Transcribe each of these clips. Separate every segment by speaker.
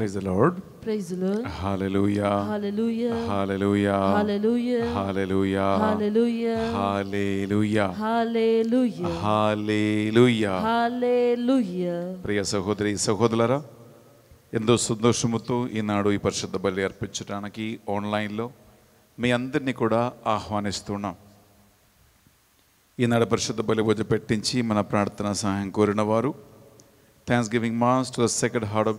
Speaker 1: Praise the Lord.
Speaker 2: Praise the Lord.
Speaker 1: Hallelujah.
Speaker 2: Hallelujah.
Speaker 1: Hallelujah. Hallelujah.
Speaker 2: Hallelujah.
Speaker 1: Hallelujah.
Speaker 2: Hallelujah.
Speaker 1: Hallelujah. Hallelujah.
Speaker 2: Hallelujah.
Speaker 1: പ്രിയ സഹോദരി സഹോദരര indo సంతోషముతో ఈనాడు ఈ పరిశుద్ధ బలి అర్పించడానికి ఆన్లైన్లో మీ అందరినీ కూడా ఆహ్వానిస్తున్నాం ఈనాడు పరిశుద్ధ బలి పూజ పెట్టించి మన ప్రార్థన సహాయం కోరిన వారు thanksgiving mass to the second heart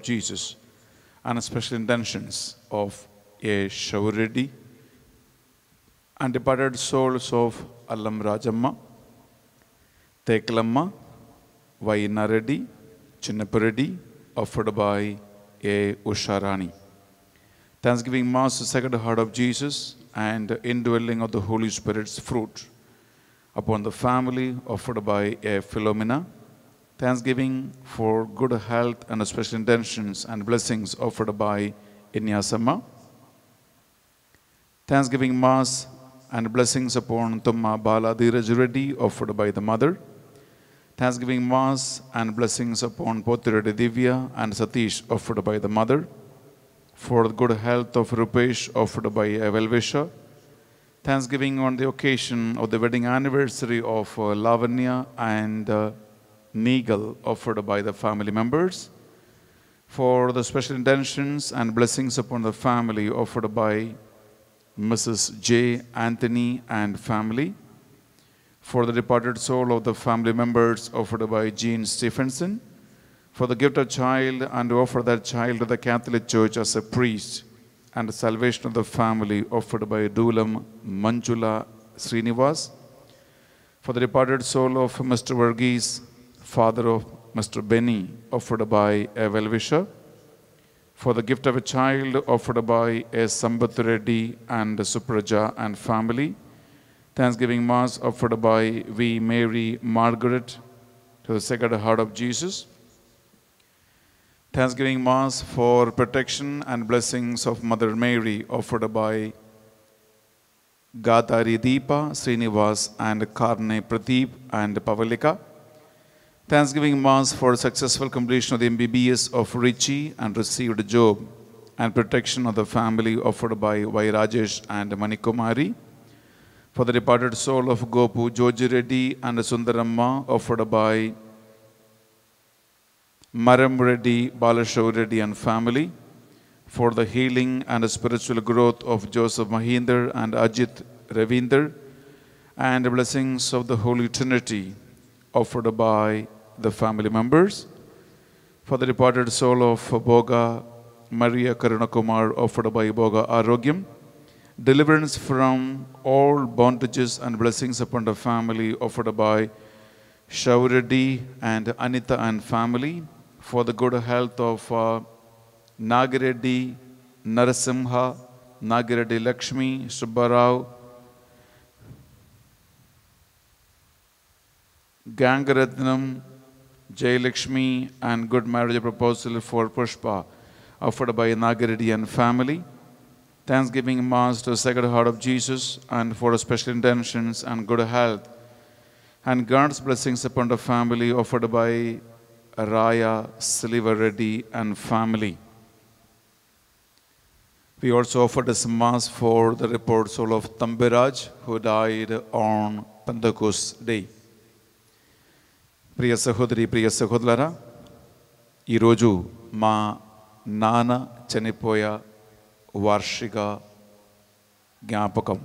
Speaker 1: and special intentions of A. Shauredi and departed souls of Allam Rajamma, Teklamma, Vainareddy, Chinnapareddy, offered by A. Usharani. Thanksgiving Mass, the Sacred Heart of Jesus, and indwelling of the Holy Spirit's fruit upon the family offered by A. Philomena, thanksgiving for good health and special intentions and blessings offered by Inyasama. Thanksgiving Mass and blessings upon Tumma Bala Dheeraj Reddy offered by the mother. Thanksgiving Mass and blessings upon Potirade Divya and Satish offered by the mother. For the good health of Rupesh offered by a well-wisher. Thanksgiving on the occasion of the wedding anniversary of uh, Lavanya and uh, Nigal offered by the family members for the special intentions and blessings upon the family offered by Mrs. J. Anthony and family for the departed soul of the family members offered by Jean Stephenson, for the gift of child and offer that child to the Catholic Church as a priest, and the salvation of the family offered by Dulam Manjula Srinivas, for the departed soul of Mr. Varghese father of Mr. Benny, offered by a well-wisher, for the gift of a child offered by a Sambatha Reddy and Supraja and family, Thanksgiving Mass offered by V. Mary Margaret to the Sacred Heart of Jesus, Thanksgiving Mass for protection and blessings of Mother Mary offered by Gatari Deepa, Srinivas and Karne Pradeep and Pavalika. Thanksgiving Mass for successful completion of the MBBS of Richie and received Job and protection of the family offered by Rajesh and Manikumari. For the departed soul of Gopu, Joji Reddy and Sundaramma offered by Maram Reddy, Balashav Reddy and family. For the healing and spiritual growth of Joseph Mahinder and Ajit Ravinder. And blessings of the Holy Trinity offered by the family members. For the departed soul of Boga Maria Karunakumar, offered by Boga Arogyam, deliverance from all bondages and blessings upon the family, offered by Shauradi and Anita and family. For the good health of uh, Narasimha, Nagareddy Lakshmi, Subbarao, Gangaratnam, Lakshmi and good marriage proposal for Pushpa offered by Nagareddy and family. Thanksgiving Mass to Sacred Heart of Jesus and for special intentions and good health. And God's blessings upon the family offered by Raya Slivareddy and family. We also offered this Mass for the report soul of Tambiraj who died on Pentecost Day. ప్రియ సహోదరి ప్రియ సహోదరారా ఈరోజు మా నాన్న చనిపోయ వార్షిక జ్ఞాపకం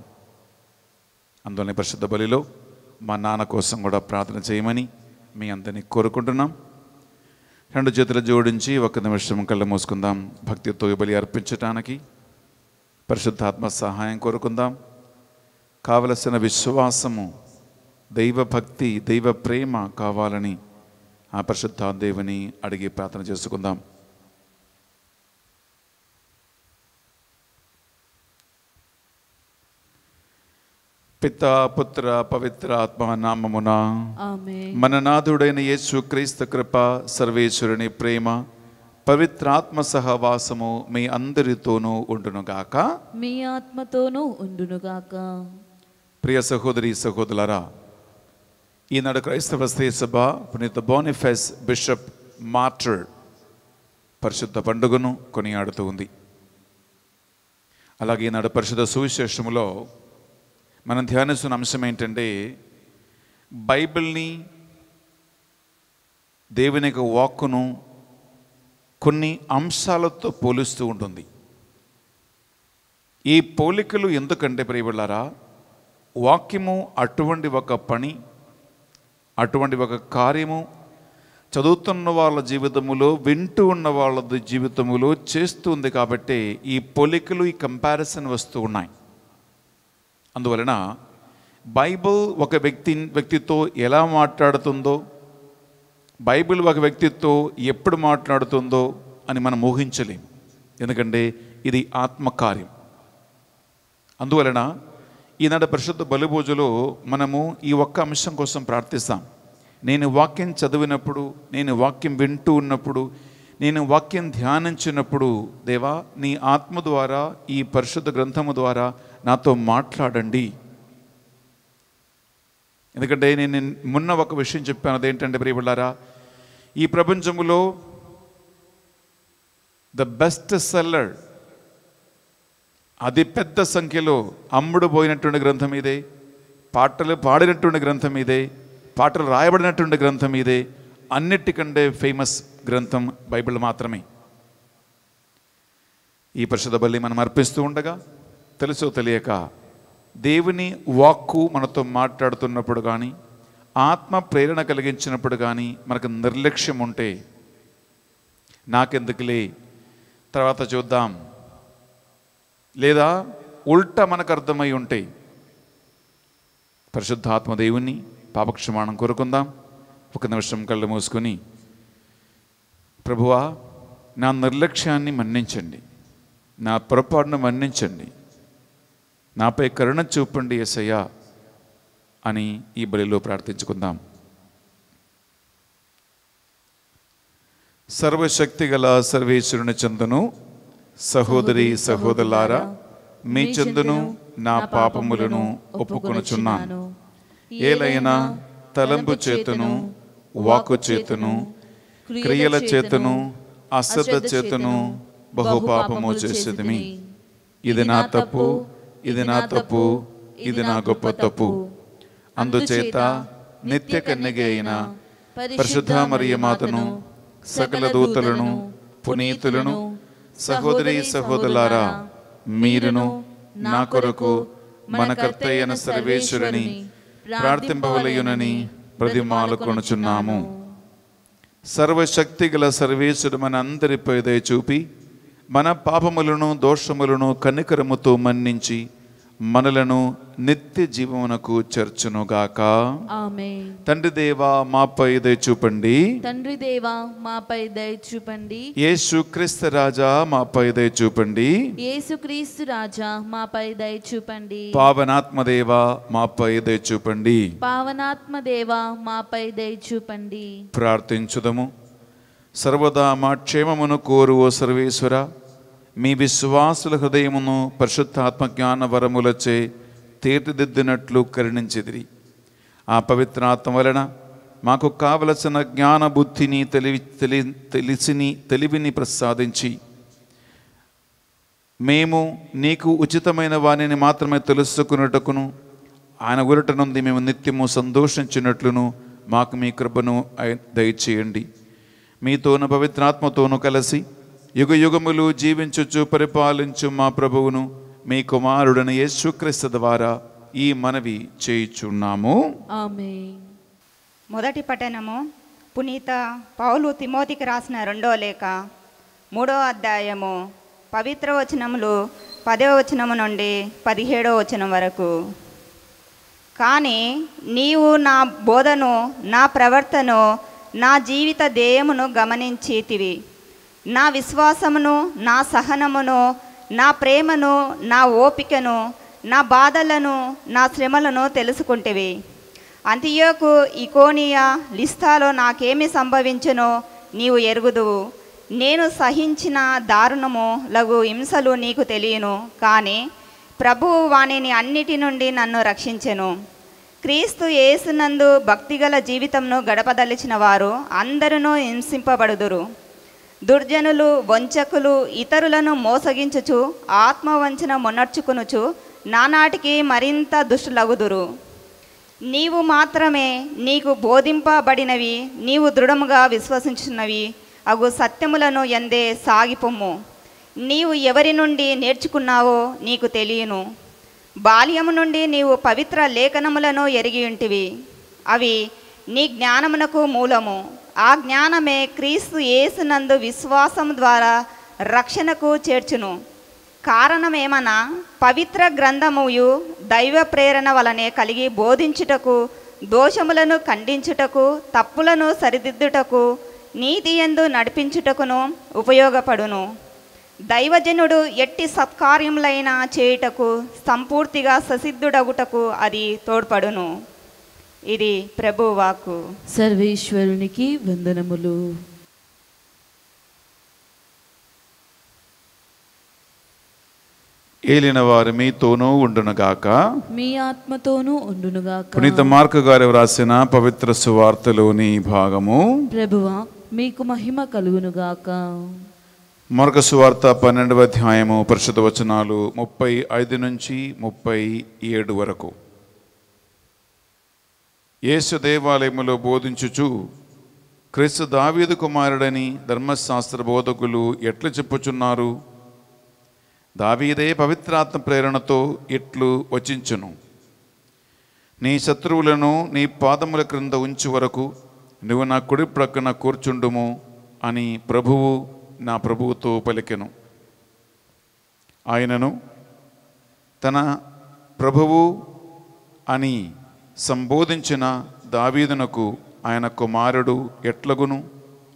Speaker 1: అందులోని పరిశుద్ధ బలిలో మా నాన్న కోసం కూడా ప్రార్థన చేయమని మీ అందరినీ కోరుకుంటున్నాం రెండు చేతులు జోడించి ఒక నిమిషం కళ్ళు మూసుకుందాం భక్తితో బలి అర్పించటానికి పరిశుద్ధాత్మ సహాయం కోరుకుందాం కావలసిన విశ్వాసము దైవభక్తి దైవ ప్రేమ కావాలని ఆ దేవుని అడిగి ప్రార్థన చేసుకుందాం పిత పుత్ర పవిత్ర ఆత్మ మన నాథుడైన యేసు క్రీస్తు కృప సర్వేశ్వరుని ప్రేమ పవిత్రాత్మ సహవాసము మీ అందరితోనూ ఉండునుగాక
Speaker 3: మీ ఆత్మతోనూ ఉండునుగాక
Speaker 1: ప్రియ సహోదరి సహోదరులరా ఈనాడు క్రైస్తవ స్త్రీ సభ పునీత బోనిఫెస్ బిషప్ మార్టర్ పరిశుద్ధ పండుగను కొనియాడుతూ ఉంది అలాగే ఈనాడు పరిశుద్ధ సువిశేషములో మనం ధ్యానిస్తున్న అంశం ఏంటంటే బైబిల్ని దేవుని యొక్క వాక్కును కొన్ని అంశాలతో పోలుస్తూ ఉంటుంది ఈ పోలికలు ఎందుకంటే ప్రియబిళ్ళారా వాక్యము అటువంటి ఒక పని అటువంటి ఒక కార్యము చదువుతున్న వాళ్ళ జీవితములో వింటూ ఉన్న వాళ్ళ జీవితములో చేస్తుంది కాబట్టి ఈ పొలికలు ఈ కంపారిజన్ వస్తూ ఉన్నాయి అందువలన బైబిల్ ఒక వ్యక్తి వ్యక్తితో ఎలా మాట్లాడుతుందో బైబిల్ ఒక వ్యక్తితో ఎప్పుడు మాట్లాడుతుందో అని మనం ఊహించలేము ఎందుకంటే ఇది ఆత్మకార్యం అందువలన ఈనాడు పరిశుద్ధ బలిభోజులో మనము ఈ ఒక్క అంశం కోసం ప్రార్థిస్తాం నేను వాక్యం చదివినప్పుడు నేను వాక్యం వింటూ ఉన్నప్పుడు నేను వాక్యం ధ్యానించినప్పుడు దేవా నీ ఆత్మ ద్వారా ఈ పరిశుద్ధ గ్రంథము ద్వారా నాతో మాట్లాడండి ఎందుకంటే నేను మొన్న ఒక విషయం చెప్పాను అదేంటంటే ప్రియబిళ్ళారా ఈ ప్రపంచంలో ద బెస్ట్ సెల్లర్ అది పెద్ద సంఖ్యలో అమ్ముడు పోయినటువంటి గ్రంథం ఇదే పాటలు పాడినటువంటి గ్రంథం ఇదే పాటలు రాయబడినటువంటి గ్రంథం ఇదే అన్నిటికంటే ఫేమస్ గ్రంథం బైబిల్ మాత్రమే ఈ పరిషత్ బల్లి మనం అర్పిస్తూ ఉండగా తెలుసో తెలియక దేవుని వాక్కు మనతో మాట్లాడుతున్నప్పుడు కానీ ఆత్మ ప్రేరణ కలిగించినప్పుడు కానీ మనకు నిర్లక్ష్యం ఉంటే నాకెందుకులే తర్వాత చూద్దాం లేదా ఉల్ట మనకు అర్థమై ఉంటే పరిశుద్ధాత్మ దేవుణ్ణి పాపక్షమాణం కోరుకుందాం ఒక నిమిషం కళ్ళు మూసుకొని ప్రభువా నా నిర్లక్ష్యాన్ని మన్నించండి నా పొరపాటును మన్నించండి నాపై కరుణ చూపండి ఎసయ్యా అని ఈ బలిలో ప్రార్థించుకుందాం సర్వశక్తి గల సర్వేశ్వరుని చెందును సహోదరి సహోదరులారా మీ చెందును నా పాపములను ఒప్పుకొనుచున్నాను ఏలైనా తలంపు చేతును వాకు చేతును క్రియల చేతును అశ్రద్ధ చేతును బహుపాపము మీ ఇది నా తప్పు ఇది నా తప్పు ఇది నా గొప్ప తప్పు అందుచేత నిత్య కన్యగ అయిన
Speaker 4: పరిశుద్ధ మరియమాతను
Speaker 1: సకల దూతలను పునీతులను సహోదరి సహోదరులారా మీరును నా కొరకు
Speaker 4: మన కర్తయ్యన సర్వేశ్వరుని ప్రార్థింపవలయునని
Speaker 1: ప్రతిమాలు కొనుచున్నాము సర్వశక్తి గల సర్వేశ్వరుడు మన అందరిపై దయచూపి చూపి మన పాపములను దోషములను కనికరముతో మన్నించి మనలను నిత్య జీవమునకు చేర్చునుగాక తండ్రి దేవా మాపై దయ చూపండి
Speaker 3: తండ్రి దేవా మాపై దయ చూపండి
Speaker 1: యేసు క్రీస్తు రాజా మాపై దయ చూపండి
Speaker 3: యేసు క్రీస్తు రాజా మాపై దయ చూపండి
Speaker 1: పావనాత్మ దేవా మాపై దయ చూపండి
Speaker 3: పావనాత్మ దేవా మాపై దయ చూపండి
Speaker 1: ప్రార్థించుదము సర్వదా మా క్షేమమును కోరు ఓ సర్వేశ్వర మీ విశ్వాసుల హృదయమును పరిశుద్ధాత్మ జ్ఞాన వరములచే తీర్చిదిద్దినట్లు కరుణించిదిరి ఆ పవిత్రాత్మ వలన మాకు కావలసిన జ్ఞాన బుద్ధిని తెలివి తెలి తెలిసిని తెలివిని ప్రసాదించి మేము నీకు ఉచితమైన వాణిని మాత్రమే తెలుసుకున్నటకును ఆయన ఉరట నుండి మేము నిత్యము సంతోషించినట్లును మాకు మీ కృపను దయచేయండి మీతోను పవిత్రాత్మతోనూ కలిసి యుగ యుగములు జీవించుచు పరిపాలించు మా ప్రభువును మీ కుమారుడని యేసుక్రీస్తు ద్వారా ఈ మనవి చేయుచున్నాము
Speaker 5: మొదటి పఠనము పునీత పౌలు తిమోతికి రాసిన రెండో లేఖ మూడో అధ్యాయము పవిత్ర వచనములు పదవ వచనము నుండి పదిహేడవ వచనం వరకు కానీ నీవు నా బోధను నా ప్రవర్తను నా జీవిత ధ్యేయమును గమనించేతివి నా విశ్వాసమును నా సహనమును నా ప్రేమను నా ఓపికను నా బాధలను నా శ్రమలను తెలుసుకుంటేవి అంతియోకు ఇకోనియా లిస్తాలో నాకేమి సంభవించునో నీవు ఎరుగుదువు నేను సహించిన దారుణము లఘు హింసలు నీకు తెలియను కానీ ప్రభువు వాణిని అన్నిటి నుండి నన్ను రక్షించెను క్రీస్తు యేసునందు భక్తిగల జీవితంను గడపదలిచిన వారు అందరూ హింసింపబడుదురు దుర్జనులు వంచకులు ఇతరులను మోసగించుచు ఆత్మవంచన మొనర్చుకునుచు నానాటికి మరింత దుష్టులగుదురు నీవు మాత్రమే నీకు బోధింపబడినవి నీవు దృఢముగా విశ్వసించున్నవి అగు సత్యములను ఎందే సాగిపొమ్ము నీవు ఎవరి నుండి నేర్చుకున్నావో నీకు తెలియను బాల్యము నుండి నీవు పవిత్ర లేఖనములను ఎరిగి ఉంటివి అవి నీ జ్ఞానమునకు మూలము ఆ జ్ఞానమే క్రీస్తు యేసునందు విశ్వాసం ద్వారా రక్షణకు చేర్చును కారణం పవిత్ర గ్రంథముయు దైవ ప్రేరణ వలనే కలిగి బోధించుటకు దోషములను ఖండించుటకు తప్పులను సరిదిద్దుటకు నీతి ఎందు నడిపించుటకును ఉపయోగపడును దైవజనుడు ఎట్టి సత్కార్యములైనా చేయుటకు సంపూర్తిగా ససిద్ధుడగుటకు అది తోడ్పడును ఇది ప్రభువాకు
Speaker 3: సర్వేశ్వరునికి వందనములు
Speaker 1: ఏలిన వారు మీతోనూ ఉండునుగాక
Speaker 3: మీ ఆత్మతోనూ ఉండునుగాక పునీత మార్క
Speaker 1: గారు వ్రాసిన పవిత్ర సువార్తలోని భాగము
Speaker 3: ప్రభువా మీకు మహిమ కలుగునుగాక
Speaker 1: మార్క సువార్త పన్నెండవ అధ్యాయము పరిషత్ వచనాలు ముప్పై ఐదు నుంచి ముప్పై ఏడు వరకు యేసు దేవాలయములో బోధించుచు క్రీస్తు దావీదు కుమారుడని ధర్మశాస్త్ర బోధకులు ఎట్లు చెప్పుచున్నారు దావీదే పవిత్రాత్మ ప్రేరణతో ఇట్లు వచించును నీ శత్రువులను నీ పాదముల క్రింద ఉంచి వరకు నువ్వు నా కుడి ప్రక్కన కూర్చుండుము అని ప్రభువు నా ప్రభువుతో పలికెను ఆయనను తన ప్రభువు అని సంబోధించిన దావీదునకు ఆయన కుమారుడు ఎట్లగును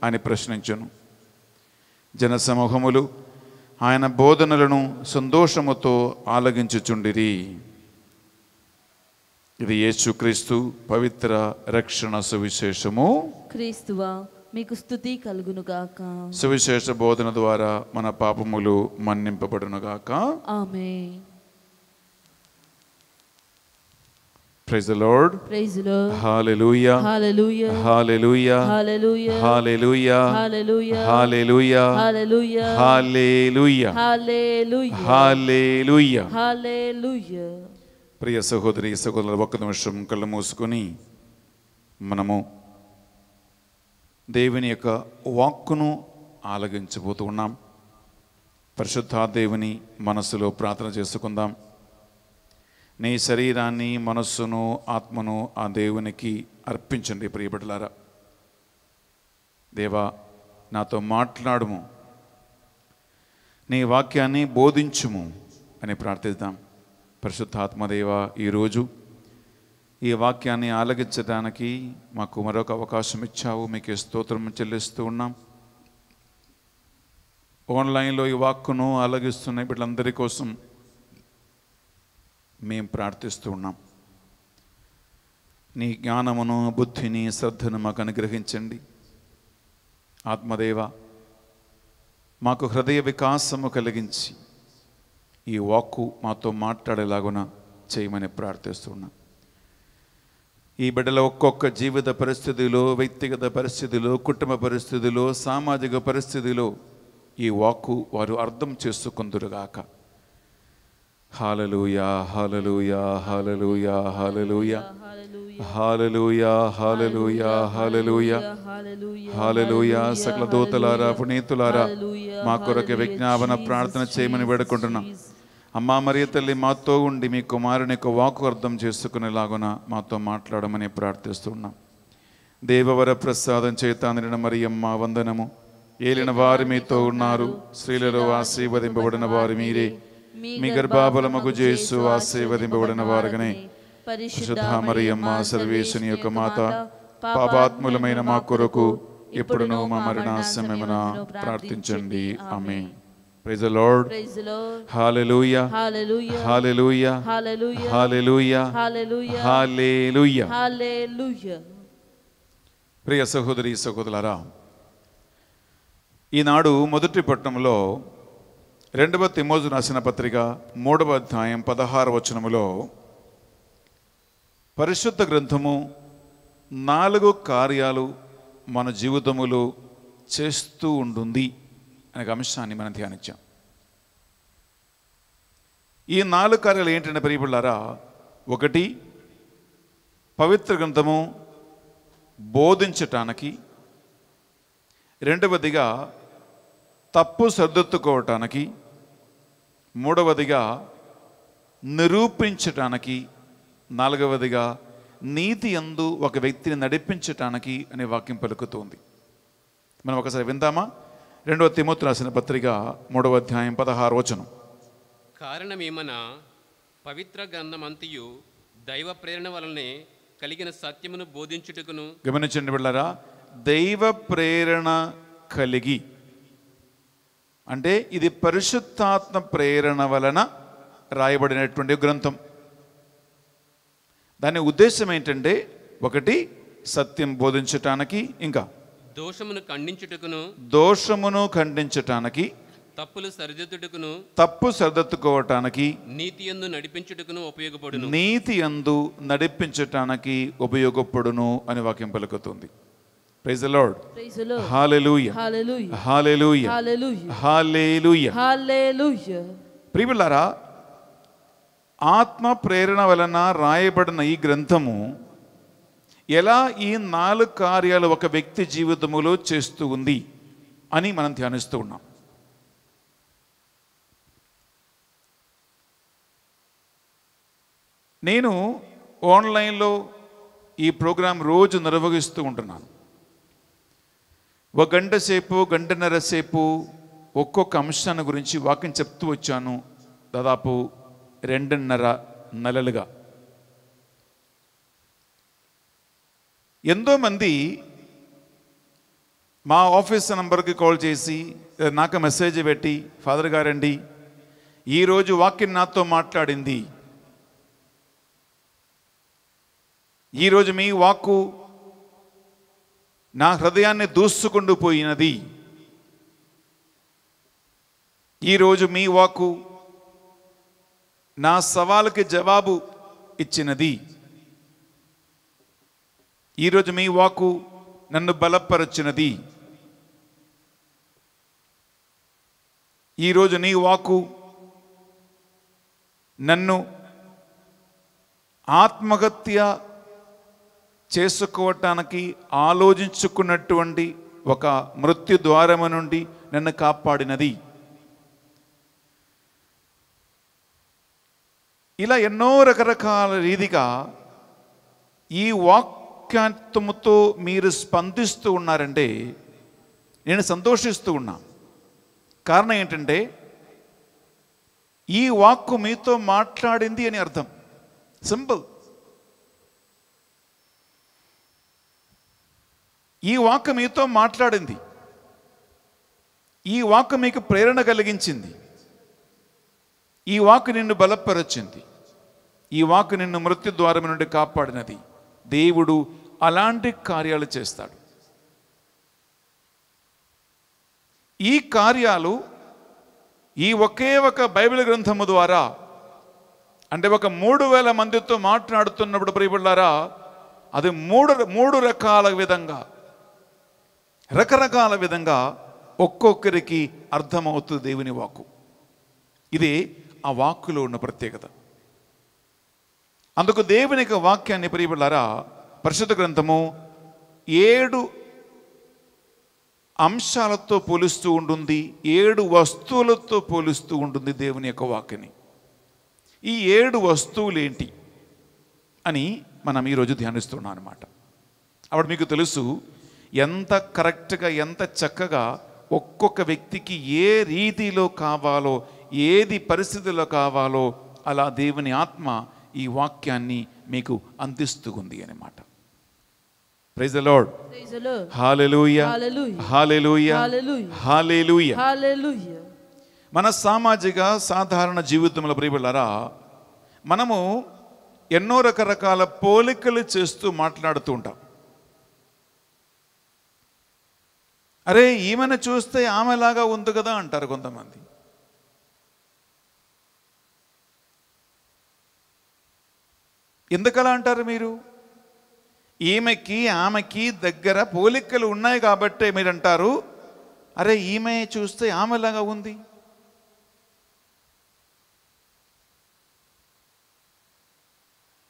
Speaker 1: అని ప్రశ్నించును జనసమూహములు ఆయన బోధనలను సంతోషముతో ఆలగించుచుండిరి ఇది యేసుక్రీస్తు పవిత్ర రక్షణ సువిశేషము
Speaker 3: క్రీస్తువా మీకు స్థుతి కలుగునుగాక
Speaker 1: సువిశేష బోధన ద్వారా మన పాపములు మన్నింపబడునుగాక ఆమె praise the Lord
Speaker 3: praise Lord
Speaker 1: hallelujah
Speaker 3: hallelujah
Speaker 1: hallelujah
Speaker 2: hallelujah hallelujah hallelujah hallelujah
Speaker 1: hallelujah
Speaker 2: hallelujah
Speaker 1: hallelujah
Speaker 2: hallelujah
Speaker 1: ప్రియ సహోదరి సహోదరులు ఒక్క నిమిషం కళ్ళు మూసుకొని మనము దేవుని యొక్క వాక్కును ఆలగించబోతూ ఉన్నాం పరిశుద్ధ దేవుని మనసులో ప్రార్థన చేసుకుందాం నీ శరీరాన్ని మనస్సును ఆత్మను ఆ దేవునికి అర్పించండి ప్రియబిడ్డలారా దేవా నాతో మాట్లాడుము నీ వాక్యాన్ని బోధించుము అని ప్రార్థిద్దాం పరిశుద్ధాత్మదేవ ఈరోజు ఈ వాక్యాన్ని ఆలగించడానికి మాకు మరొక అవకాశం ఇచ్చావు మీకు స్తోత్రం చెల్లిస్తూ ఉన్నాం ఆన్లైన్లో ఈ వాక్కును ఆలగిస్తున్న వీళ్ళందరి కోసం మేము ప్రార్థిస్తూ ఉన్నాం నీ జ్ఞానమును బుద్ధిని శ్రద్ధను మాకు అనుగ్రహించండి ఆత్మదేవ మాకు హృదయ వికాసము కలిగించి ఈ వాక్కు మాతో మాట్లాడేలాగున చేయమని ప్రార్థిస్తున్నా ఈ బిడ్డల ఒక్కొక్క జీవిత పరిస్థితిలో వ్యక్తిగత పరిస్థితిలో కుటుంబ పరిస్థితిలో సామాజిక పరిస్థితిలో ఈ వాక్కు వారు అర్థం చేసుకుందురుగాక hallelujah hallelujah hallelujah hallelujah hallelujah hallelujah hallelujah hallelujah సకల దూతలారా పునీతులారా మా కొరకు విజ్ఞాపన ప్రార్థన చేయమని వేడుకుంటున్నాం అమ్మా మరియు తల్లి మాతో ఉండి మీ కుమారుని యొక్క వాకు అర్థం చేసుకునేలాగున మాతో మాట్లాడమని ప్రార్థిస్తున్నాం దేవవర ప్రసాదం చేతాందిన అమ్మ వందనము ఏలిన వారు మీతో ఉన్నారు స్త్రీలలో ఆశీర్వదింపబడిన వారు మీరే మీ గర్భాబలముకు చేసు ఆశీర్వదింపబడిన వారుగానే
Speaker 3: పరిశుద్ధామరియమ్మ సర్వేశుని యొక్క మాత పాపాత్ములమైన
Speaker 1: మా కొరకు ఇప్పుడును మా మరణాశమేమన ప్రార్థించండి ఆమె praise Lord
Speaker 4: hallelujah hallelujah
Speaker 1: hallelujah hallelujah
Speaker 2: hallelujah
Speaker 1: ప్రియ సహోదరి సహోదరులారా ఈనాడు మొదటి పట్టణంలో రెండవ తిమోజు రాసిన పత్రిక మూడవ అధ్యాయం పదహార వచనములో పరిశుద్ధ గ్రంథము నాలుగు కార్యాలు మన జీవితములు చేస్తూ ఉంటుంది అనే అంశాన్ని మనం ధ్యానించాం ఈ నాలుగు కార్యాలు ఏంటంటే ప్రియపుళ్ళారా ఒకటి పవిత్ర గ్రంథము బోధించటానికి రెండవదిగా తప్పు సర్దుత్తుకోవటానికి మూడవదిగా నిరూపించటానికి నాలుగవదిగా నీతి ఎందు ఒక వ్యక్తిని నడిపించటానికి అనే వాక్యం పలుకుతుంది మనం ఒకసారి విందామా రెండవ తిమోతి రాసిన పత్రిక మూడవ అధ్యాయం పదహారు వచనం
Speaker 6: కారణమేమన్నా పవిత్ర గ్రంథమంతియు దైవ ప్రేరణ వలనే కలిగిన సత్యమును బోధించుటకును
Speaker 1: గమనించండి వెళ్ళారా దైవ ప్రేరణ కలిగి అంటే ఇది పరిశుద్ధాత్మ ప్రేరణ వలన రాయబడినటువంటి గ్రంథం దాని ఉద్దేశం ఏంటంటే ఒకటి సత్యం బోధించటానికి ఇంకా
Speaker 6: దోషమును ఖండించుటకును
Speaker 1: దోషమును ఖండించటానికి
Speaker 6: తప్పులు సరిదిద్దుటకును
Speaker 1: తప్పు సరిదిద్దుకోవటానికి నీతి ఎందు నడిపించుటకును ఉపయోగపడును నీతి ఎందు నడిపించటానికి ఉపయోగపడును అని వాక్యం పలుకుతుంది praise Lord hallelujah hallelujah hallelujah
Speaker 2: hallelujah
Speaker 1: ప్రియులారా ఆత్మ ప్రేరణ వలన రాయబడిన ఈ గ్రంథము ఎలా ఈ నాలుగు కార్యాలు ఒక వ్యక్తి జీవితములో చేస్తూ ఉంది అని మనం ధ్యానిస్తూ ఉన్నాం నేను ఆన్లైన్లో ఈ ప్రోగ్రాం రోజు నిర్వహిస్తూ ఉంటున్నాను ఒక గంట సేపు గంటన్నర సేపు ఒక్కొక్క అంశాన్ని గురించి వాక్యం చెప్తూ వచ్చాను దాదాపు రెండున్నర నెలలుగా ఎంతోమంది మా ఆఫీస్ నంబర్కి కాల్ చేసి నాకు మెసేజ్ పెట్టి ఫాదర్ గారండి ఈరోజు వాక్యం నాతో మాట్లాడింది ఈరోజు మీ వాక్కు నా హృదయాన్ని దూసుకుండు పోయినది ఈరోజు మీ వాకు నా సవాలుకి జవాబు ఇచ్చినది ఈరోజు మీ వాకు నన్ను బలపరచినది ఈరోజు నీ వాకు నన్ను ఆత్మహత్య చేసుకోవటానికి ఆలోచించుకున్నటువంటి ఒక మృత్యు ద్వారము నుండి నన్ను కాపాడినది ఇలా ఎన్నో రకరకాల రీతిగా ఈ వాక్యాత్వముతో మీరు స్పందిస్తూ ఉన్నారంటే నేను సంతోషిస్తూ ఉన్నా కారణం ఏంటంటే ఈ వాక్కు మీతో మాట్లాడింది అని అర్థం సింపుల్ ఈ వాక్ మీతో మాట్లాడింది ఈ వాక్ మీకు ప్రేరణ కలిగించింది ఈ వాక్ నిన్ను బలపరచింది ఈ వాక్ నిన్ను మృత్యు ద్వారం నుండి కాపాడినది దేవుడు అలాంటి కార్యాలు చేస్తాడు ఈ కార్యాలు ఈ ఒకే ఒక బైబిల్ గ్రంథము ద్వారా అంటే ఒక మూడు వేల మందితో మాట్లాడుతున్నప్పుడు ప్రియబిళ్ళారా అది మూడు మూడు రకాల విధంగా రకరకాల విధంగా ఒక్కొక్కరికి అర్థమవుతుంది దేవుని వాక్కు ఇదే ఆ వాక్కులో ఉన్న ప్రత్యేకత అందుకు దేవుని యొక్క వాక్యాన్ని ప్రియపడారా పరిశుద్ధ గ్రంథము ఏడు అంశాలతో పోలుస్తూ ఉంటుంది ఏడు వస్తువులతో పోలుస్తూ ఉంటుంది దేవుని యొక్క వాక్యని ఈ ఏడు వస్తువులేంటి అని మనం ఈరోజు ధ్యానిస్తున్నాం అనమాట అప్పుడు మీకు తెలుసు ఎంత కరెక్ట్గా ఎంత చక్కగా ఒక్కొక్క వ్యక్తికి ఏ రీతిలో కావాలో ఏది పరిస్థితిలో కావాలో అలా దేవుని ఆత్మ ఈ వాక్యాన్ని మీకు అందిస్తూ ఉంది అనమాట మన సామాజిక సాధారణ జీవితంలో ప్రియులరా మనము ఎన్నో రకరకాల పోలికలు చేస్తూ మాట్లాడుతూ ఉంటాం అరే ఈమెను చూస్తే ఆమెలాగా ఉంది కదా అంటారు కొంతమంది ఎందుకలా అంటారు మీరు ఈమెకి ఆమెకి దగ్గర పోలికలు ఉన్నాయి కాబట్టి మీరు అంటారు అరే ఈమె చూస్తే ఆమెలాగా ఉంది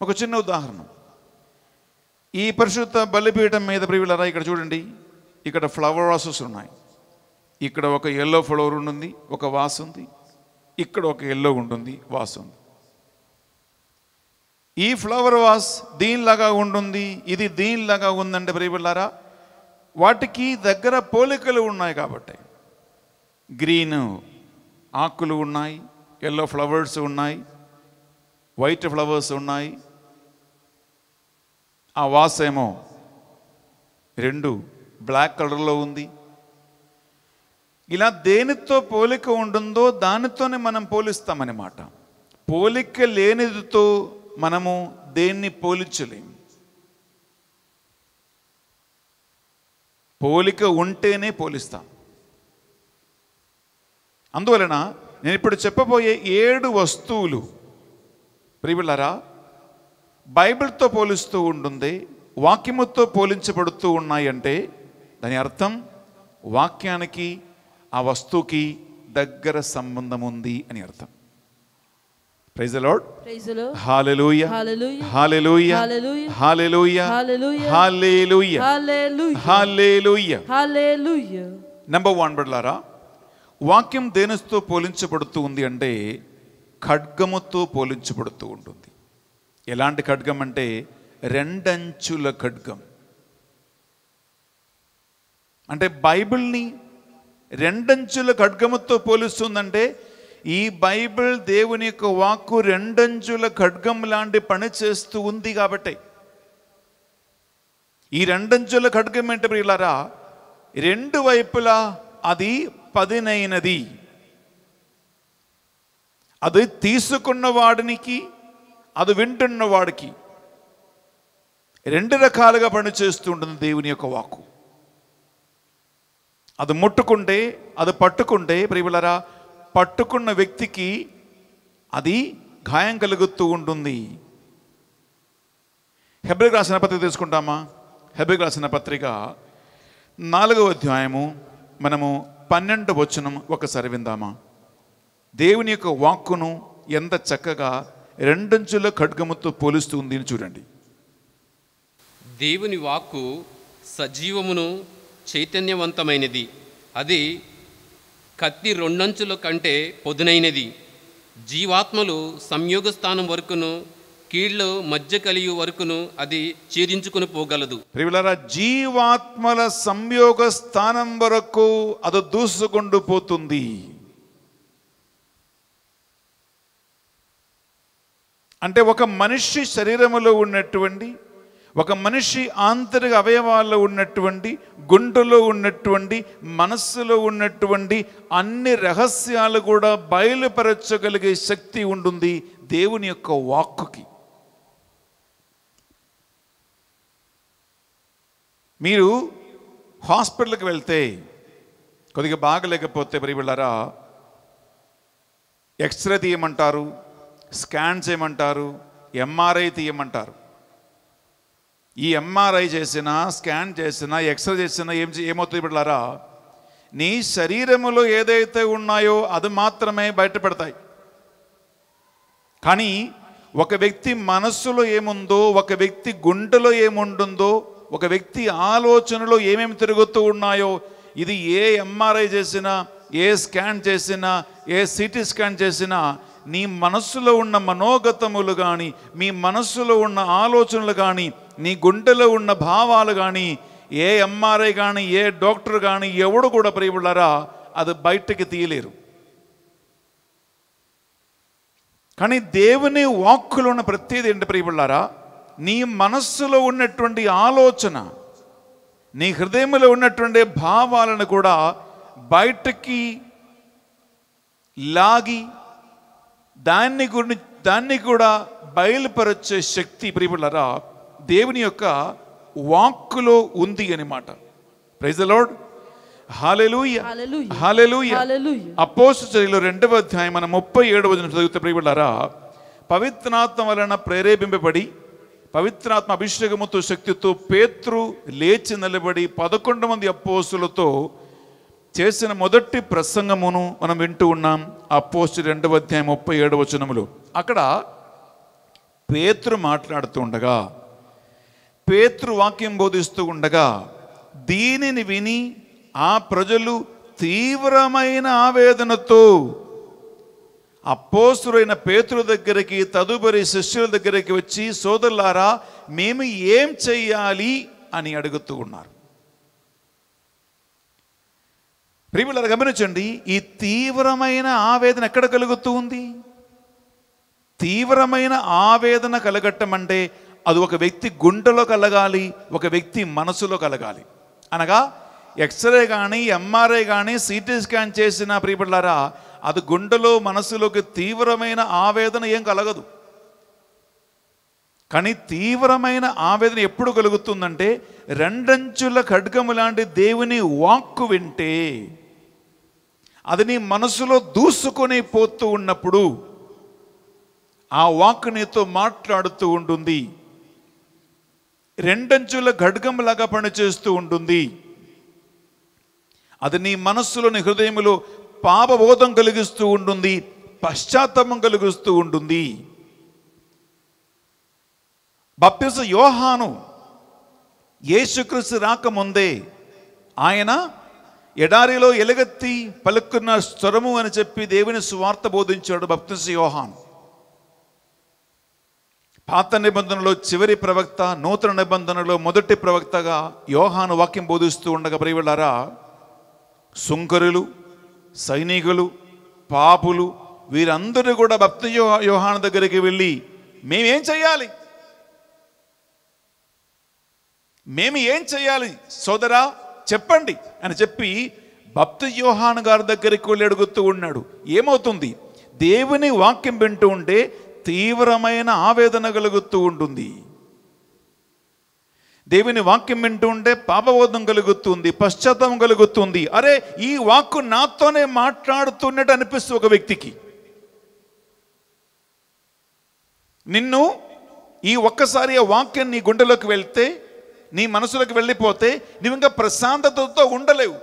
Speaker 1: ఒక చిన్న ఉదాహరణ ఈ పరిశుద్ధ బలిపీఠం మీద ప్రియులరా ఇక్కడ చూడండి ఇక్కడ ఫ్లవర్ వాసెస్ ఉన్నాయి ఇక్కడ ఒక ఎల్లో ఫ్లవర్ ఉంటుంది ఒక వాస్ ఉంది ఇక్కడ ఒక ఎల్లో ఉంటుంది వాస్ ఉంది ఈ ఫ్లవర్ వాస్ దీనిలాగా ఉంటుంది ఇది దీనిలాగా ఉందంటే ప్రియబిళ్ళారా వాటికి దగ్గర పోలికలు ఉన్నాయి కాబట్టి గ్రీన్ ఆకులు ఉన్నాయి ఎల్లో ఫ్లవర్స్ ఉన్నాయి వైట్ ఫ్లవర్స్ ఉన్నాయి ఆ వాస్ ఏమో రెండు బ్లాక్ కలర్లో ఉంది ఇలా దేనితో పోలిక ఉంటుందో దానితోనే మనం పోలిస్తామన్నమాట పోలిక లేనిదితో మనము దేన్ని పోలించలేం పోలిక ఉంటేనే పోలిస్తాం అందువలన నేను ఇప్పుడు చెప్పబోయే ఏడు వస్తువులు ప్రియులరా బైబిల్తో పోలుస్తూ ఉంటుంది వాక్యముతో పోలించబడుతూ ఉన్నాయంటే దాని అర్థం వాక్యానికి ఆ వస్తువుకి దగ్గర సంబంధం ఉంది అని అర్థం praise Lord hallelujah hallelujah hallelujah hallelujah hallelujah
Speaker 2: hallelujah
Speaker 1: వన్ బడలారా వాక్యం దేనితో పోలించబడుతూ ఉంది అంటే ఖడ్గముతో పోలించబడుతూ ఉంటుంది ఎలాంటి ఖడ్గం అంటే రెండంచుల ఖడ్గం అంటే బైబిల్ని రెండంచుల ఖడ్గముతో పోలుస్తుందంటే ఈ బైబిల్ దేవుని యొక్క వాక్కు రెండంచుల ఖడ్గం లాంటి పని చేస్తూ ఉంది కాబట్టి ఈ రెండంచుల ఖడ్గం ఏంటి ప్రియులారా రెండు వైపులా అది పదినైనది అది తీసుకున్న వాడినికి అది వింటున్న వాడికి రెండు రకాలుగా పనిచేస్తూ ఉంటుంది దేవుని యొక్క వాక్కు అది ముట్టుకుంటే అది పట్టుకుంటే ప్రియులరా పట్టుకున్న వ్యక్తికి అది గాయం కలుగుతూ ఉంటుంది హెబ్రిక్ రాసిన పత్రిక తీసుకుంటామా హెబ్రిక్ రాసిన పత్రిక నాలుగవ అధ్యాయము మనము పన్నెండు వచనం ఒకసారి విందామా దేవుని యొక్క వాక్కును ఎంత చక్కగా రెండంచుల ఖడ్గముతో పోలుస్తుంది చూడండి
Speaker 6: దేవుని వాక్కు సజీవమును చైతన్యవంతమైనది అది కత్తి రెండంచుల కంటే పొదునైనది జీవాత్మలు సంయోగ స్థానం వరకును కీళ్ళు మధ్య కలియు వరకును అది ఛేదించుకుని పోగలదు
Speaker 1: జీవాత్మల సంయోగ స్థానం వరకు అది దూసుకుండు పోతుంది అంటే ఒక మనిషి శరీరములో ఉన్నటువంటి ఒక మనిషి ఆంతరిక అవయవాల్లో ఉన్నటువంటి గుండెలో ఉన్నటువంటి మనస్సులో ఉన్నటువంటి అన్ని రహస్యాలు కూడా బయలుపరచగలిగే శక్తి ఉంటుంది దేవుని యొక్క వాక్కుకి మీరు హాస్పిటల్కి వెళ్తే కొద్దిగా బాగలేకపోతే మరి వెళ్ళారా ఎక్స్రే తీయమంటారు స్కాన్ చేయమంటారు ఎంఆర్ఐ తీయమంటారు ఈ ఎంఆర్ఐ చేసినా స్కాన్ చేసినా ఎక్స్రే చేసినా ఏం ఏమవుతుంది బిడ్డలారా నీ శరీరములో ఏదైతే ఉన్నాయో అది మాత్రమే బయటపెడతాయి కానీ ఒక వ్యక్తి మనస్సులో ఏముందో ఒక వ్యక్తి గుండెలో ఏముంటుందో ఒక వ్యక్తి ఆలోచనలో ఏమేమి తిరుగుతూ ఉన్నాయో ఇది ఏ ఎంఆర్ఐ చేసినా ఏ స్కాన్ చేసినా ఏ సిటీ స్కాన్ చేసినా నీ మనస్సులో ఉన్న మనోగతములు కానీ మీ మనస్సులో ఉన్న ఆలోచనలు కానీ నీ గుండెలో ఉన్న భావాలు కానీ ఏ ఎంఆర్ఐ కానీ ఏ డాక్టర్ కానీ ఎవడు కూడా ప్రియుళ్ళారా అది బయటకి తీయలేరు కానీ దేవుని వాక్కులో ఉన్న ప్రతిది ఏంటి ప్రియుళ్ళారా నీ మనస్సులో ఉన్నటువంటి ఆలోచన నీ హృదయంలో ఉన్నటువంటి భావాలను కూడా బయటకి లాగి దాన్ని గురి దాన్ని కూడా బయలుపరచే శక్తి ప్రియులరా దేవుని యొక్క వాక్కులో ఉంది అనమాట ప్రైజ్ లార్డ్ అపోసరిలో రెండవ అధ్యాయం మన ముప్పై ఏడవ చదివితే ప్రియబడారా పవిత్రాత్మ వలన ప్రేరేపింపబడి పవిత్రాత్మ అభిషేకముతో శక్తితో పేత్రు లేచి నిలబడి పదకొండు మంది అపోసులతో చేసిన మొదటి ప్రసంగమును మనం వింటూ ఉన్నాం అపోస్ట్ రెండవ అధ్యాయం ముప్పై ఏడవ చనములు అక్కడ పేతృ మాట్లాడుతూ ఉండగా పేతృ వాక్యం బోధిస్తూ ఉండగా దీనిని విని ఆ ప్రజలు తీవ్రమైన ఆవేదనతో అపోసురైన పేతుల దగ్గరికి తదుపరి శిష్యుల దగ్గరికి వచ్చి సోదరులారా మేము ఏం చెయ్యాలి అని అడుగుతూ ఉన్నారు ప్రియుల గమనించండి ఈ తీవ్రమైన ఆవేదన ఎక్కడ కలుగుతూ ఉంది తీవ్రమైన ఆవేదన కలగట్టం అంటే అది ఒక వ్యక్తి గుండెలో కలగాలి ఒక వ్యక్తి మనసులో కలగాలి అనగా ఎక్స్రే కానీ ఎంఆర్ఐ కానీ సిటీ స్కాన్ చేసిన ప్రియపడ్డారా అది గుండెలో మనసులోకి తీవ్రమైన ఆవేదన ఏం కలగదు కానీ తీవ్రమైన ఆవేదన ఎప్పుడు కలుగుతుందంటే రెండంచుల ఖడ్గము లాంటి దేవుని వాక్కు వింటే అది నీ మనసులో దూసుకొని పోతూ ఉన్నప్పుడు ఆ వాక్ నీతో మాట్లాడుతూ ఉంటుంది రెండంచుల ఘడ్గంలాగా పనిచేస్తూ ఉంటుంది అది నీ మనస్సులోని హృదయములో పాపబోధం కలిగిస్తూ ఉంటుంది పశ్చాత్తాపం కలిగిస్తూ ఉంటుంది బప్తిస యోహాను యేసుక్రీస్తు రాకముందే ఆయన ఎడారిలో ఎలుగెత్తి పలుక్కున్న స్వరము అని చెప్పి దేవుని సువార్త బోధించాడు బప్తిస యోహాను పాత నిబంధనలో చివరి ప్రవక్త నూతన నిబంధనలో మొదటి ప్రవక్తగా యోహాను వాక్యం బోధిస్తూ ఉండగా ప్రియవులారా సుంకరులు సైనికులు పాపులు వీరందరూ కూడా భక్తి యోహాన దగ్గరికి వెళ్ళి మేమేం చేయాలి మేము ఏం చేయాలి సోదరా చెప్పండి అని చెప్పి భక్తి యోహాన్ గారి దగ్గరికి వెళ్ళి అడుగుతూ ఉన్నాడు ఏమవుతుంది దేవుని వాక్యం వింటూ ఉంటే తీవ్రమైన ఆవేదన కలుగుతూ ఉంటుంది దేవుని వాక్యం వింటూ ఉంటే పాపబోధం కలుగుతుంది పశ్చాత్తాపం కలుగుతుంది అరే ఈ వాక్కు నాతోనే మాట్లాడుతున్నట్టు అనిపిస్తుంది ఒక వ్యక్తికి నిన్ను ఈ ఒక్కసారి ఆ వాక్యం నీ గుండెలోకి వెళ్తే నీ మనసులోకి వెళ్ళిపోతే నువ్వు ఇంకా ప్రశాంతతతో ఉండలేవు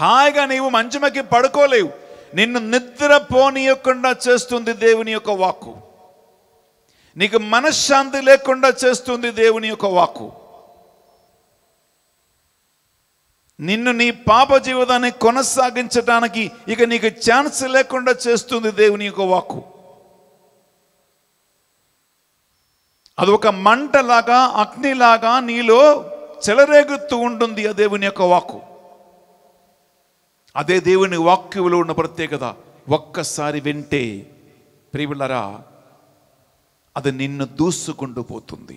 Speaker 1: హాయిగా నీవు మంచమకి పడుకోలేవు నిన్ను నిద్ర పోనీయకుండా చేస్తుంది దేవుని యొక్క వాక్కు నీకు మనశ్శాంతి లేకుండా చేస్తుంది దేవుని యొక్క వాక్కు నిన్ను నీ పాప జీవితాన్ని కొనసాగించడానికి ఇక నీకు ఛాన్స్ లేకుండా చేస్తుంది దేవుని యొక్క వాక్కు అది ఒక మంటలాగా అగ్నిలాగా నీలో చెలరేగుతూ ఉంటుంది ఆ దేవుని యొక్క వాక్కు అదే దేవుని వాక్యులో ఉన్న ప్రత్యేకత ఒక్కసారి వింటే ప్రియులరా అది నిన్ను దూసుకుంటూ పోతుంది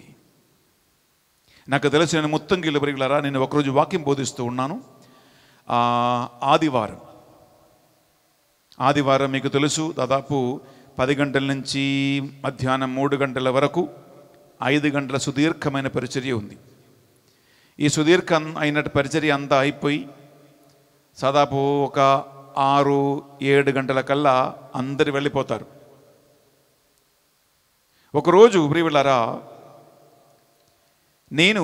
Speaker 1: నాకు తెలిసి నేను మొత్తం గిల్లు ప్రియులరా నేను ఒకరోజు వాక్యం బోధిస్తూ ఉన్నాను ఆదివారం ఆదివారం మీకు తెలుసు దాదాపు పది గంటల నుంచి మధ్యాహ్నం మూడు గంటల వరకు ఐదు గంటల సుదీర్ఘమైన పరిచర్య ఉంది ఈ సుదీర్ఘం అయినట్టు పరిచర్య అంతా అయిపోయి దాదాపు ఒక ఆరు ఏడు గంటల కల్లా అందరు వెళ్ళిపోతారు ఒకరోజు ప్రియులారా నేను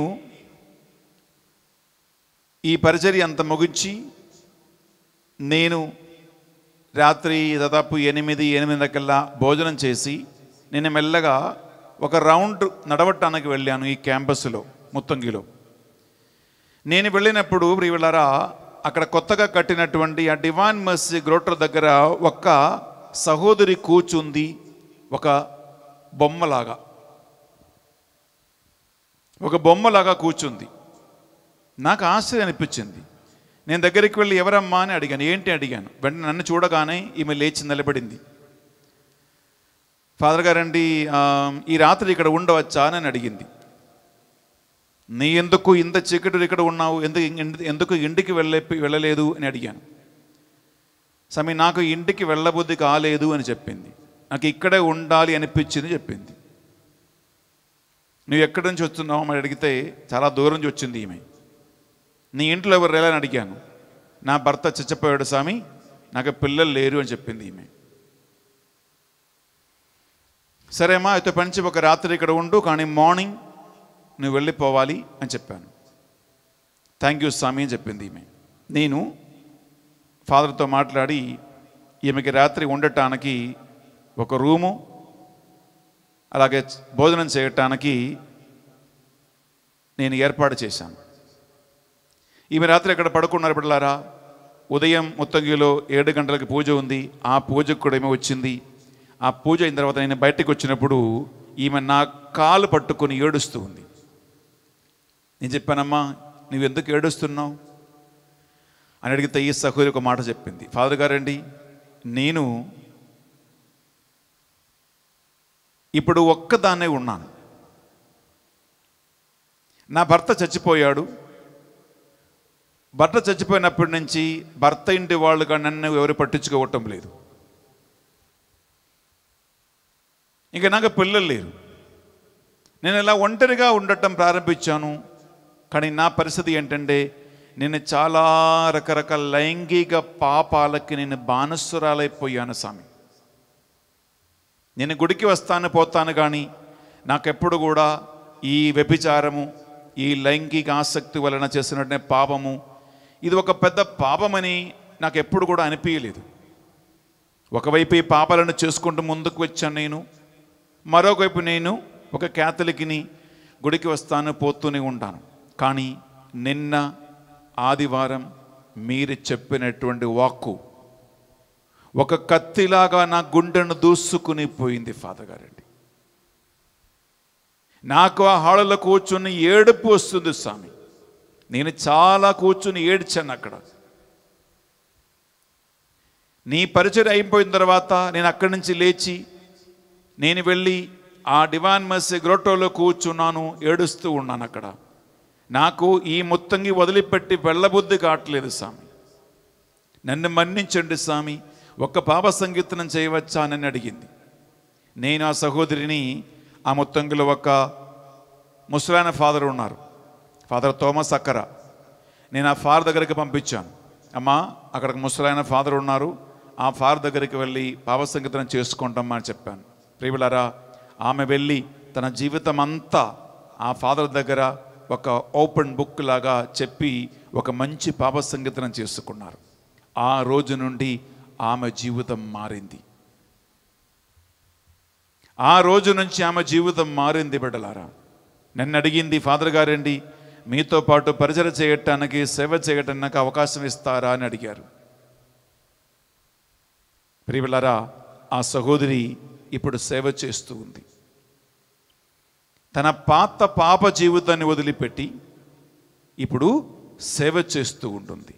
Speaker 1: ఈ పరిచర్య అంత ముగించి నేను రాత్రి దాదాపు ఎనిమిది కల్లా భోజనం చేసి నేను మెల్లగా ఒక రౌండ్ నడవటానికి వెళ్ళాను ఈ క్యాంపస్లో ముత్తంగిలో నేను వెళ్ళినప్పుడు ప్రియులారా అక్కడ కొత్తగా కట్టినటువంటి ఆ డివాన్ మస్జిద్ గ్రోటర్ దగ్గర ఒక సహోదరి కూచుంది ఒక బొమ్మలాగా ఒక బొమ్మలాగా కూర్చుంది నాకు ఆశ్చర్యం అనిపించింది నేను దగ్గరికి వెళ్ళి ఎవరమ్మా అని అడిగాను ఏంటి అడిగాను వెంటనే నన్ను చూడగానే ఈమె లేచి నిలబడింది ఫాదర్ గారండి ఈ రాత్రి ఇక్కడ ఉండవచ్చా అని అడిగింది నీ ఎందుకు ఇంత చీకటి ఇక్కడ ఉన్నావు ఎందుకు ఎందుకు ఇంటికి వెళ్ళే వెళ్ళలేదు అని అడిగాను సమి నాకు ఇంటికి వెళ్ళబుద్ధి కాలేదు అని చెప్పింది నాకు ఇక్కడే ఉండాలి అనిపించింది చెప్పింది నువ్వు ఎక్కడి నుంచి వస్తున్నావు అని అడిగితే చాలా దూరం నుంచి వచ్చింది ఈమె నీ ఇంట్లో ఎవరు వెళ్ళని అడిగాను నా భర్త చచ్చిపోయాడు స్వామి నాకు పిల్లలు లేరు అని చెప్పింది ఈమె సరేమా అయితే పనిచి ఒక రాత్రి ఇక్కడ ఉండు కానీ మార్నింగ్ నువ్వు వెళ్ళిపోవాలి అని చెప్పాను థ్యాంక్ యూ స్వామి అని చెప్పింది ఈమె నేను ఫాదర్తో మాట్లాడి ఈమెకి రాత్రి ఉండటానికి ఒక రూము అలాగే భోజనం చేయటానికి నేను ఏర్పాటు చేశాను ఈమె రాత్రి అక్కడ పడుకున్నారు పిల్లలారా ఉదయం ముత్తంగిలో ఏడు గంటలకు పూజ ఉంది ఆ పూజకు కూడా ఏమో వచ్చింది ఆ పూజ అయిన తర్వాత నేను బయటకు వచ్చినప్పుడు ఈమె నా కాలు పట్టుకుని ఏడుస్తూ ఉంది నేను చెప్పానమ్మా నువ్వు ఎందుకు ఏడుస్తున్నావు అని అడిగితే ఈ సహోదరి ఒక మాట చెప్పింది ఫాదర్ గారండి నేను ఇప్పుడు ఒక్కదాన్నే ఉన్నాను నా భర్త చచ్చిపోయాడు భర్త చచ్చిపోయినప్పటి నుంచి భర్త ఇంటి వాళ్ళుగా నన్ను ఎవరు పట్టించుకోవటం లేదు ఇంకా నాకు పిల్లలు లేరు నేను ఇలా ఒంటరిగా ఉండటం ప్రారంభించాను కానీ నా పరిస్థితి ఏంటంటే నేను చాలా రకరకాల లైంగిక పాపాలకి నేను బానిస్సురాలైపోయాను స్వామి నేను గుడికి వస్తాను పోతాను కానీ నాకెప్పుడు కూడా ఈ వ్యభిచారము ఈ లైంగిక ఆసక్తి వలన చేసినట్టే పాపము ఇది ఒక పెద్ద పాపమని నాకు ఎప్పుడు కూడా అనిపించలేదు ఒకవైపు ఈ పాపాలను చేసుకుంటూ ముందుకు వచ్చాను నేను మరొకవైపు నేను ఒక క్యాథలిక్ని గుడికి వస్తాను పోతూనే ఉంటాను కానీ నిన్న ఆదివారం మీరు చెప్పినటువంటి వాక్కు ఒక కత్తిలాగా నా గుండెను దూసుకుని పోయింది ఫాదర్ గారండి నాకు ఆ హాళలో కూర్చుని ఏడుపు వస్తుంది స్వామి నేను చాలా కూర్చుని ఏడ్చాను అక్కడ నీ పరిచయం అయిపోయిన తర్వాత నేను అక్కడి నుంచి లేచి నేను వెళ్ళి ఆ డివాన్ మసి గ్రోటోలో కూర్చున్నాను ఏడుస్తూ ఉన్నాను అక్కడ నాకు ఈ ముత్తంగి వదిలిపెట్టి వెళ్ళబుద్ధి కావట్లేదు స్వామి నన్ను మన్నించండి స్వామి ఒక్క పాప సంకీర్తనం చేయవచ్చా అని అడిగింది నేను ఆ సహోదరిని ఆ ముత్తంగిలో ఒక ముసలాయన ఫాదర్ ఉన్నారు ఫాదర్ తోమస్ అక్కర నేను ఆ ఫార్ దగ్గరికి పంపించాను అమ్మా అక్కడికి ముసలాయన ఫాదర్ ఉన్నారు ఆ ఫార్ దగ్గరికి వెళ్ళి పాప సంకీర్తనం చేసుకుంటామా అని చెప్పాను ప్రియులరా ఆమె వెళ్ళి తన జీవితం అంతా ఆ ఫాదర్ దగ్గర ఒక ఓపెన్ బుక్ లాగా చెప్పి ఒక మంచి పాప సంగీతం చేసుకున్నారు ఆ రోజు నుండి ఆమె జీవితం మారింది ఆ రోజు నుంచి ఆమె జీవితం మారింది బిడ్డలారా నన్ను అడిగింది ఫాదర్ గారండి మీతో పాటు పరిచయ చేయటానికి సేవ చేయటానికి అవకాశం ఇస్తారా అని అడిగారు ప్రియులారా ఆ సహోదరి ఇప్పుడు సేవ చేస్తూ ఉంది తన పాత పాప జీవితాన్ని వదిలిపెట్టి ఇప్పుడు సేవ చేస్తూ ఉంటుంది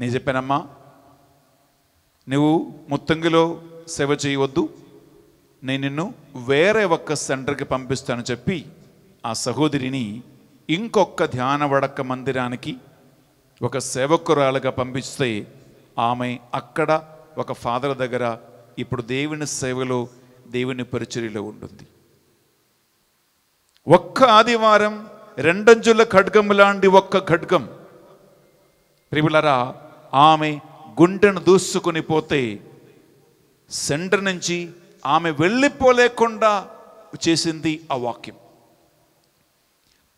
Speaker 1: నేను చెప్పానమ్మా నువ్వు ముత్తంగిలో సేవ చేయవద్దు నేను నిన్ను వేరే ఒక్క సెంటర్కి పంపిస్తాను చెప్పి ఆ సహోదరిని ఇంకొక ధ్యాన వడక మందిరానికి ఒక సేవకురాలుగా పంపిస్తే ఆమె అక్కడ ఒక ఫాదర్ దగ్గర ఇప్పుడు దేవుని సేవలో దేవుని పరిచర్యలో ఉంటుంది ఒక్క ఆదివారం రెండంజుల ఖడ్గం లాంటి ఒక్క ఖడ్గం ప్రిబులరా ఆమె గుండెను దూసుకుని పోతే సెంటర్ నుంచి ఆమె వెళ్ళిపోలేకుండా చేసింది ఆ వాక్యం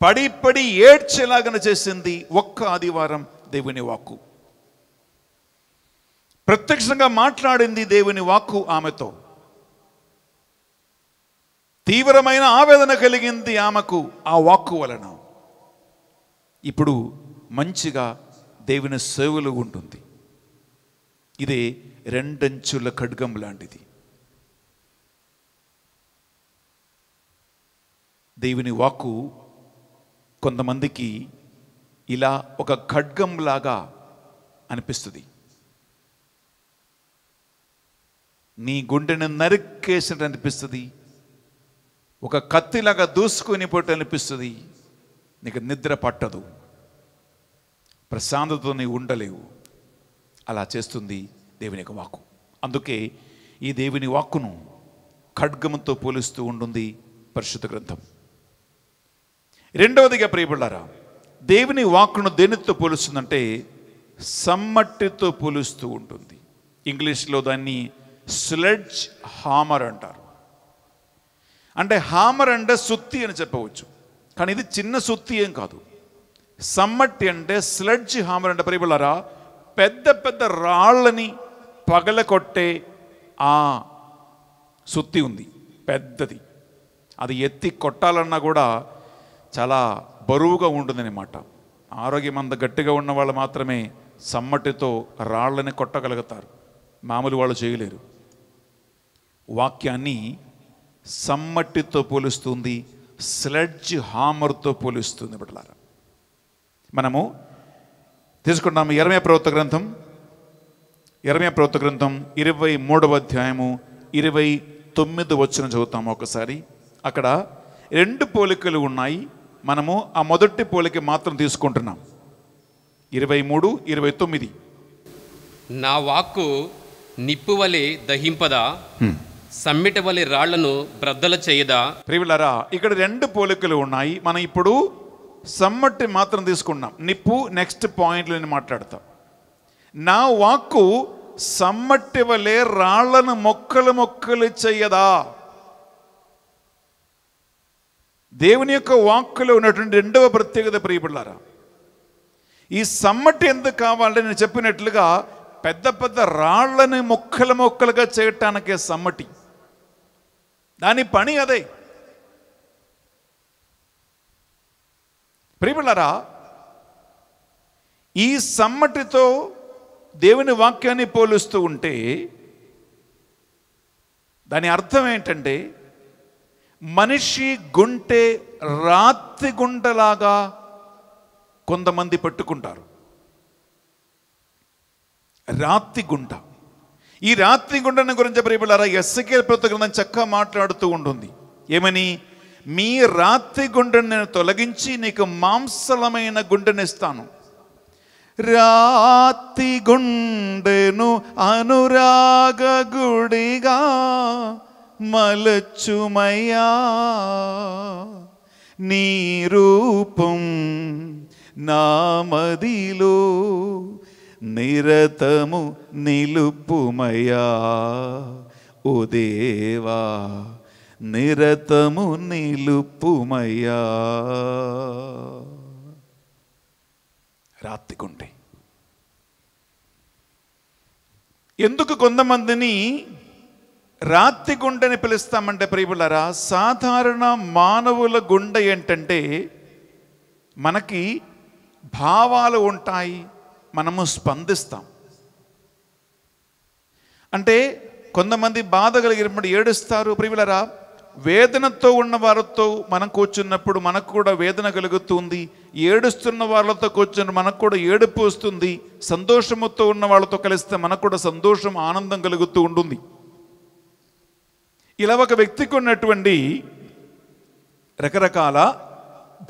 Speaker 1: పడి పడి ఏడ్చేలాగన చేసింది ఒక్క ఆదివారం దేవుని వాక్కు ప్రత్యక్షంగా మాట్లాడింది దేవుని వాక్కు ఆమెతో తీవ్రమైన ఆవేదన కలిగింది ఆమెకు ఆ వాక్కు వలన ఇప్పుడు మంచిగా దేవుని సేవలు ఉంటుంది ఇదే రెండంచుల ఖడ్గం లాంటిది దేవుని వాక్కు కొంతమందికి ఇలా ఒక ఖడ్గంలాగా అనిపిస్తుంది నీ గుండెను నరికేసినట్టు అనిపిస్తుంది ఒక కత్తిలాగా దూసుకొని పోటీ అనిపిస్తుంది నీకు నిద్ర పట్టదు ప్రశాంతతో నీవు ఉండలేవు అలా చేస్తుంది దేవుని యొక్క వాక్కు అందుకే ఈ దేవుని వాక్కును ఖడ్గముతో పోలుస్తూ ఉంటుంది పరిశుద్ధ గ్రంథం రెండవదిగా ప్రియపడ్డారా దేవుని వాక్కును దేనితో పోలుస్తుందంటే సమ్మట్టితో పోలుస్తూ ఉంటుంది ఇంగ్లీష్లో దాన్ని స్లెడ్జ్ హామర్ అంటారు అంటే హామర్ అంటే సుత్తి అని చెప్పవచ్చు కానీ ఇది చిన్న సుత్తి ఏం కాదు సమ్మట్టి అంటే స్లెడ్జ్ హామర్ అంటే పరిబులరా పెద్ద పెద్ద రాళ్ళని పగల కొట్టే ఆ సుత్తి ఉంది పెద్దది అది ఎత్తి కొట్టాలన్నా కూడా చాలా బరువుగా ఉంటుందన్నమాట ఆరోగ్యం అంత గట్టిగా ఉన్న వాళ్ళు మాత్రమే సమ్మటితో రాళ్ళని కొట్టగలుగుతారు మామూలు వాళ్ళు చేయలేరు వాక్యాన్ని సమ్మట్టితో పోలుస్తుంది స్లెడ్జ్ హామర్తో పోలుస్తుంది బిడ్డలారా మనము తీసుకుంటాము ఇరవై ప్రవృత్త గ్రంథం ఎరమే ప్రవృత్త గ్రంథం ఇరవై మూడవ అధ్యాయము ఇరవై తొమ్మిది వచ్చిన చదువుతాము ఒకసారి అక్కడ రెండు పోలికలు ఉన్నాయి మనము ఆ మొదటి పోలిక మాత్రం తీసుకుంటున్నాం ఇరవై మూడు ఇరవై తొమ్మిది
Speaker 6: నా వాక్కు నిప్పువలే దహింపదా సమ్మిటవలి రాళ్లను బ్రద్దల చేయదా ప్రియులరా
Speaker 1: ఇక్కడ రెండు పోలికలు ఉన్నాయి మనం ఇప్పుడు సమ్మటి మాత్రం తీసుకున్నాం నిప్పు నెక్స్ట్ పాయింట్లని మాట్లాడతాం నా వాక్కు సమ్మటి వలె రాళ్లను మొక్కలు మొక్కలు చెయ్యదా దేవుని యొక్క వాక్కులో ఉన్నటువంటి రెండవ ప్రత్యేకత ప్రియపడ్డారా ఈ సమ్మటి ఎందుకు కావాలంటే నేను చెప్పినట్లుగా పెద్ద పెద్ద రాళ్ళని మొక్కలు మొక్కలుగా చేయటానికే సమ్మటి దాని పని అదే ప్రియమలరా ఈ సమ్మటితో దేవుని వాక్యాన్ని పోలుస్తూ ఉంటే దాని అర్థం ఏంటంటే మనిషి గుంటే రాత్రి గుంటలాగా కొంతమంది పట్టుకుంటారు రాత్రి గుంట ఈ రాత్రి గుండెను గురించి ప్రియపడారా ఎస్సకేల్ ప్రతి గ్రంథం చక్కగా మాట్లాడుతూ ఉంటుంది ఏమని మీ రాత్రి గుండెను నేను తొలగించి నీకు మాంసలమైన గుండెనిస్తాను రాత్రి గుండెను అనురాగ గుడిగా మలచుమయ్యా నీ రూపం నా మదిలో నిరతము నిలుపుమయా ఓ దేవా నిరతము నిలుపుమయా రాత్రికుండి ఎందుకు కొంతమందిని రాత్రి గుండెని పిలుస్తామంటే ప్రియులరా సాధారణ మానవుల గుండె ఏంటంటే మనకి భావాలు ఉంటాయి మనము స్పందిస్తాం అంటే కొంతమంది బాధ కలిగినప్పుడు ఏడుస్తారు ప్రియులరా వేదనతో ఉన్న వారితో మనం కూర్చున్నప్పుడు మనకు కూడా వేదన కలుగుతుంది ఏడుస్తున్న వాళ్ళతో కూర్చుని మనకు కూడా ఏడుపు వస్తుంది సంతోషముతో ఉన్న వాళ్ళతో కలిస్తే మనకు కూడా సంతోషం ఆనందం కలుగుతూ ఉంటుంది ఇలా ఒక వ్యక్తికి ఉన్నటువంటి రకరకాల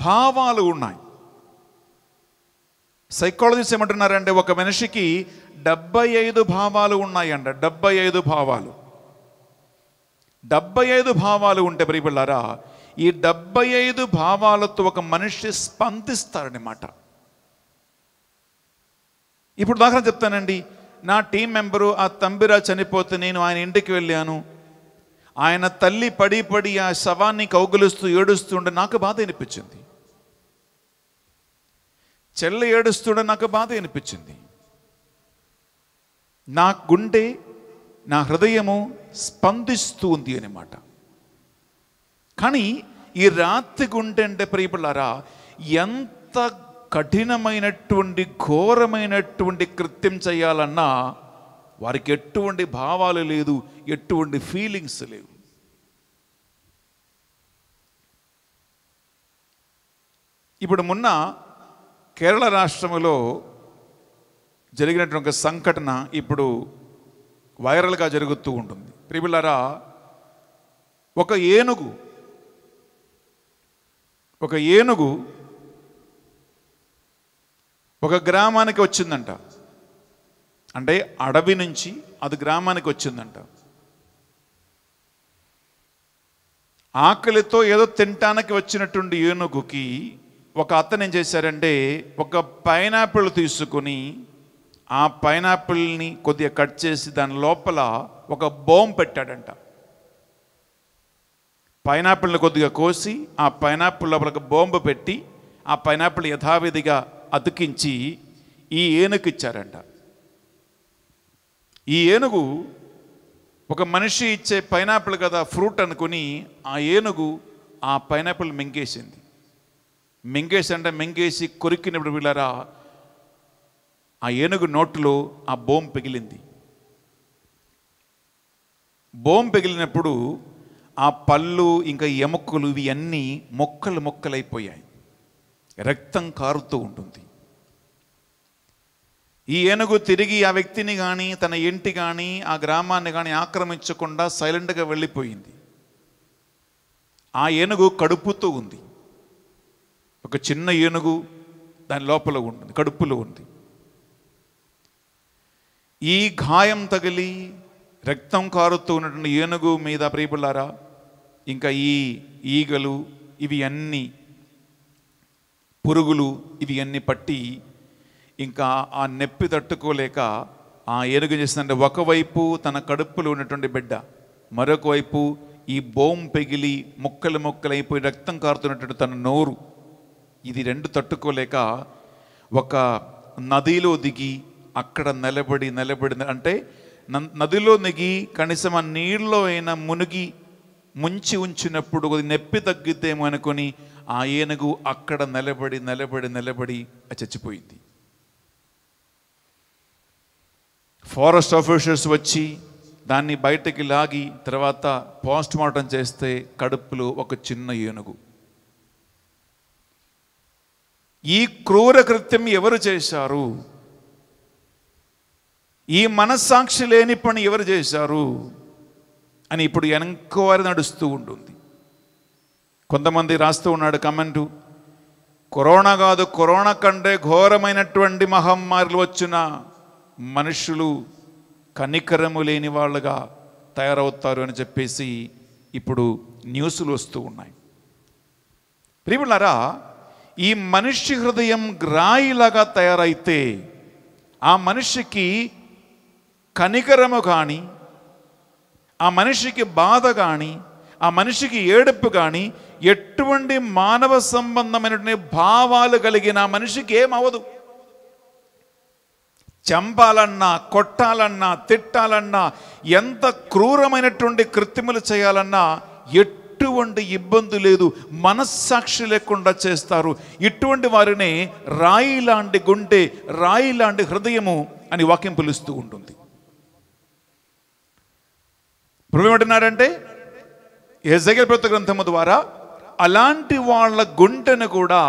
Speaker 1: భావాలు ఉన్నాయి సైకాలజిస్ట్ ఏమంటున్నారంటే ఒక మనిషికి డెబ్బై ఐదు భావాలు ఉన్నాయంట డెబ్బై ఐదు భావాలు డెబ్బై ఐదు భావాలు ఉంటే ప్రియపిల్లారా ఈ డెబ్బై ఐదు భావాలతో ఒక మనిషి స్పందిస్తారనమాట ఇప్పుడు దాకా చెప్తానండి నా టీం మెంబరు ఆ తంబిరా చనిపోతే నేను ఆయన ఇంటికి వెళ్ళాను ఆయన తల్లి పడి పడి ఆ శవాన్ని కౌగులుస్తూ ఏడుస్తూ ఉండే నాకు బాధ అనిపించింది చెల్ల ఏడుస్తుండ నాకు బాధ అనిపించింది నా గుండె నా హృదయము స్పందిస్తూ ఉంది అనమాట కానీ ఈ రాత్రి గుండె అంటే ప్రియపడారా ఎంత కఠినమైనటువంటి ఘోరమైనటువంటి కృత్యం చేయాలన్నా వారికి ఎటువంటి భావాలు లేదు ఎటువంటి ఫీలింగ్స్ లేవు ఇప్పుడు మొన్న కేరళ రాష్ట్రంలో జరిగినటువంటి సంఘటన ఇప్పుడు వైరల్గా జరుగుతూ ఉంటుంది ప్రిబులరా ఒక ఏనుగు ఒక ఏనుగు ఒక గ్రామానికి వచ్చిందంట అంటే అడవి నుంచి అది గ్రామానికి వచ్చిందంట ఆకలితో ఏదో తినటానికి వచ్చినటువంటి ఏనుగుకి ఒక అతను ఏం చేశారంటే ఒక పైనాపిల్ తీసుకుని ఆ పైనాపిల్ని కొద్దిగా కట్ చేసి దాని లోపల ఒక బోమ్ పెట్టాడంట పైనాపిల్ని కొద్దిగా కోసి ఆ పైనాపిల్ లోపల ఒక బోంబు పెట్టి ఆ పైనాపిల్ యథావిధిగా అతికించి ఈ ఏనుగు ఇచ్చారంట ఈ ఏనుగు ఒక మనిషి ఇచ్చే పైనాపిల్ కదా ఫ్రూట్ అనుకుని ఆ ఏనుగు ఆ పైనాపిల్ మింగేసింది మింగేసి అంటే మింగేసి కొరికినప్పుడు వీళ్ళరా ఆ ఏనుగు నోట్లో ఆ బోమ్ పెగిలింది బోమ్ పెగిలినప్పుడు ఆ పళ్ళు ఇంకా ఎముకలు ఇవి అన్నీ మొక్కలు మొక్కలైపోయాయి రక్తం కారుతూ ఉంటుంది ఈ ఏనుగు తిరిగి ఆ వ్యక్తిని కానీ తన ఇంటి కానీ ఆ గ్రామాన్ని కానీ ఆక్రమించకుండా సైలెంట్గా వెళ్ళిపోయింది ఆ ఏనుగు కడుపుతూ ఉంది ఒక చిన్న ఏనుగు దాని లోపల ఉంటుంది కడుపులో ఉంది ఈ గాయం తగిలి రక్తం కారుతూ ఉన్నటువంటి ఏనుగు మీద ప్రియపుల్లారా ఇంకా ఈ ఈగలు ఇవి అన్నీ పురుగులు ఇవి అన్నీ పట్టి ఇంకా ఆ నెప్పి తట్టుకోలేక ఆ ఏనుగు చేసిందంటే ఒకవైపు తన కడుపులో ఉన్నటువంటి బిడ్డ మరొక వైపు ఈ బోం పెగిలి ముక్కలు ముక్కలైపోయి రక్తం కారుతున్నటువంటి తన నోరు ఇది రెండు తట్టుకోలేక ఒక నదిలో దిగి అక్కడ నిలబడి నిలబడి అంటే నదిలో దిగి కనీసం ఆ నీళ్ళలో అయినా మునిగి ముంచి ఉంచినప్పుడు నొప్పి తగ్గితేమో అనుకొని ఆ ఏనుగు అక్కడ నిలబడి నిలబడి నిలబడి చచ్చిపోయింది ఫారెస్ట్ ఆఫీసర్స్ వచ్చి దాన్ని బయటకి లాగి తర్వాత పోస్ట్ మార్టం చేస్తే కడుపులో ఒక చిన్న ఏనుగు ఈ క్రూర కృత్యం ఎవరు చేశారు ఈ మనస్సాక్షి లేని పని ఎవరు చేశారు అని ఇప్పుడు వెనక్కోవారి నడుస్తూ ఉంటుంది కొంతమంది రాస్తూ ఉన్నాడు కమెంటు కరోనా కాదు కరోనా కంటే ఘోరమైనటువంటి మహమ్మారులు వచ్చిన మనుషులు కనికరము లేని వాళ్ళుగా తయారవుతారు అని చెప్పేసి ఇప్పుడు న్యూస్లు వస్తూ ఉన్నాయి ప్రియులారా ఈ మనిషి హృదయం గ్రాయిలాగా తయారైతే ఆ మనిషికి కనికరము కానీ ఆ మనిషికి బాధ కానీ ఆ మనిషికి ఏడుపు కానీ ఎటువంటి మానవ సంబంధమైనటువంటి భావాలు కలిగిన మనిషికి ఏమవదు చంపాలన్నా కొట్టాలన్నా తిట్టాలన్నా ఎంత క్రూరమైనటువంటి కృత్రిములు చేయాలన్నా ఎట్ ఎటువంటి ఇబ్బంది లేదు మనస్సాక్షి లేకుండా చేస్తారు ఇటువంటి వారినే రాయి లాంటి గుండె రాయి లాంటి హృదయము అని వాక్యం పిలుస్తూ ఉంటుంది ప్రభు ఏమంటున్నారంటే ఎజగల్ ప్రత గ్రంథము ద్వారా అలాంటి వాళ్ళ గుంటెను కూడా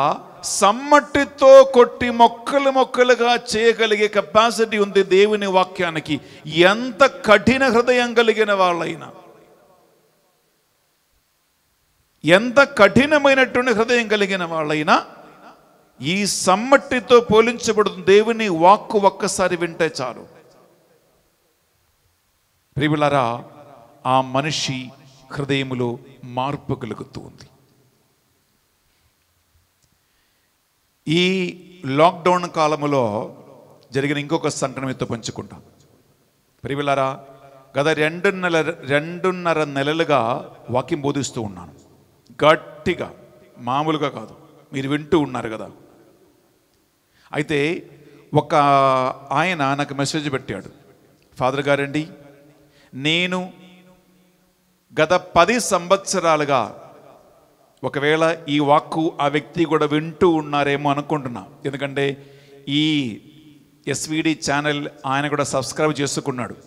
Speaker 1: సమ్మటితో కొట్టి మొక్కలు మొక్కలుగా చేయగలిగే కెపాసిటీ ఉంది దేవుని వాక్యానికి ఎంత కఠిన హృదయం కలిగిన వాళ్ళైనా ఎంత కఠినమైనటువంటి హృదయం కలిగిన వాళ్ళైనా ఈ సమ్మట్టితో పోలించబడుతుంది దేవుని వాక్కు ఒక్కసారి వింటే చాలు ప్రియులరా ఆ మనిషి హృదయములో మార్పు కలుగుతుంది ఈ లాక్డౌన్ కాలములో జరిగిన ఇంకొక సంఘటన మీతో పంచుకుంటాం ప్రియులరా గత రెండున్నర రెండున్నర నెలలుగా వాక్యం బోధిస్తూ ఉన్నాను గట్టిగా మామూలుగా కాదు మీరు వింటూ ఉన్నారు కదా అయితే ఒక ఆయన నాకు మెసేజ్ పెట్టాడు ఫాదర్ గారండి నేను గత పది సంవత్సరాలుగా ఒకవేళ ఈ వాక్కు ఆ వ్యక్తి కూడా వింటూ ఉన్నారేమో అనుకుంటున్నా ఎందుకంటే ఈ ఎస్విడి ఛానల్ ఆయన కూడా సబ్స్క్రైబ్ చేసుకున్నాడు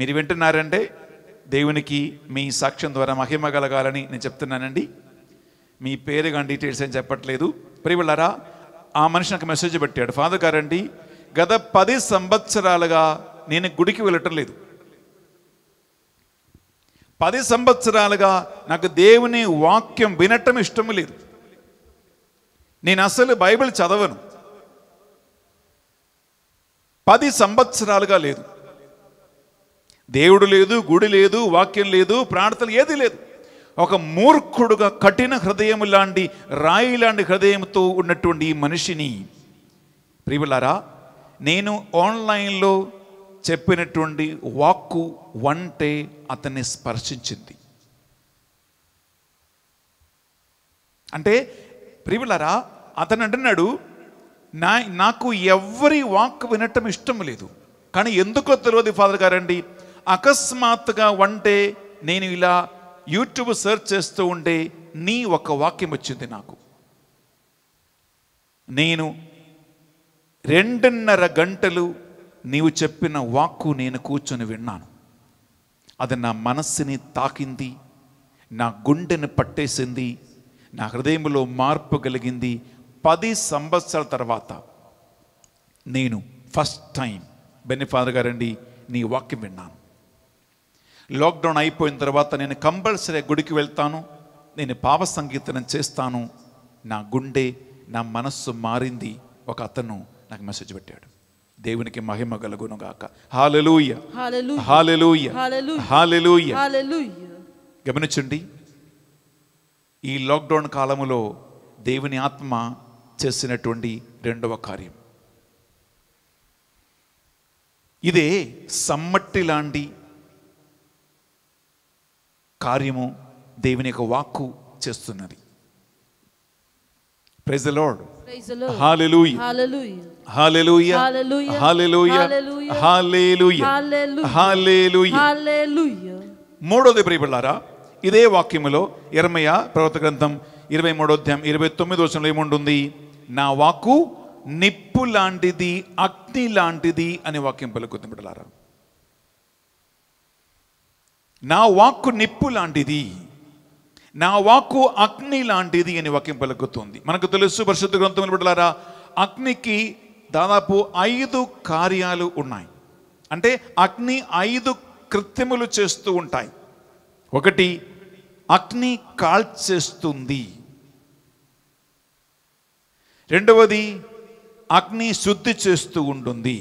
Speaker 1: మీరు వింటున్నారంటే దేవునికి మీ సాక్ష్యం ద్వారా మహిమ కలగాలని నేను చెప్తున్నానండి మీ పేరు కానీ డీటెయిల్స్ అని చెప్పట్లేదు ప్రియవళ్ళారా ఆ మనిషి నాకు మెసేజ్ పెట్టాడు ఫాదర్ గారండి గత పది సంవత్సరాలుగా నేను గుడికి వెళ్ళటం లేదు పది సంవత్సరాలుగా నాకు దేవుని వాక్యం వినటం ఇష్టం లేదు నేను అసలు బైబిల్ చదవను పది సంవత్సరాలుగా లేదు దేవుడు లేదు గుడి లేదు వాక్యం లేదు ప్రార్థన ఏది లేదు ఒక మూర్ఖుడుగా కఠిన హృదయం లాంటి రాయి లాంటి హృదయంతో ఉన్నటువంటి ఈ మనిషిని ప్రియులారా నేను ఆన్లైన్లో చెప్పినటువంటి వాక్కు వంటే అతన్ని స్పర్శించింది అంటే ప్రియులారా అతను అంటున్నాడు నా నాకు ఎవరి వాక్ వినటం ఇష్టం లేదు కానీ ఎందుకో తెలియదు ఫాదర్ గారండి అకస్మాత్తుగా వంటే నేను ఇలా యూట్యూబ్ సెర్చ్ చేస్తూ ఉంటే నీ ఒక వాక్యం వచ్చింది నాకు నేను రెండున్నర గంటలు నీవు చెప్పిన వాక్కు నేను కూర్చొని విన్నాను అది నా మనస్సుని తాకింది నా గుండెని పట్టేసింది నా హృదయంలో మార్పు కలిగింది పది సంవత్సరాల తర్వాత నేను ఫస్ట్ టైం బెన్నిఫాదర్ గారండి నీ వాక్యం విన్నాను లాక్డౌన్ అయిపోయిన తర్వాత నేను కంపల్సరీ గుడికి వెళ్తాను నేను పావ సంకీర్తనం చేస్తాను నా గుండె నా మనస్సు మారింది ఒక అతను నాకు మెసేజ్ పెట్టాడు దేవునికి మహిమ కలుగును హాలెలూయ
Speaker 2: హాలెలూయ హాలెలూయ
Speaker 1: గమనించండి ఈ లాక్డౌన్ కాలంలో దేవుని ఆత్మ చేసినటువంటి రెండవ కార్యం ఇదే సమ్మట్టి లాంటి కార్యము దేవుని యొక్క వాక్కు చేస్తున్నది praise Lord hallelujah hallelujah hallelujah hallelujah
Speaker 2: hallelujah
Speaker 1: మూడోది ప్రియపడారా ఇదే వాక్యములో ఇరమయ ప్రవర్త గ్రంథం ఇరవై మూడో అధ్యాయం ఇరవై తొమ్మిది వచ్చిన ఏముంటుంది నా వాక్కు నిప్పు లాంటిది అగ్ని లాంటిది అనే వాక్యం పలుకుతుంది బిడ్డలారా నా వాక్కు నిప్పు లాంటిది నా వాక్కు అగ్ని లాంటిది అని వాక్యం పలుకుతుంది మనకు తెలుసు పరిశుద్ధ గ్రంథం బిడ్డలారా అగ్నికి దాదాపు ఐదు కార్యాలు ఉన్నాయి అంటే అగ్ని ఐదు కృత్రిములు చేస్తూ ఉంటాయి ఒకటి అగ్ని కాల్చేస్తుంది రెండవది అగ్ని శుద్ధి చేస్తూ ఉంటుంది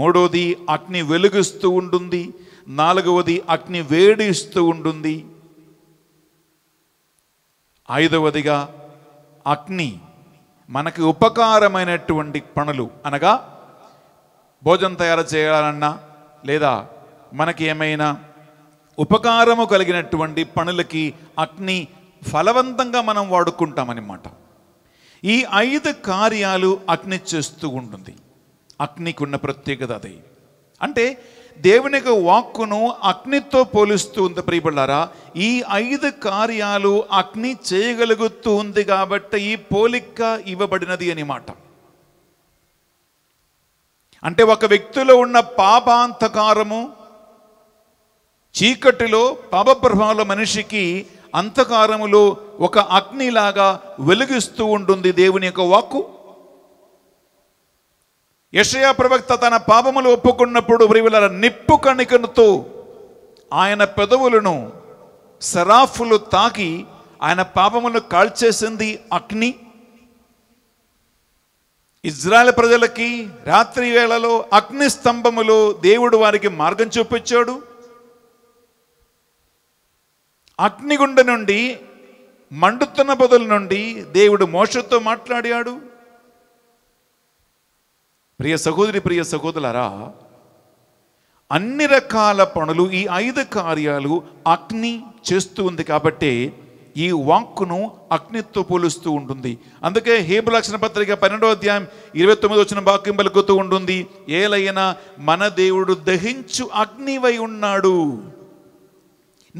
Speaker 1: మూడవది అగ్ని వెలుగుస్తూ ఉంటుంది నాలుగవది అగ్ని వేడి ఇస్తూ ఉంటుంది ఐదవదిగా అగ్ని మనకి ఉపకారమైనటువంటి పనులు అనగా భోజనం తయారు చేయాలన్నా లేదా మనకి ఏమైనా ఉపకారము కలిగినటువంటి పనులకి అగ్ని ఫలవంతంగా మనం వాడుకుంటామన్నమాట ఈ ఐదు కార్యాలు అగ్ని చేస్తూ ఉంటుంది అగ్నికి ఉన్న ప్రత్యేకత అది అంటే దేవుని యొక్క వాక్కును అగ్నితో పోలుస్తూ ఉంది ప్రియపడ్డారా ఈ ఐదు కార్యాలు అగ్ని చేయగలుగుతూ ఉంది కాబట్టి ఈ పోలిక ఇవ్వబడినది అని మాట అంటే ఒక వ్యక్తిలో ఉన్న పాపాంతకారము చీకటిలో పాపప్రభావంలో మనిషికి అంతకారములో ఒక అగ్నిలాగా వెలిగిస్తూ ఉంటుంది దేవుని యొక్క వాక్కు యషయా ప్రవక్త తన పాపములు ఒప్పుకున్నప్పుడు ప్రియుల నిప్పు కణికనుతో ఆయన పెదవులను సరాఫులు తాకి ఆయన పాపములు కాల్చేసింది అగ్ని ఇజ్రాయెల్ ప్రజలకి రాత్రి వేళలో అగ్ని స్తంభములో దేవుడు వారికి మార్గం చూపించాడు అగ్నిగుండ నుండి మండుతున్న బదుల నుండి దేవుడు మోషతో మాట్లాడాడు ప్రియ సహోదరి ప్రియ సహోదరులరా అన్ని రకాల పనులు ఈ ఐదు కార్యాలు అగ్ని చేస్తూ ఉంది కాబట్టి ఈ వాక్కును అగ్నితో పోలుస్తూ ఉంటుంది అందుకే లక్షణ పత్రిక పన్నెండో అధ్యాయం ఇరవై తొమ్మిది వచ్చిన వాక్యం పలుకుతూ ఉంటుంది ఏలైనా మన దేవుడు దహించు అగ్నివై ఉన్నాడు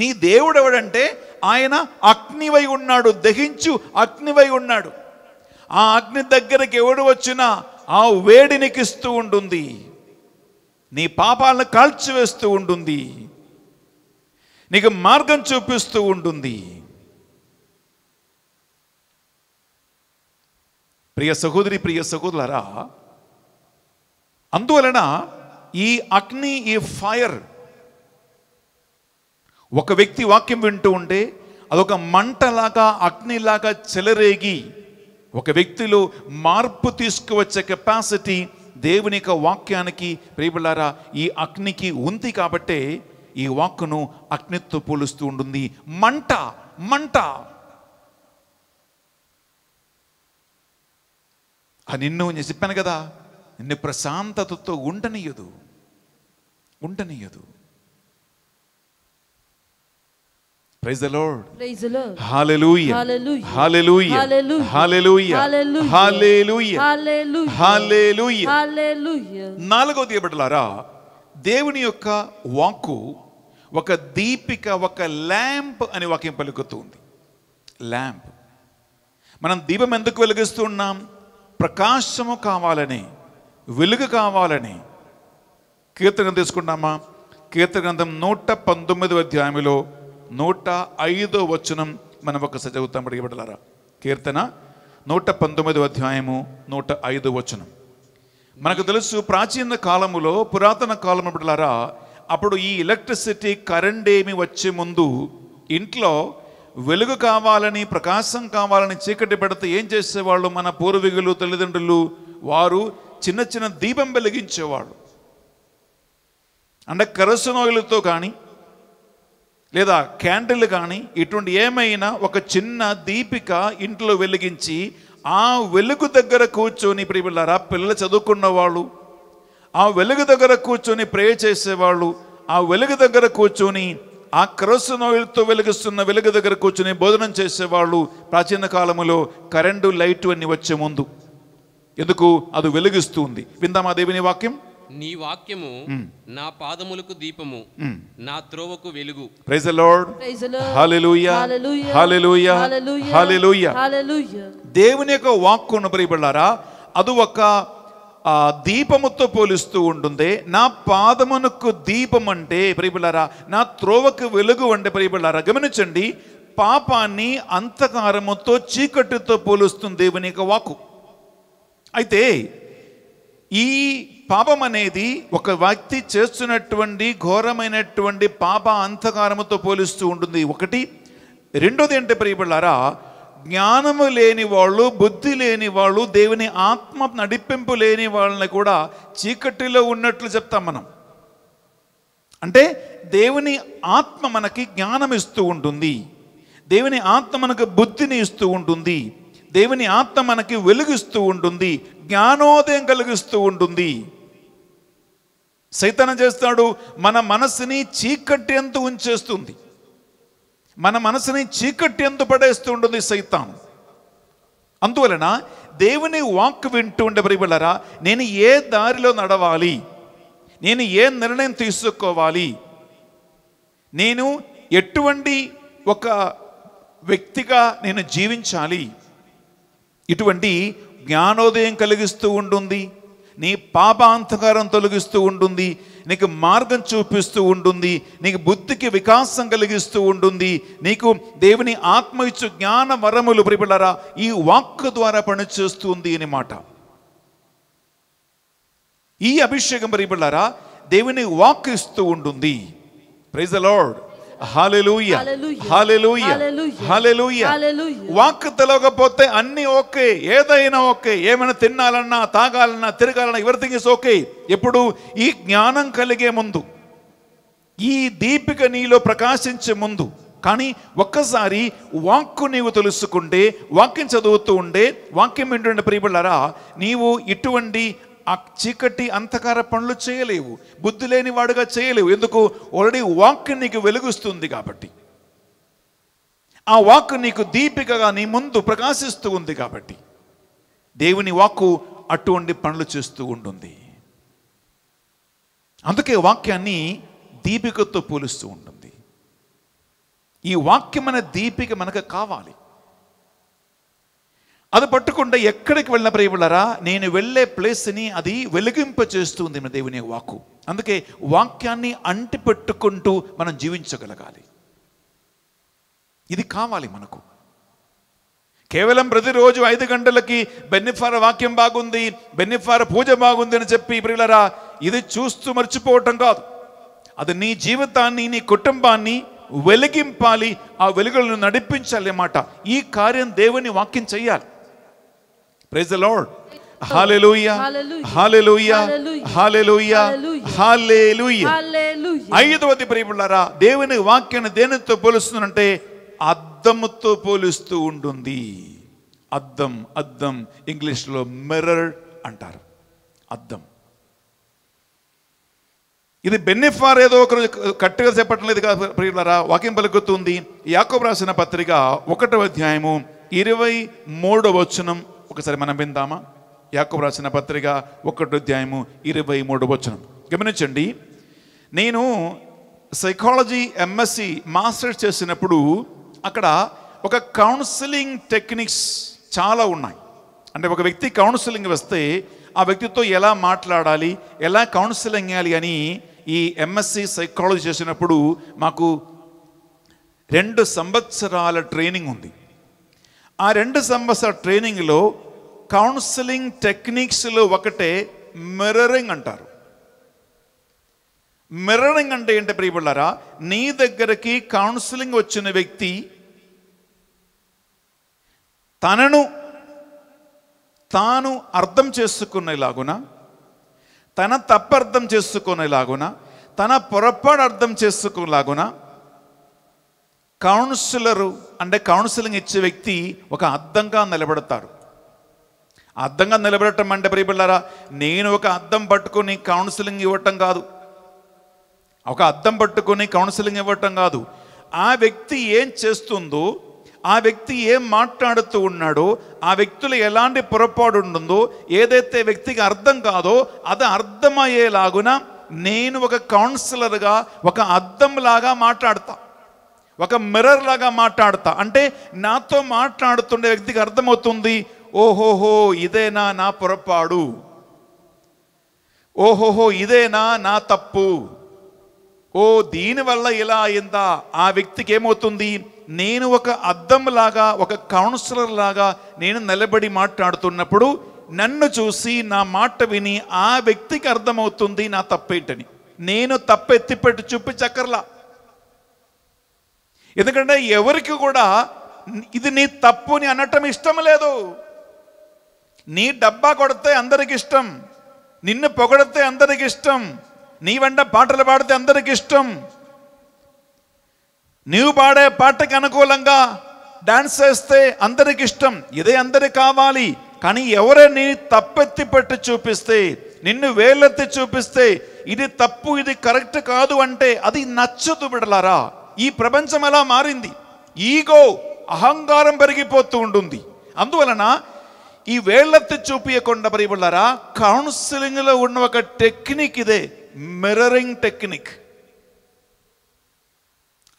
Speaker 1: నీ దేవుడు ఎవడంటే ఆయన అగ్నివై ఉన్నాడు దహించు అగ్నివై ఉన్నాడు ఆ అగ్ని దగ్గరికి ఎవడు వచ్చినా ఆ వేడినికిస్తూ ఉంటుంది నీ పాపాలను కాల్చివేస్తూ ఉంటుంది నీకు మార్గం చూపిస్తూ ఉంటుంది ప్రియ సహోదరి ప్రియ సహోదరులరా అందువలన ఈ అగ్ని ఈ ఫైర్ ఒక వ్యక్తి వాక్యం వింటూ ఉంటే అదొక మంటలాగా అగ్నిలాగా చెలరేగి ఒక వ్యక్తిలో మార్పు తీసుకువచ్చే కెపాసిటీ దేవుని యొక్క వాక్యానికి ప్రియబలారా ఈ అగ్నికి ఉంది కాబట్టే ఈ వాక్కును అగ్నితో పోలుస్తూ ఉంటుంది మంట మంట నిన్ను నేను చెప్పాను కదా నిన్ను ప్రశాంతతతో ఉండనీయదు ఉండనీయదు praise the Lord praise the Lord hallelujah hallelujah
Speaker 2: hallelujah hallelujah hallelujah hallelujah
Speaker 1: నాలుగో దీపటలారా దేవుని యొక్క వాక్కు ఒక దీపిక ఒక ల్యాంప్ అని వాక్యం పలుకుతుంది ల్యాంప్ మనం దీపం ఎందుకు వెలిగిస్తున్నాం ప్రకాశము కావాలని వెలుగు కావాలని కీర్తనం తీసుకున్నామా కీర్తగ్రంథం నూట పంతొమ్మిది అధ్యాయంలో నూట ఐదో వచనం మనం ఒకసారి చదువుతాం అడిగబడలారా కీర్తన నూట పంతొమ్మిదో అధ్యాయము నూట ఐదో వచనం మనకు తెలుసు ప్రాచీన కాలములో పురాతన కాలం బిడ్డలారా అప్పుడు ఈ ఎలక్ట్రిసిటీ కరెంట్ ఏమి వచ్చే ముందు ఇంట్లో వెలుగు కావాలని ప్రకాశం కావాలని చీకటి పెడితే ఏం చేసేవాళ్ళు మన పూర్వీకులు తల్లిదండ్రులు వారు చిన్న చిన్న దీపం వెలిగించేవాళ్ళు అంటే కరసనోయిలతో కానీ లేదా క్యాండిల్ కానీ ఇటువంటి ఏమైనా ఒక చిన్న దీపిక ఇంట్లో వెలిగించి ఆ వెలుగు దగ్గర కూర్చొని ఇప్పుడు వెళ్ళారా పిల్లలు చదువుకున్న వాళ్ళు ఆ వెలుగు దగ్గర కూర్చొని ప్రే చేసేవాళ్ళు ఆ వెలుగు దగ్గర కూర్చొని ఆ నోయిల్తో వెలిగిస్తున్న వెలుగు దగ్గర కూర్చొని భోజనం చేసేవాళ్ళు ప్రాచీన కాలంలో కరెంటు లైట్ అన్నీ వచ్చే ముందు ఎందుకు అది వెలిగిస్తుంది విందామా దేవుని వాక్యం
Speaker 6: నీ వాక్యము hmm. నా పాదములకు దీపము hmm. నా త్రోవకు వెలుగు praise the Lord
Speaker 1: hallelujah hallelujah hallelujah దేవుని యొక్క వాక్కును ప్రియబడారా అది ఒక దీపముతో పోలుస్తూ ఉంటుంది నా పాదమునకు దీపం అంటే ప్రియబిళ్ళారా నా త్రోవకు వెలుగు అంటే ప్రియబిళ్ళారా గమనించండి పాపాన్ని అంతకారముతో చీకటితో పోలుస్తుంది దేవుని యొక్క వాకు అయితే ఈ పాపం అనేది ఒక వ్యక్తి చేస్తున్నటువంటి ఘోరమైనటువంటి పాప అంధకారముతో పోలుస్తూ ఉంటుంది ఒకటి రెండోది అంటే ప్రియపడారా జ్ఞానము లేని వాళ్ళు బుద్ధి లేని వాళ్ళు దేవుని ఆత్మ నడిపింపు లేని వాళ్ళని కూడా చీకటిలో ఉన్నట్లు చెప్తాం మనం అంటే దేవుని ఆత్మ మనకి జ్ఞానం ఇస్తూ ఉంటుంది దేవుని ఆత్మ మనకు బుద్ధిని ఇస్తూ ఉంటుంది దేవుని ఆత్మ మనకి వెలుగిస్తూ ఉంటుంది జ్ఞానోదయం కలిగిస్తూ ఉంటుంది సైతనం చేస్తాడు మన మనసుని చీకటి ఎంత ఉంచేస్తుంది మన మనసుని చీకటి పడేస్తూ పడేస్తుంటుంది సైతాను అందువలన దేవుని వాక్ వింటూ ఉండే ప్రియులరా నేను ఏ దారిలో నడవాలి నేను ఏ నిర్ణయం తీసుకోవాలి నేను ఎటువంటి ఒక వ్యక్తిగా నేను జీవించాలి ఇటువంటి జ్ఞానోదయం కలిగిస్తూ ఉంటుంది నీ పాప అంధకారం తొలగిస్తూ ఉంటుంది నీకు మార్గం చూపిస్తూ ఉంటుంది నీకు బుద్ధికి వికాసం కలిగిస్తూ ఉంటుంది నీకు దేవుని ఆత్మ ఇచ్చు జ్ఞాన వరములు ప్రిపిలరా ఈ వాక్ ద్వారా పనిచేస్తుంది అని మాట ఈ అభిషేకం పరిపడారా దేవుని వాక్ ఇస్తూ ఉంటుంది ప్రైజ్ ద లార్డ్ వాక్కు తెలవకపోతే అన్ని ఓకే ఏదైనా ఓకే ఏమైనా తినాలన్నా తాగాలన్నా తిరగాలన్నా ఎవరిథింగ్ ఇస్ ఓకే ఎప్పుడు ఈ జ్ఞానం కలిగే ముందు ఈ దీపిక నీలో ప్రకాశించే ముందు కానీ ఒక్కసారి వాక్కు నీవు తెలుసుకుంటే వాక్యం చదువుతూ ఉండే వాక్యం ఏంటంటే ప్రియబళ్ళారా నీవు ఇటువంటి ఆ చీకటి అంధకార పనులు చేయలేవు బుద్ధి లేని వాడుగా చేయలేవు ఎందుకు ఆల్రెడీ వాక్ నీకు వెలుగుస్తుంది కాబట్టి ఆ వాక్ నీకు దీపికగా నీ ముందు ప్రకాశిస్తూ ఉంది కాబట్టి దేవుని వాక్కు అటువంటి పనులు చేస్తూ ఉంటుంది అందుకే వాక్యాన్ని దీపికతో పోలుస్తూ ఉంటుంది ఈ వాక్యం అనే దీపిక మనకు కావాలి అది పట్టుకుంటే ఎక్కడికి వెళ్ళిన ప్రేమలరా నేను వెళ్ళే ప్లేస్ని అది వెలిగింప చేస్తుంది మన దేవుని వాక్కు అందుకే వాక్యాన్ని అంటిపెట్టుకుంటూ మనం జీవించగలగాలి ఇది కావాలి మనకు కేవలం ప్రతిరోజు ఐదు గంటలకి బెన్నిఫార వాక్యం బాగుంది బెన్నిఫార పూజ బాగుంది అని చెప్పి ప్రియులరా ఇది చూస్తూ మర్చిపోవటం కాదు అది నీ జీవితాన్ని నీ కుటుంబాన్ని వెలిగింపాలి ఆ వెలుగులను నడిపించాలి అన్నమాట ఈ కార్యం దేవుని వాక్యం చేయాలి ప్రైజ్ ద లార్డ్ ఐదవది ప్రియములారా దేవుని వాక్యాన్ని దేనితో పోలుస్తుందంటే అద్దముతో పోలుస్తూ ఉంటుంది అద్దం అద్దం ఇంగ్లీష్లో మిర్రర్ అంటారు అద్దం ఇది బెన్నిఫార్ ఏదో ఒకరు కట్టుగా చెప్పటం లేదు కదా ప్రియులరా వాక్యం పలుకుతుంది యాకోబు రాసిన పత్రిక ఒకటవ అధ్యాయము ఇరవై మూడవ వచనం ఒకసారి మనం విందామా యాకబు రాసిన పత్రిక ఒకటి అధ్యాయము ఇరవై మూడు వచ్చిన గమనించండి నేను సైకాలజీ ఎంఎస్సి మాస్టర్స్ చేసినప్పుడు అక్కడ ఒక కౌన్సిలింగ్ టెక్నిక్స్ చాలా ఉన్నాయి అంటే ఒక వ్యక్తి కౌన్సిలింగ్ వస్తే ఆ వ్యక్తితో ఎలా మాట్లాడాలి ఎలా కౌన్సిలింగ్ వేయాలి అని ఈ ఎంఎస్సి సైకాలజీ చేసినప్పుడు మాకు రెండు సంవత్సరాల ట్రైనింగ్ ఉంది ఆ రెండు సంవత్సరాల ట్రైనింగ్లో కౌన్సిలింగ్ టెక్నిక్స్లో ఒకటే మిర్రరింగ్ అంటారు మిర్రరింగ్ అంటే ఏంటి ప్రియబుళ్ళారా నీ దగ్గరికి కౌన్సిలింగ్ వచ్చిన వ్యక్తి తనను తాను అర్థం చేసుకునేలాగున తన తప్పు అర్థం చేసుకునేలాగున తన పొరపాటు అర్థం చేసుకునేలాగున కౌన్సిలరు అంటే కౌన్సిలింగ్ ఇచ్చే వ్యక్తి ఒక అద్దంగా నిలబడతారు అద్దంగా నిలబడటం అంటే ప్రియబిళ్ళారా నేను ఒక అద్దం పట్టుకొని కౌన్సిలింగ్ ఇవ్వటం కాదు ఒక అద్దం పట్టుకుని కౌన్సిలింగ్ ఇవ్వటం కాదు ఆ వ్యక్తి ఏం చేస్తుందో ఆ వ్యక్తి ఏం మాట్లాడుతూ ఉన్నాడో ఆ వ్యక్తులు ఎలాంటి పొరపాటు ఉంటుందో ఏదైతే వ్యక్తికి అర్థం కాదో అది అర్థమయ్యేలాగున నేను ఒక కౌన్సిలర్గా ఒక అద్దంలాగా మాట్లాడతాను ఒక మిర్రర్ లాగా మాట్లాడతా అంటే నాతో మాట్లాడుతుండే వ్యక్తికి అర్థమవుతుంది ఓహోహో ఇదేనా నా పొరపాడు ఓహోహో ఇదేనా నా తప్పు ఓ దీనివల్ల ఇలా అయిందా ఆ వ్యక్తికి ఏమవుతుంది నేను ఒక అద్దం లాగా ఒక కౌన్సిలర్ లాగా నేను నిలబడి మాట్లాడుతున్నప్పుడు నన్ను చూసి నా మాట విని ఆ వ్యక్తికి అర్థమవుతుంది నా తప్పేంటని నేను తప్పెత్తిపెట్టి చక్కర్లా ఎందుకంటే ఎవరికి కూడా ఇది నీ తప్పు అని అనటం ఇష్టం లేదు నీ డబ్బా కొడితే అందరికి ఇష్టం నిన్ను పొగడితే అందరికి ఇష్టం నీ వెంట పాటలు పాడితే అందరికి ఇష్టం నీవు పాడే పాటకి అనుకూలంగా డాన్స్ చేస్తే అందరికి ఇష్టం ఇదే అందరికి కావాలి కానీ నీ తప్పెత్తి పెట్టి చూపిస్తే నిన్ను వేలెత్తి చూపిస్తే ఇది తప్పు ఇది కరెక్ట్ కాదు అంటే అది నచ్చదు బిడలారా ఈ ప్రపంచం అలా మారింది ఈగో అహంకారం పెరిగిపోతూ ఉంటుంది అందువలన ఈ వేళ్లెత్తి చూపించకుండా వాళ్ళరా కౌన్సిలింగ్లో ఉన్న ఒక టెక్నిక్ ఇదే మిర్రరింగ్ టెక్నిక్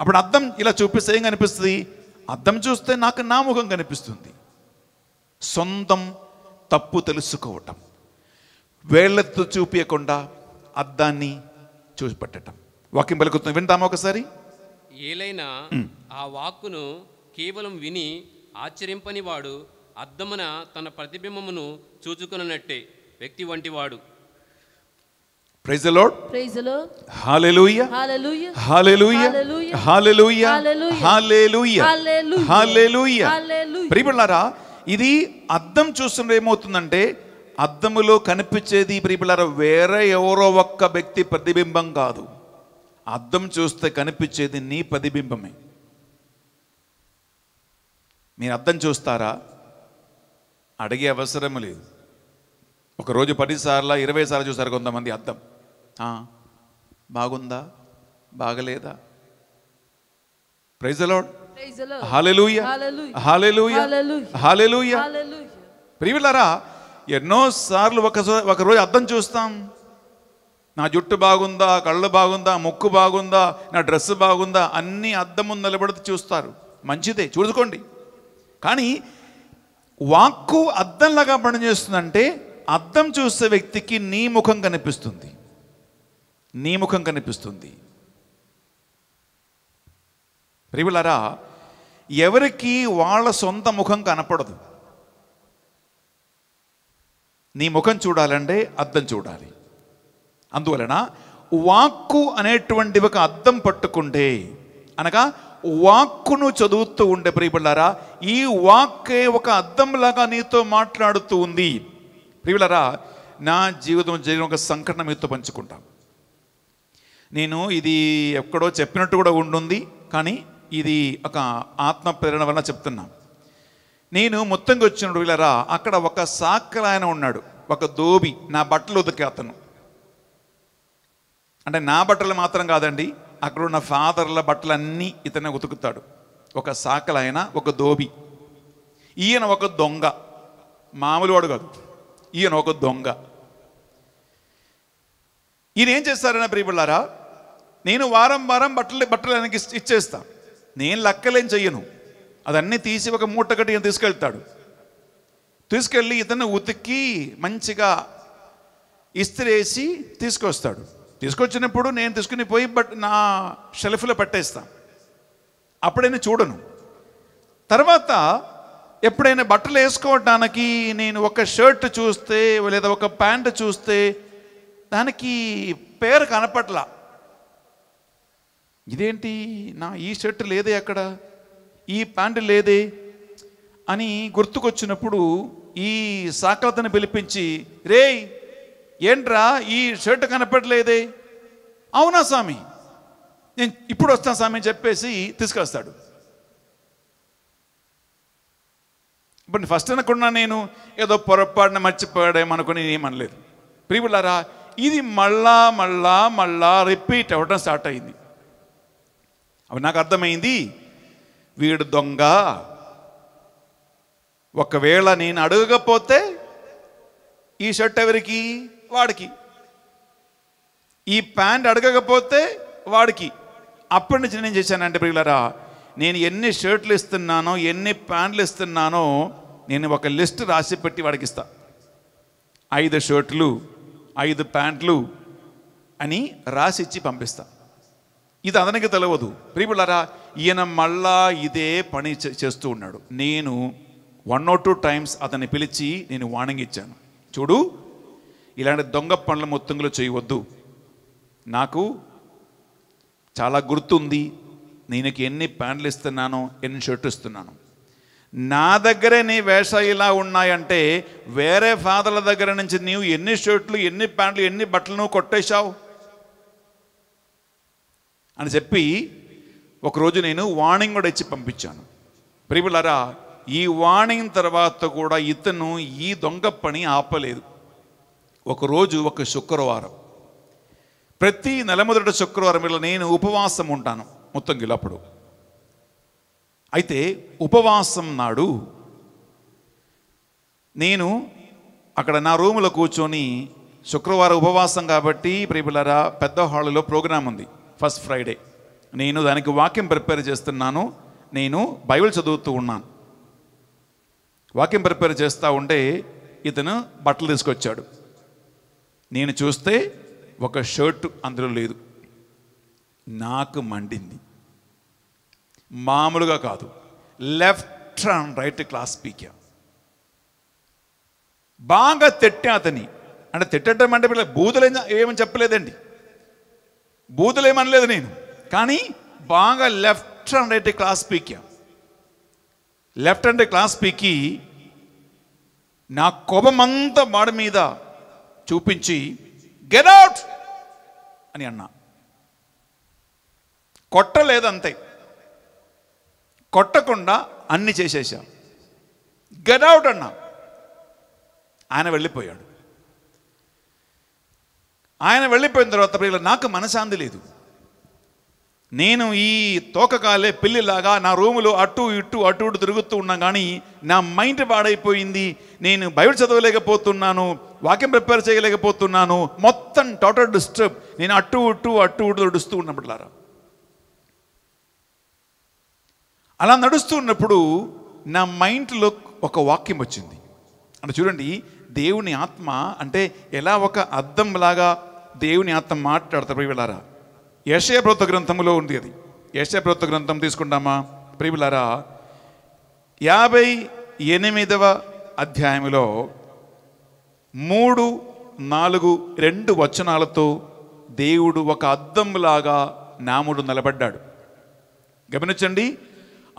Speaker 1: అప్పుడు అర్థం ఇలా చూపిస్తే ఏం కనిపిస్తుంది అద్దం చూస్తే నాకు నా ముఖం కనిపిస్తుంది సొంతం తప్పు తెలుసుకోవటం వేళ్ళెత్తు చూపించకుండా అద్దాన్ని చూసిపెట్టడం వాక్యం పలుకుతుంది వింటామా ఒకసారి
Speaker 6: ఏలైనా ఆ వాక్కును కేవలం విని ఆశ్చర్యంపని వాడు అద్దమున తన ప్రతిబింబమును చూచుకున్నట్టే వ్యక్తి వంటివాడు
Speaker 1: praise Lord praise Lord hallelujah
Speaker 2: hallelujah hallelujah hallelujah hallelujah hallelujah
Speaker 1: ప్రియబిళ్ళారా ఇది అద్దం చూస్తుంటే ఏమవుతుందంటే అద్దములో కనిపించేది ప్రియబిళ్ళారా వేరే ఎవరో ఒక్క వ్యక్తి ప్రతిబింబం కాదు అద్దం చూస్తే కనిపించేది నీ ప్రతిబింబమే మీరు అద్దం చూస్తారా అడిగే అవసరం లేదు ఒకరోజు పదిసార్లు ఇరవై సార్లు చూసారు కొంతమంది అద్దం బాగుందా బాగలేదా ప్రైజ్ అలాడ్ ఎన్నో సార్లు ఒక ఒకరోజు అద్దం చూస్తాం నా జుట్టు బాగుందా కళ్ళు బాగుందా ముక్కు బాగుందా నా డ్రెస్ బాగుందా అన్నీ అద్దం ముందు నిలబడితే చూస్తారు మంచిదే చూసుకోండి కానీ వాక్కు అద్దంలాగా పనిచేస్తుందంటే అద్దం చూసే వ్యక్తికి నీ ముఖం కనిపిస్తుంది నీ ముఖం కనిపిస్తుంది ప్రియులరా ఎవరికి వాళ్ళ సొంత ముఖం కనపడదు నీ ముఖం చూడాలంటే అద్దం చూడాలి అందువలన వాక్కు అనేటువంటి ఒక అద్దం పట్టుకుంటే అనగా వాక్కును చదువుతూ ఉండే ప్రియబిళ్ళారా ఈ వాక్కే ఒక అద్దంలాగా నీతో మాట్లాడుతూ ఉంది ప్రియులారా నా జీవితం జరిగిన ఒక సంకటన మీతో పంచుకుంటాం నేను ఇది ఎక్కడో చెప్పినట్టు కూడా ఉండుంది కానీ ఇది ఒక ఆత్మ ప్రేరణ వలన చెప్తున్నా నేను మొత్తంగా వచ్చిన వీళ్ళరా అక్కడ ఒక సాకలాయన ఉన్నాడు ఒక దోబి నా బట్టలు ఉతికే అతను అంటే నా బట్టలు మాత్రం కాదండి అక్కడ ఉన్న ఫాదర్ల బట్టలన్నీ ఇతనే ఉతుకుతాడు ఒక సాకలైన ఒక దోబి ఈయన ఒక దొంగ వాడు కాదు ఈయన ఒక దొంగ ఈయన ఏం చేస్తారన్న ప్రియబుళ్ళారా నేను వారం వారం బట్టలు బట్టలు ఆయనకి ఇచ్చేస్తా నేను లక్కలేం చెయ్యను అదన్నీ తీసి ఒక మూట ఈయన తీసుకెళ్తాడు తీసుకెళ్ళి ఇతను ఉతికి మంచిగా ఇస్త్రేసి తీసుకొస్తాడు తీసుకొచ్చినప్పుడు నేను తీసుకుని పోయి బట్ నా షెల్ఫ్లో పెట్టేస్తా అప్పుడైనా చూడను తర్వాత ఎప్పుడైనా బట్టలు వేసుకోవడానికి నేను ఒక షర్ట్ చూస్తే లేదా ఒక ప్యాంట్ చూస్తే దానికి పేరు కనపట్లా ఇదేంటి నా ఈ షర్ట్ లేదే అక్కడ ఈ ప్యాంట్ లేదే అని గుర్తుకొచ్చినప్పుడు ఈ సాకలతను పిలిపించి రేయ్ ఏంట్రా ఈ షర్ట్ కనపడలేదే అవునా స్వామి నేను ఇప్పుడు వస్తాను స్వామి అని చెప్పేసి తీసుకొస్తాడు ఇప్పుడు ఫస్ట్ అనకుండా నేను ఏదో పొరపాటున మర్చిపోయాడేమనుకుని ఏమనలేదు ప్రియులారా ఇది మళ్ళా మళ్ళా మళ్ళా రిపీట్ అవ్వడం స్టార్ట్ అయింది అవి నాకు అర్థమైంది వీడు దొంగ ఒకవేళ నేను అడగకపోతే ఈ షర్ట్ ఎవరికి వాడికి ఈ ప్యాంట్ అడగకపోతే వాడికి అప్పటి నుంచి నేను చేశానంటే ప్రియులరా నేను ఎన్ని షర్ట్లు ఇస్తున్నానో ఎన్ని ప్యాంట్లు ఇస్తున్నానో నేను ఒక లిస్ట్ రాసి పెట్టి వాడికి ఇస్తా ఐదు షర్ట్లు ఐదు ప్యాంట్లు అని రాసి ఇచ్చి పంపిస్తా ఇది అతనికి తెలియదు ప్రియులరా ఈయన మళ్ళా ఇదే పని చేస్తూ ఉన్నాడు నేను వన్ ఆర్ టూ టైమ్స్ అతన్ని పిలిచి నేను వార్నింగ్ ఇచ్చాను చూడు ఇలాంటి దొంగ పనుల మొత్తంగా చేయవద్దు నాకు చాలా గుర్తుంది నేను ఎన్ని ప్యాంట్లు ఇస్తున్నానో ఎన్ని షర్ట్ ఇస్తున్నాను నా దగ్గరే నీ వేష ఇలా ఉన్నాయంటే వేరే ఫాదర్ల దగ్గర నుంచి నీవు ఎన్ని షర్ట్లు ఎన్ని ప్యాంట్లు ఎన్ని బట్టలు కొట్టేశావు అని చెప్పి ఒకరోజు నేను వార్నింగ్ కూడా ఇచ్చి పంపించాను ప్రిబులరా ఈ వార్నింగ్ తర్వాత కూడా ఇతను ఈ దొంగ పని ఆపలేదు ఒకరోజు ఒక శుక్రవారం ప్రతి నెల మొదటి శుక్రవారం వీళ్ళ నేను ఉపవాసం ఉంటాను మొత్తం గిలప్పుడు అయితే ఉపవాసం నాడు నేను అక్కడ నా రూములో కూర్చొని శుక్రవారం ఉపవాసం కాబట్టి ప్రియపిల్లరా పెద్ద హాల్లో ప్రోగ్రాం ఉంది ఫస్ట్ ఫ్రైడే నేను దానికి వాక్యం ప్రిపేర్ చేస్తున్నాను నేను బైబిల్ చదువుతూ ఉన్నాను వాక్యం ప్రిపేర్ చేస్తూ ఉంటే ఇతను బట్టలు తీసుకొచ్చాడు నేను చూస్తే ఒక షర్టు అందులో లేదు నాకు మండింది మామూలుగా కాదు లెఫ్ట్ అండ్ రైట్ క్లాస్ పీకా బాగా తెట్టా అతని అంటే తిట్టడం అంటే పిల్లలు బూతులు ఏమని చెప్పలేదండి బూతులు ఏమనలేదు నేను కానీ బాగా లెఫ్ట్ అండ్ రైట్ క్లాస్ పీకా లెఫ్ట్ అండ్ క్లాస్ పీకి నా అంతా వాడి మీద చూపించి గెదౌట్ అని అన్నా కొట్టలేదంతే కొట్టకుండా అన్ని గెట్ గెదౌట్ అన్నా ఆయన వెళ్ళిపోయాడు ఆయన వెళ్ళిపోయిన తర్వాత నాకు మనశాంతి లేదు నేను ఈ తోకకాలే పిల్లిలాగా నా రూములో అటు ఇటు అటు ఇటు తిరుగుతూ ఉన్నా కానీ నా మైండ్ పాడైపోయింది నేను బైబిల్ చదవలేకపోతున్నాను వాక్యం ప్రిపేర్ చేయలేకపోతున్నాను మొత్తం టోటల్ డిస్టర్బ్ నేను అటు ఇటు అటు ఇటు నడుస్తూ ఉన్నప్పుడు అలా నడుస్తూ ఉన్నప్పుడు నా మైండ్లో ఒక వాక్యం వచ్చింది అంటే చూడండి దేవుని ఆత్మ అంటే ఎలా ఒక అద్దం లాగా దేవుని ఆత్మ మాట్లాడతారు వెళ్ళారా యశయప్రోత గ్రంథములో ఉంది అది యశయప్రోత గ్రంథం తీసుకుంటామా ప్రియులారా యాభై ఎనిమిదవ అధ్యాయంలో మూడు నాలుగు రెండు వచనాలతో దేవుడు ఒక అద్దంలాగా నాముడు నిలబడ్డాడు గమనించండి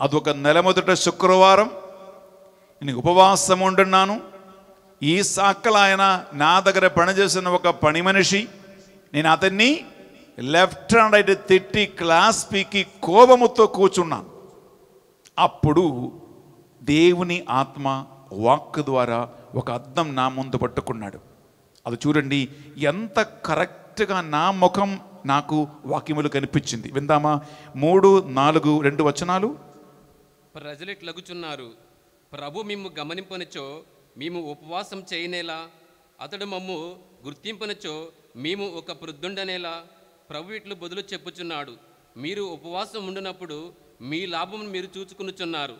Speaker 1: అదొక మొదట శుక్రవారం నేను ఉపవాసం ఉంటున్నాను ఈ సాక్కలాయన నా దగ్గర పనిచేసిన ఒక పని మనిషి నేను అతన్ని లెఫ్ట్ హ్యాండ్ అయితే తిట్టి క్లాస్ పీకి కోపముతో కూర్చున్నాను అప్పుడు దేవుని ఆత్మ వాక్ ద్వారా ఒక అద్దం నా ముందు పట్టుకున్నాడు అది చూడండి ఎంత కరెక్ట్గా నా ముఖం నాకు వాక్యములు కనిపించింది విందామా మూడు నాలుగు రెండు వచనాలు
Speaker 6: ప్రజలు ఇట్లాగుచున్నారు ప్రభు మిమ్ము గమనింపనిచో మేము ఉపవాసం చేయనేలా అతడు మమ్ము గుర్తింపనిచో మేము ఒక ప్రొద్దుండనేలా ప్రభు ఇట్లు బదులు చెప్పుచున్నాడు మీరు ఉపవాసం ఉండినప్పుడు మీ లాభం మీరు చూచుకునుచున్నారు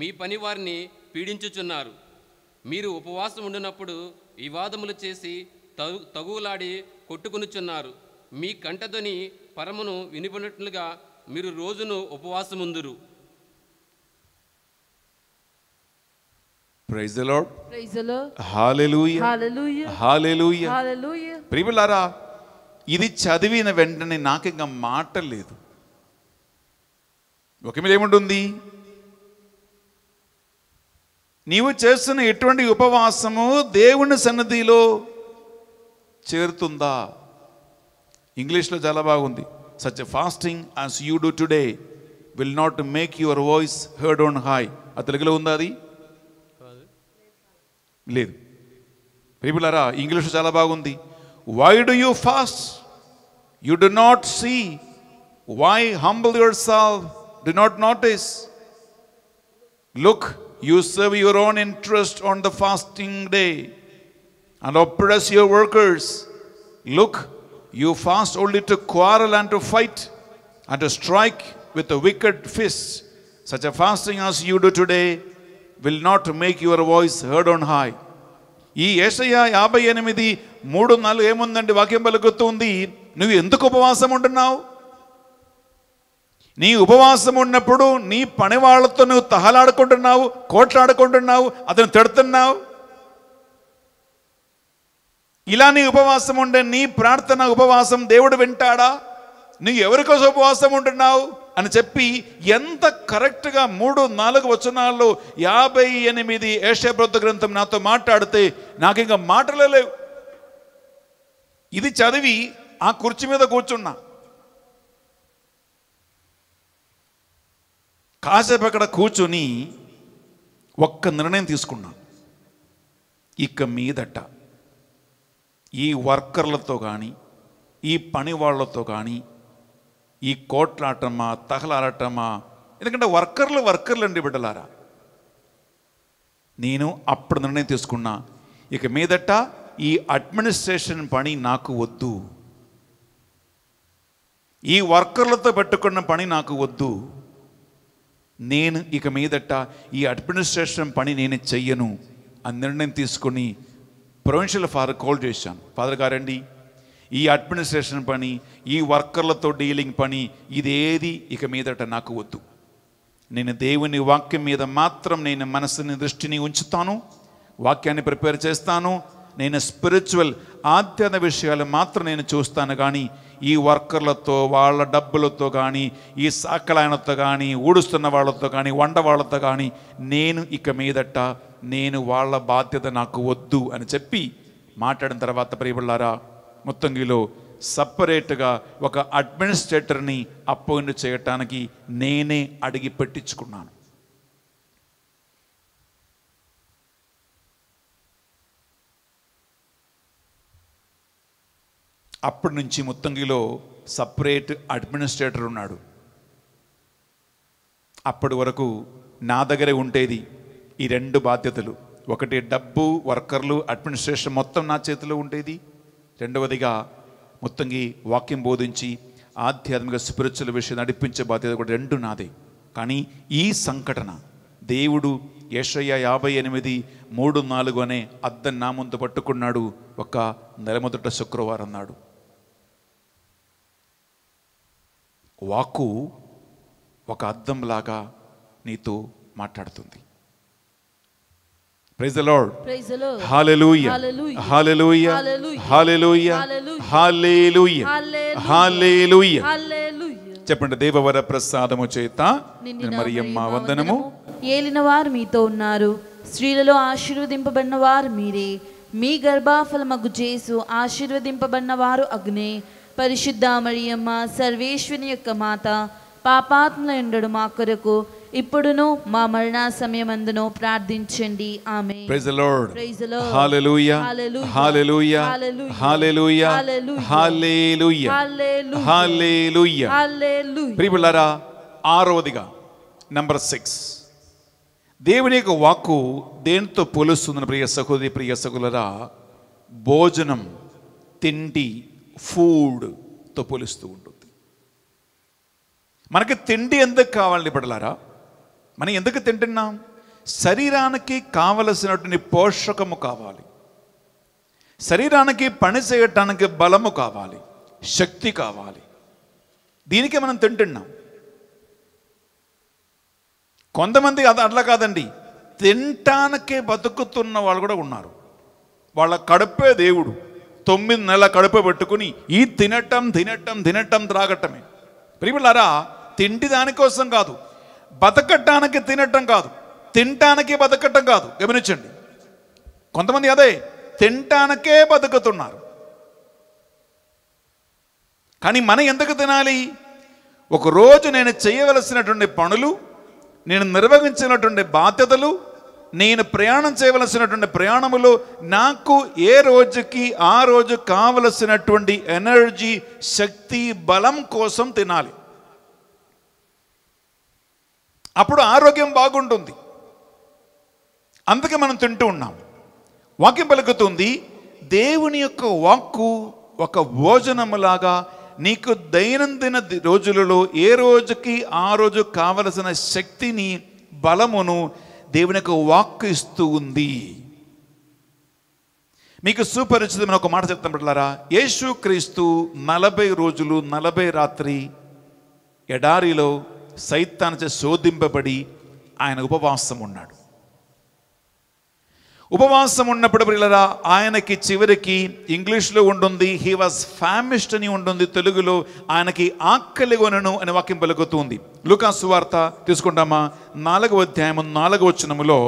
Speaker 6: మీ పని వారిని పీడించుచున్నారు మీరు ఉపవాసం ఉండినప్పుడు వివాదములు చేసి తగు తగులాడి కొట్టుకునుచున్నారు మీ కంటదొని పరమును వినిపినట్లుగా మీరు రోజును ఉపవాసముందురు
Speaker 1: praise Lord praise Lord hallelujah
Speaker 2: hallelujah hallelujah hallelujah
Speaker 1: ప్రియులారా ఇది చదివిన వెంటనే నాకు ఇంకా మాట లేదు మీద ఏముంటుంది నీవు చేస్తున్న ఎటువంటి ఉపవాసము దేవుని సన్నిధిలో చేరుతుందా ఇంగ్లీష్లో చాలా బాగుంది such fasting as you do today will not make your voice heard on high ఆ తెలుగులో ఉందా అది లేదు ప్రిపులరా ఇంగ్లీష్ చాలా బాగుంది why do you fast You do not see. Why humble yourself? Do not notice. Look, you serve your own interest on the fasting day and oppress your workers. Look, you fast only to quarrel and to fight and to strike with a wicked fist. Such a fasting as you do today will not make your voice heard on high. నువ్వు ఎందుకు ఉపవాసం ఉంటున్నావు నీ ఉపవాసం ఉన్నప్పుడు నీ పని వాళ్ళతో నువ్వు తహలాడుకుంటున్నావు కోట్లాడుకుంటున్నావు అతను తిడుతున్నావు ఇలా నీ ఉపవాసం ఉండే నీ ప్రార్థన ఉపవాసం దేవుడు వింటాడా నువ్వు ఎవరికోసం ఉపవాసం ఉంటున్నావు అని చెప్పి ఎంత కరెక్ట్గా మూడు నాలుగు వచనాల్లో యాభై ఎనిమిది ఏషబ్రత గ్రంథం నాతో మాట్లాడితే నాకు ఇంకా మాటలే లేవు ఇది చదివి ఆ కుర్చీ మీద కూర్చున్నా కాసేపు అక్కడ కూర్చొని ఒక్క నిర్ణయం తీసుకున్నా ఇక మీదట ఈ వర్కర్లతో కానీ ఈ పని వాళ్ళతో కానీ ఈ కోట్లాటమా తగలాడటమా ఎందుకంటే వర్కర్లు వర్కర్లు అండి బిడ్డలారా నేను అప్పుడు నిర్ణయం తీసుకున్నా ఇక మీదట ఈ అడ్మినిస్ట్రేషన్ పని నాకు వద్దు ఈ వర్కర్లతో పెట్టుకున్న పని నాకు వద్దు నేను ఇక మీదట ఈ అడ్మినిస్ట్రేషన్ పని నేను చెయ్యను అని నిర్ణయం తీసుకుని ప్రొవిన్షియల్ ఫాదర్ కాల్ చేశాను ఫాదర్ గారండి ఈ అడ్మినిస్ట్రేషన్ పని ఈ వర్కర్లతో డీలింగ్ పని ఇదేది ఇక మీదట నాకు వద్దు నేను దేవుని వాక్యం మీద మాత్రం నేను మనసుని దృష్టిని ఉంచుతాను వాక్యాన్ని ప్రిపేర్ చేస్తాను నేను స్పిరిచువల్ ఆధ్యాత్మిక విషయాలు మాత్రం నేను చూస్తాను కానీ ఈ వర్కర్లతో వాళ్ళ డబ్బులతో కానీ ఈ సాకలాయనతో కానీ ఊడుస్తున్న వాళ్ళతో కానీ వండ వాళ్ళతో కానీ నేను ఇక మీదట నేను వాళ్ళ బాధ్యత నాకు వద్దు అని చెప్పి మాట్లాడిన తర్వాత ప్రియబుళ్ళారా ముత్తంగిలో సపరేట్గా ఒక అడ్మినిస్ట్రేటర్ని అపాయింట్ చేయటానికి నేనే అడిగి పెట్టించుకున్నాను అప్పటి నుంచి ముత్తంగిలో సపరేట్ అడ్మినిస్ట్రేటర్ ఉన్నాడు అప్పటి వరకు నా దగ్గరే ఉండేది ఈ రెండు బాధ్యతలు ఒకటి డబ్బు వర్కర్లు అడ్మినిస్ట్రేషన్ మొత్తం నా చేతిలో ఉండేది రెండవదిగా ముత్తంగి వాక్యం బోధించి ఆధ్యాత్మిక స్పిరిచువల్ విషయం నడిపించే బాధ్యత కూడా రెండు నాదే కానీ ఈ సంఘటన దేవుడు ఏషయ్య యాభై ఎనిమిది మూడు నాలుగు అనే అద్దం నామంతో పట్టుకున్నాడు ఒక నెలమొదట శుక్రవారం నాడు వాక్కు ఒక అద్దంలాగా నీతో మాట్లాడుతుంది praise Lord hallelujah hallelujah hallelujah చెప్పండి దేవవర ప్రసాదము చేత మరియమ్మ వందనము
Speaker 3: ఏలిన వారు మీతో ఉన్నారు స్త్రీలలో ఆశీర్వదింపబడిన వారు మీరే మీ గర్భాఫలమగు చేసు ఆశీర్వదింపబడిన వారు అగ్నే పరిశుద్ధ మరియమ్మ సర్వేశ్వని యొక్క మాత పాపాత్మల ఎండడు మా కొరకు ఇప్పుడును మా మరణా సమయం సమయమందును ప్రార్థించండి ఆమె praise the Lord praise the Lord hallelujah hallelujah hallelujah hallelujah
Speaker 1: hallelujah hallelujah ప్రియులారా ఆరవదిగా నంబర్ 6 దేవుని యొక్క వాక్కు దేనితో పోలుస్తుందని ప్రియ సహోదరి ప్రియ సహోదరా భోజనం తిండి ఫూడ్తో పోలుస్తూ ఉంటుంది మనకి తిండి ఎందుకు కావాలని పడలారా మనం ఎందుకు తింటున్నాం శరీరానికి కావలసినటువంటి పోషకము కావాలి శరీరానికి పని చేయటానికి బలము కావాలి శక్తి కావాలి దీనికే మనం తింటున్నాం కొంతమంది అది అట్లా కాదండి తినటానికే బతుకుతున్న వాళ్ళు కూడా ఉన్నారు వాళ్ళ కడుపే దేవుడు తొమ్మిది నెలల కడుపు పెట్టుకుని ఈ తినటం తినటం తినటం త్రాగటమే ప్రియులారా తిండి దానికోసం కాదు బతకటానికి తినటం కాదు తినటానికి బతకటం కాదు గమనించండి కొంతమంది అదే తినటానికే బతుకుతున్నారు కానీ మనం ఎందుకు తినాలి ఒకరోజు నేను చేయవలసినటువంటి పనులు నేను నిర్వహించినటువంటి బాధ్యతలు నేను ప్రయాణం చేయవలసినటువంటి ప్రయాణములో నాకు ఏ రోజుకి ఆ రోజు కావలసినటువంటి ఎనర్జీ శక్తి బలం కోసం తినాలి అప్పుడు ఆరోగ్యం బాగుంటుంది అందుకే మనం తింటూ ఉన్నాం వాక్యం పలుకుతుంది దేవుని యొక్క వాక్కు ఒక భోజనములాగా నీకు దైనందిన రోజులలో ఏ రోజుకి ఆ రోజు కావలసిన శక్తిని బలమును దేవుని యొక్క వాక్ ఇస్తూ ఉంది మీకు సూపరిచితమైన ఒక మాట చెప్తాం యేసు క్రీస్తు నలభై రోజులు నలభై రాత్రి ఎడారిలో సైతానచే శోధింపబడి ఆయన ఉపవాసం ఉన్నాడు ఉపవాసం ఉన్నప్పుడు పిల్లరా ఆయనకి చివరికి ఇంగ్లీష్లో ఉంటుంది హీ వాజ్ ఫ్యామిస్ట్ అని ఉంటుంది తెలుగులో ఆయనకి ఆకలి కొనను అని వాక్యం పలుకుతుంది లుకాసు వార్త తీసుకుంటామా నాలుగవ అధ్యాయము నాలుగవ వచనములో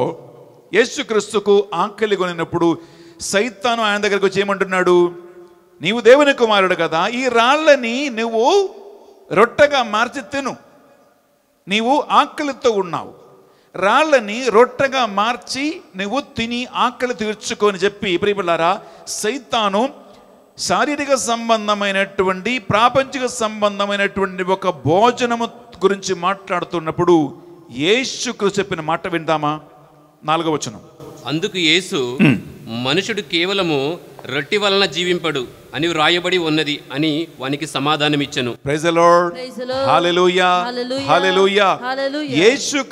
Speaker 1: యేసుక్రీస్తుకు ఆకలి కొనినప్పుడు సైతాను ఆయన దగ్గరకు చేయమంటున్నాడు నీవు దేవుని కుమారుడు కదా ఈ రాళ్ళని నువ్వు రొట్టెగా మార్చి తిను నీవు ఆకలితో ఉన్నావు రాళ్ళని రొట్టెగా మార్చి నువ్వు తిని ఆకలి తీర్చుకొని చెప్పి ప్రియపిల్లారా సైతాను శారీరక సంబంధమైనటువంటి ప్రాపంచిక సంబంధమైనటువంటి ఒక భోజనము గురించి మాట్లాడుతున్నప్పుడు యేసుకు చెప్పిన మాట విందామా నాలుగో వచనం
Speaker 6: అందుకు యేసు మనుషుడు కేవలము రొట్టి వలన జీవింపడు అని వ్రాయబడి ఉన్నది అని వానికి సమాధానం ఇచ్చను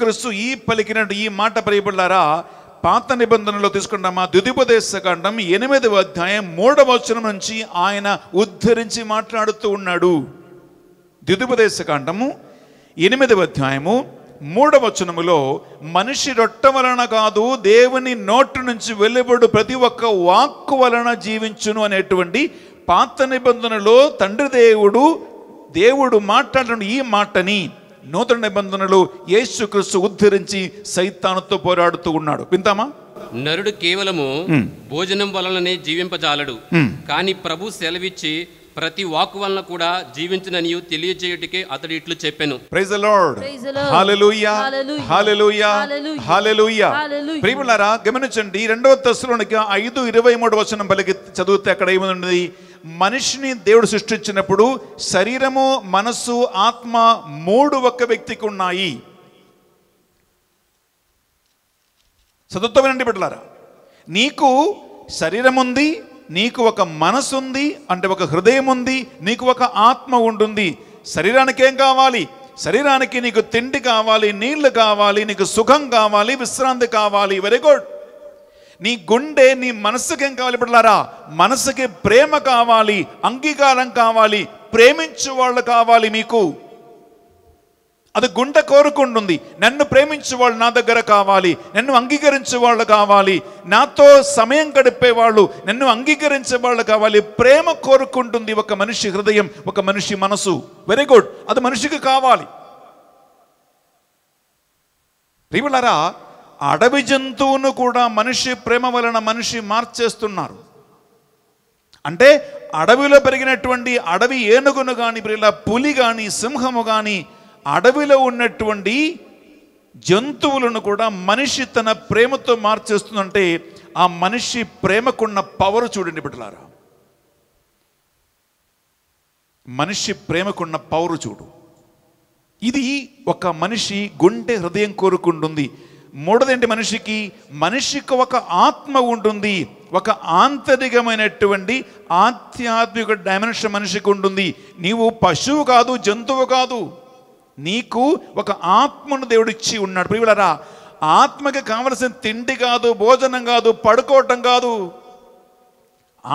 Speaker 6: క్రిస్తు ఈ పలికినట్టు ఈ
Speaker 1: మాట ప్రియపడ్డారా పాత నిబంధనలో తీసుకుంటామా కాండం ఎనిమిదవ అధ్యాయం మూడవ వచనం నుంచి ఆయన ఉద్ధరించి మాట్లాడుతూ ఉన్నాడు కాండము ఎనిమిదవ అధ్యాయము మూడవచనములో మనిషి రొట్ట వలన కాదు దేవుని నోటి నుంచి వెలువడు ప్రతి ఒక్క వాక్కు వలన జీవించును అనేటువంటి పాత నిబంధనలో తండ్రి దేవుడు దేవుడు మాట్లాడిన ఈ మాటని నూతన నిబంధనలు యేసుక్రీస్తు ఉద్ధరించి సైతానుతో పోరాడుతూ ఉన్నాడు వింటామా
Speaker 6: నరుడు కేవలము భోజనం వలననే జీవింపజాలడు కానీ ప్రభు సెలవిచ్చి ప్రతి వాక్ వలన కూడా జీవించనని తెలియజేయుటకే అతడు ఇట్లు చెప్పాను
Speaker 1: praise Lord
Speaker 2: hallelujah hallelujah
Speaker 1: hallelujah ప్రియులారా గమనించండి రెండవ దశలోనికి ఐదు ఇరవై మూడు వచనం పలికి చదివితే అక్కడ ఏముంది మనిషిని దేవుడు సృష్టించినప్పుడు శరీరము మనస్సు ఆత్మ మూడు ఒక్క వ్యక్తికి ఉన్నాయి చదువుతామేనండి బిడ్డలారా నీకు శరీరం ఉంది నీకు ఒక మనసు ఉంది అంటే ఒక హృదయం ఉంది నీకు ఒక ఆత్మ ఉంటుంది శరీరానికి ఏం కావాలి శరీరానికి నీకు తిండి కావాలి నీళ్లు కావాలి నీకు సుఖం కావాలి విశ్రాంతి కావాలి వెరీ గుడ్ నీ గుండె నీ మనస్సుకి ఏం కావాలి ఇప్పుడులారా మనసుకి ప్రేమ కావాలి అంగీకారం కావాలి ప్రేమించు వాళ్ళు కావాలి మీకు అది గుండె కోరుకుంటుంది నన్ను ప్రేమించే వాళ్ళు నా దగ్గర కావాలి నన్ను అంగీకరించే వాళ్ళు కావాలి నాతో సమయం గడిపే వాళ్ళు నన్ను అంగీకరించే వాళ్ళు కావాలి ప్రేమ కోరుకుంటుంది ఒక మనిషి హృదయం ఒక మనిషి మనసు వెరీ గుడ్ అది మనిషికి కావాలి ప్రియులరా అడవి జంతువును కూడా మనిషి ప్రేమ వలన మనిషి మార్చేస్తున్నారు అంటే అడవిలో పెరిగినటువంటి అడవి ఏనుగును కానీ ప్రియుల పులి కానీ సింహము కానీ అడవిలో ఉన్నటువంటి జంతువులను కూడా మనిషి తన ప్రేమతో మార్చేస్తుందంటే ఆ మనిషి ప్రేమకున్న పవర్ చూడండి బిడ్డలారా మనిషి ప్రేమకున్న పవరు చూడు ఇది ఒక మనిషి గుండె హృదయం కోరుకుంటుంది మూడదేంటి మనిషికి మనిషికి ఒక ఆత్మ ఉంటుంది ఒక ఆంతరికమైనటువంటి ఆధ్యాత్మిక డైమెన్షన్ మనిషికి ఉంటుంది నీవు పశువు కాదు జంతువు కాదు నీకు ఒక ఆత్మను దేవుడిచ్చి ఉన్నాడు ప్రియులరా ఆత్మకి కావలసిన తిండి కాదు భోజనం కాదు పడుకోవటం కాదు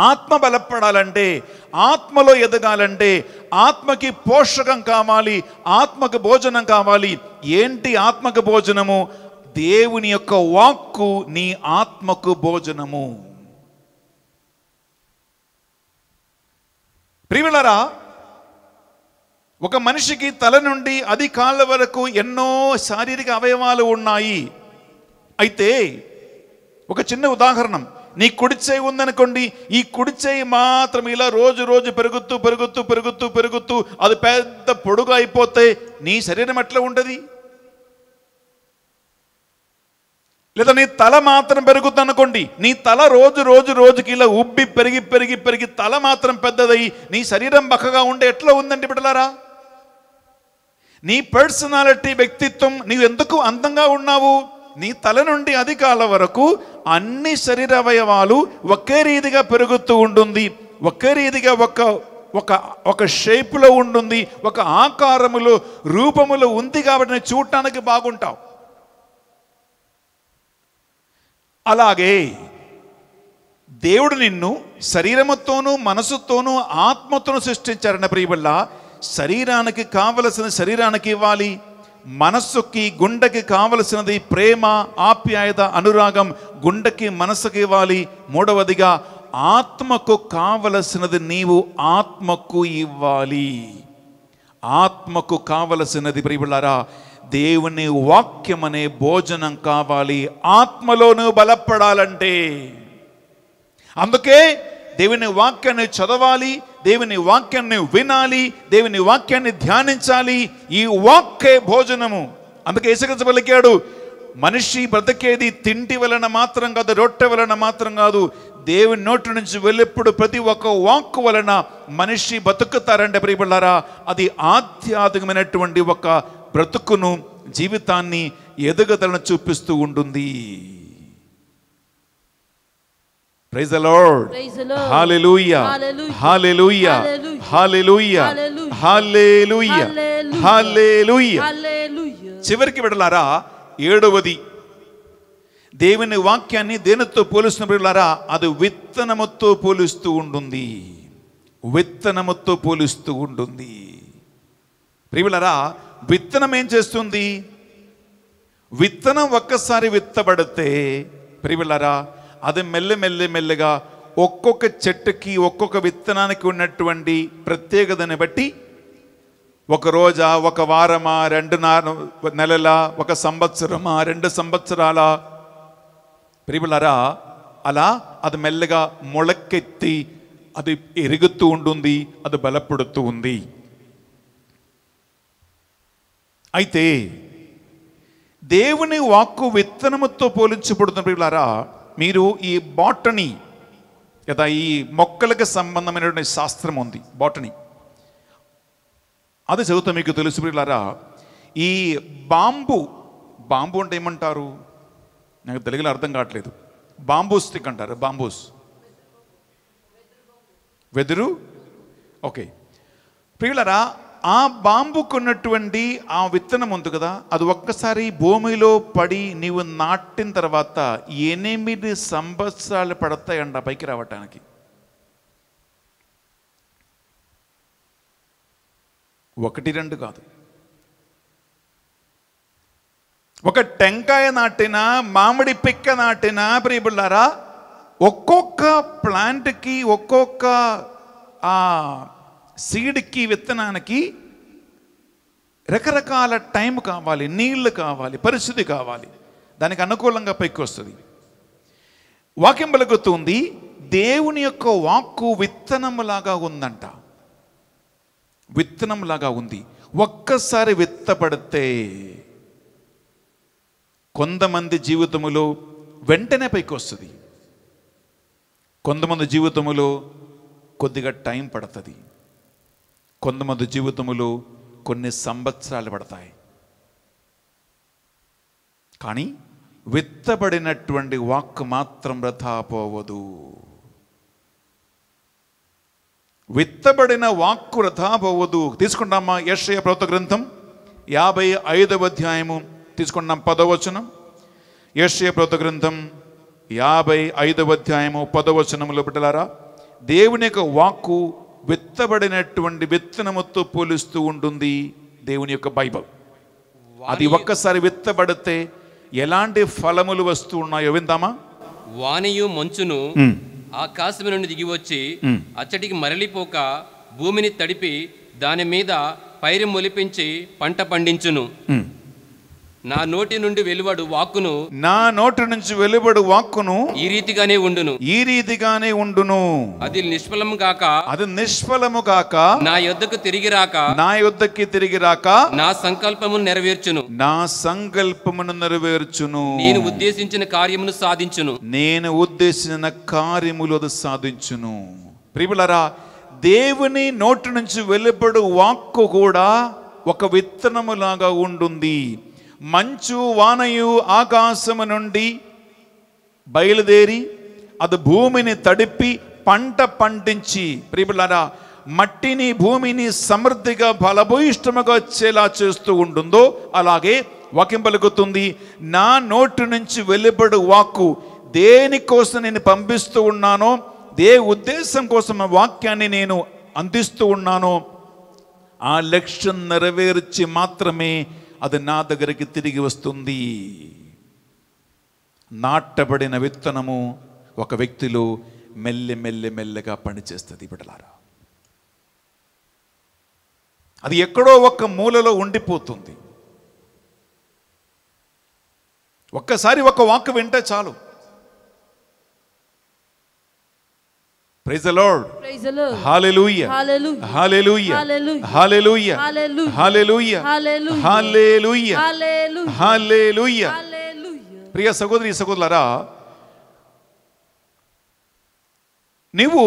Speaker 1: ఆత్మ బలపడాలంటే ఆత్మలో ఎదగాలంటే ఆత్మకి పోషకం కావాలి ఆత్మకు భోజనం కావాలి ఏంటి ఆత్మకు భోజనము దేవుని యొక్క వాక్కు నీ ఆత్మకు భోజనము ప్రియులరా ఒక మనిషికి తల నుండి అది కాళ్ళ వరకు ఎన్నో శారీరక అవయవాలు ఉన్నాయి అయితే ఒక చిన్న ఉదాహరణం నీ కుడిచేయి ఉందనుకోండి ఈ కుడిచేయి మాత్రం ఇలా రోజు రోజు పెరుగుతూ పెరుగుతూ పెరుగుతూ పెరుగుతూ అది పెద్ద పొడుగు అయిపోతే నీ శరీరం ఎట్లా ఉంటుంది లేదా నీ తల మాత్రం పెరుగుతుంది అనుకోండి నీ తల రోజు రోజు రోజుకి ఇలా ఉబ్బి పెరిగి పెరిగి పెరిగి తల మాత్రం పెద్దదయ్యి నీ శరీరం బక్కగా ఉండే ఎట్లా ఉందండి బిడ్డలారా నీ పర్సనాలిటీ వ్యక్తిత్వం నీవు ఎందుకు అందంగా ఉన్నావు నీ తల నుండి అధికాల వరకు అన్ని శరీర అవయవాలు ఒకే రీతిగా పెరుగుతూ ఉంటుంది ఒకే రీతిగా ఒక ఒక ఒక షేప్లో ఉంటుంది ఒక ఆకారములో రూపములో ఉంది కాబట్టి చూడటానికి బాగుంటావు అలాగే దేవుడు నిన్ను శరీరముతోనూ మనసుతోనూ ఆత్మతోనూ సృష్టించారన్న ప్రియబల్లా శరీరానికి కావలసిన శరీరానికి ఇవ్వాలి మనస్సుకి గుండెకి కావలసినది ప్రేమ ఆప్యాయత అనురాగం గుండెకి మనస్సుకి ఇవ్వాలి మూడవదిగా ఆత్మకు కావలసినది నీవు ఆత్మకు ఇవ్వాలి ఆత్మకు కావలసినది ప్రియులారా దేవుని వాక్యం అనే భోజనం కావాలి ఆత్మలోనూ బలపడాలంటే అందుకే దేవుని వాక్యాన్ని చదవాలి దేవుని వాక్యాన్ని వినాలి దేవుని వాక్యాన్ని ధ్యానించాలి ఈ వాక్కే భోజనము అందుకే ఏసుకృష్ణ పలికాడు మనిషి బ్రతికేది తిండి వలన మాత్రం కాదు రొట్టె వలన మాత్రం కాదు దేవుని నోటి నుంచి వెళ్ళేప్పుడు ప్రతి ఒక్క వాక్ వలన మనిషి బతుకుతారంటే ప్రియబళ్ళారా అది ఆధ్యాత్మికమైనటువంటి ఒక బ్రతుకును జీవితాన్ని ఎదుగుదలను చూపిస్తూ ఉంటుంది praise Lord
Speaker 2: hallelujah hallelujah hallelujah hallelujah హల్లెలూయా
Speaker 1: చివరికి విడలారా ఏడవది దేవుని వాక్యాన్ని దేనితో పోలుస్తున్న బిడ్డలారా అది విత్తనముతో పోలుస్తూ ఉంటుంది విత్తనముతో పోలుస్తూ ఉంటుంది ప్రియులరా విత్తనం ఏం చేస్తుంది విత్తనం ఒక్కసారి విత్తబడితే ప్రియులరా అది మెల్లి మెల్లి మెల్లిగా ఒక్కొక్క చెట్టుకి ఒక్కొక్క విత్తనానికి ఉన్నటువంటి ప్రత్యేకతని బట్టి ఒక రోజా ఒక వారమా రెండు నెలల ఒక సంవత్సరమా రెండు సంవత్సరాల ప్రిపులరా అలా అది మెల్లగా మొలకెత్తి అది ఎరుగుతూ ఉంటుంది అది బలపడుతూ ఉంది అయితే దేవుని వాక్కు విత్తనముతో పోలించబడుతున్న ప్రిపులరా మీరు ఈ బాటనీ లేదా ఈ మొక్కలకు సంబంధమైనటువంటి శాస్త్రం ఉంది బాటనీ అది చదువుతా మీకు తెలుసు పిల్లరా ఈ బాంబు బాంబు అంటే ఏమంటారు నాకు తెలుగులో అర్థం కావట్లేదు బాంబూ స్టిక్ అంటారు బాంబూస్ వెదురు ఓకే ప్రియులరా ఆ బాంబుకున్నటువంటి ఆ విత్తనం ఉంది కదా అది ఒక్కసారి భూమిలో పడి నీవు నాటిన తర్వాత ఎనిమిది సంవత్సరాలు పడతాయండి పైకి రావటానికి ఒకటి రెండు కాదు ఒక టెంకాయ నాటినా మామిడి పిక్క నాటినా ప్రియబుల్లారా ఒక్కొక్క ప్లాంట్కి ఒక్కొక్క సీడ్కి విత్తనానికి రకరకాల టైం కావాలి నీళ్లు కావాలి పరిస్థితి కావాలి దానికి అనుకూలంగా పైకి వస్తుంది వాక్యం పలుకుతుంది దేవుని యొక్క వాక్కు విత్తనంలాగా ఉందంట విత్తనంలాగా ఉంది ఒక్కసారి విత్తపడితే కొంతమంది జీవితములో వెంటనే పైకి వస్తుంది కొంతమంది జీవితములో కొద్దిగా టైం పడుతుంది కొంతమంది జీవితములు కొన్ని సంవత్సరాలు పడతాయి కానీ విత్తబడినటువంటి వాక్ మాత్రం రథాపోవదు విత్తబడిన వాక్కు రథాపోవదు తీసుకుంటామా యశయ ప్రభుత్వ గ్రంథం యాభై ఐదవ అధ్యాయము తీసుకున్నాం పదవచనం యశయ ప్రభుత్వ గ్రంథం యాభై ఐదవ అధ్యాయము పదవచనములు పెట్టలారా దేవుని యొక్క వాక్కు విత్తబడినటువంటి విత్తనముతో పోలుస్తూ ఉంటుంది దేవుని యొక్క బైబల్ అది ఒక్కసారి విత్తబడితే ఎలాంటి ఫలములు వస్తూ ఉన్నాయో విందామా
Speaker 6: వానియు మంచును ఆకాశం నుండి దిగి వచ్చి అచ్చటికి మరలిపోక భూమిని తడిపి దాని మీద పైరు మొలిపించి పంట పండించును నా నోటి నుండి వెలువడు వాక్కును
Speaker 1: నా నోటి నుంచి వెలువడు వాక్కును ఈ రీతిగానే ఉండును ఈ రీతిగానే ఉండును
Speaker 6: అది నిష్ఫలము కాక అది నిష్ఫలము కాక నా యుద్ధకు తిరిగి రాక నా యుద్ధకి తిరిగి
Speaker 1: రాక నా సంకల్పము నెరవేర్చును నా సంకల్పమును నెరవేర్చును నేను ఉద్దేశించిన కార్యమును సాధించును నేను ఉద్దేశించిన కార్యములు అది సాధించును ప్రియులరా దేవుని నోటి నుంచి వెలువడు వాక్కు కూడా ఒక విత్తనము లాగా ఉంటుంది మంచు వానయు ఆకాశము నుండి బయలుదేరి అది భూమిని తడిపి పంట పండించి ప్రియులారా మట్టిని భూమిని సమృద్ధిగా బలభూయిష్టముగా వచ్చేలా చేస్తూ ఉంటుందో అలాగే వాకింపలుగుతుంది నా నోటి నుంచి వెలుబడు వాక్కు దేనికోసం నేను పంపిస్తూ ఉన్నానో దే ఉద్దేశం కోసం వాక్యాన్ని నేను అందిస్తూ ఉన్నానో ఆ లక్ష్యం నెరవేర్చి మాత్రమే అది నా దగ్గరికి తిరిగి వస్తుంది నాటబడిన విత్తనము ఒక వ్యక్తిలో మెల్లె మెల్లె మెల్లగా పనిచేస్తుంది బిడలారా అది ఎక్కడో ఒక మూలలో ఉండిపోతుంది ఒక్కసారి ఒక వాక్ వింటే చాలు praise Lord
Speaker 2: hallelujah
Speaker 1: hallelujah hallelujah hallelujah hallelujah
Speaker 2: hallelujah
Speaker 1: ప్రియ సహోదరి సగోదరారా నీవు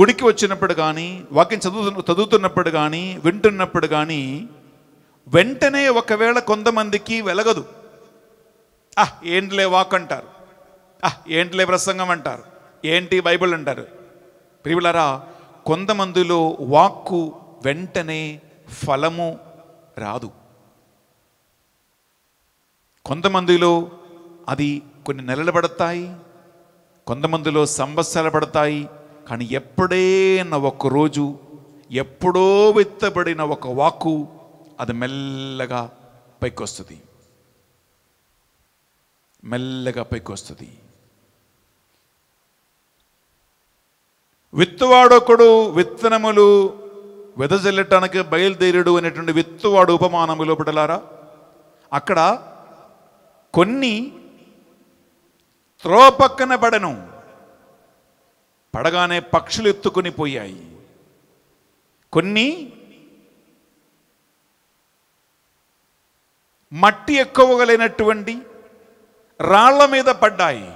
Speaker 1: గుడికి వచ్చినప్పుడు కానీ వాక్యం చదువుతున్న చదువుతున్నప్పుడు కానీ వింటున్నప్పుడు కానీ వెంటనే ఒకవేళ కొంతమందికి వెలగదు ఆ ఏంటిలే వాక్ అంటారు ఆ ఏంటిలే ప్రసంగం అంటారు ఏంటి బైబిల్ అంటారు ప్రియులరా కొంతమందిలో వాక్కు వెంటనే ఫలము రాదు కొంతమందిలో అది కొన్ని నెలలు పడతాయి కొంతమందిలో సంవత్సరాలు పడతాయి కానీ ఎప్పుడైనా ఒకరోజు ఎప్పుడో విత్తబడిన ఒక వాక్కు అది మెల్లగా పైకి వస్తుంది మెల్లగా పైకి వస్తుంది విత్తువాడొకడు విత్తనములు వెదజల్లటానికి బయలుదేరడు అనేటువంటి విత్తువాడు ఉపమానము పడలారా అక్కడ కొన్ని త్రో పక్కన పడను పడగానే పక్షులు ఎత్తుకుని పోయాయి కొన్ని మట్టి ఎక్కువగలైనటువంటి రాళ్ల మీద పడ్డాయి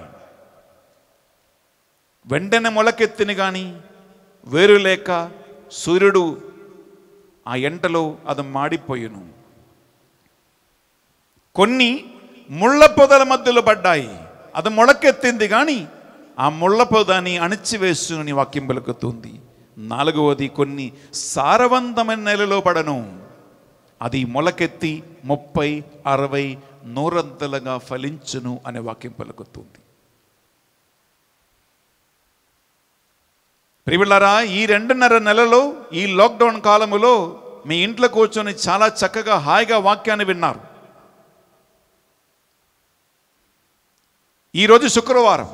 Speaker 1: వెంటనే మొలకెత్తిని కానీ వేరు లేక సూర్యుడు ఆ ఎంటలో అది మాడిపోయును కొన్ని ముళ్ళ పొదల మధ్యలో పడ్డాయి అది మొలకెత్తింది కానీ ఆ ముళ్ళ పొదాన్ని అణిచివేసునని వాక్యం పలుకుతుంది నాలుగవది కొన్ని సారవంతమైన నెలలో పడను అది మొలకెత్తి ముప్పై అరవై నూరంతలుగా ఫలించును అనే వాక్యం పలుకుతుంది ప్రివిళ్ళారా ఈ రెండున్నర నెలలో ఈ లాక్డౌన్ కాలములో మీ ఇంట్లో కూర్చొని చాలా చక్కగా హాయిగా వాక్యాన్ని విన్నారు ఈరోజు శుక్రవారం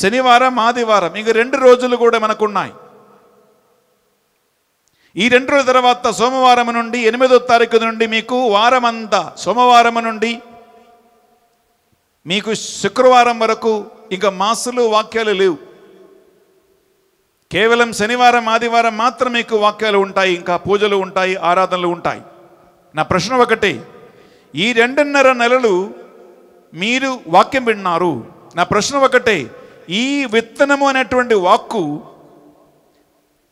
Speaker 1: శనివారం ఆదివారం ఇంక రెండు రోజులు కూడా మనకున్నాయి ఈ రెండు రోజుల తర్వాత సోమవారం నుండి ఎనిమిదో తారీఖు నుండి మీకు వారం అంతా సోమవారం నుండి మీకు శుక్రవారం వరకు ఇంకా మాసులు వాక్యాలు లేవు కేవలం శనివారం ఆదివారం మాత్రం మీకు వాక్యాలు ఉంటాయి ఇంకా పూజలు ఉంటాయి ఆరాధనలు ఉంటాయి నా ప్రశ్న ఒకటి ఈ రెండున్నర నెలలు మీరు వాక్యం విన్నారు నా ప్రశ్న ఒకటే ఈ విత్తనము అనేటువంటి వాక్కు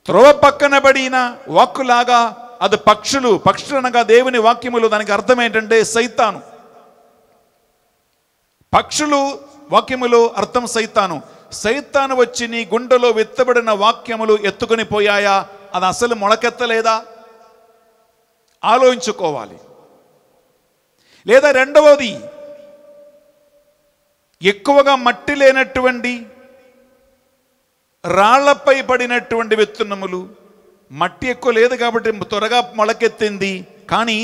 Speaker 1: త్రోవ పక్కన పడిన వాక్కులాగా అది పక్షులు పక్షులు అనగా దేవుని వాక్యములు దానికి అర్థం ఏంటంటే సైతాను పక్షులు వాక్యములో అర్థం సైతాను సైతాను వచ్చి నీ గుండెలో విత్తబడిన వాక్యములు ఎత్తుకొని పోయాయా అది అసలు మొలకెత్తలేదా ఆలోచించుకోవాలి లేదా రెండవది ఎక్కువగా మట్టి లేనటువంటి రాళ్లపై పడినటువంటి విత్తనములు మట్టి ఎక్కువ లేదు కాబట్టి త్వరగా మొలకెత్తింది కానీ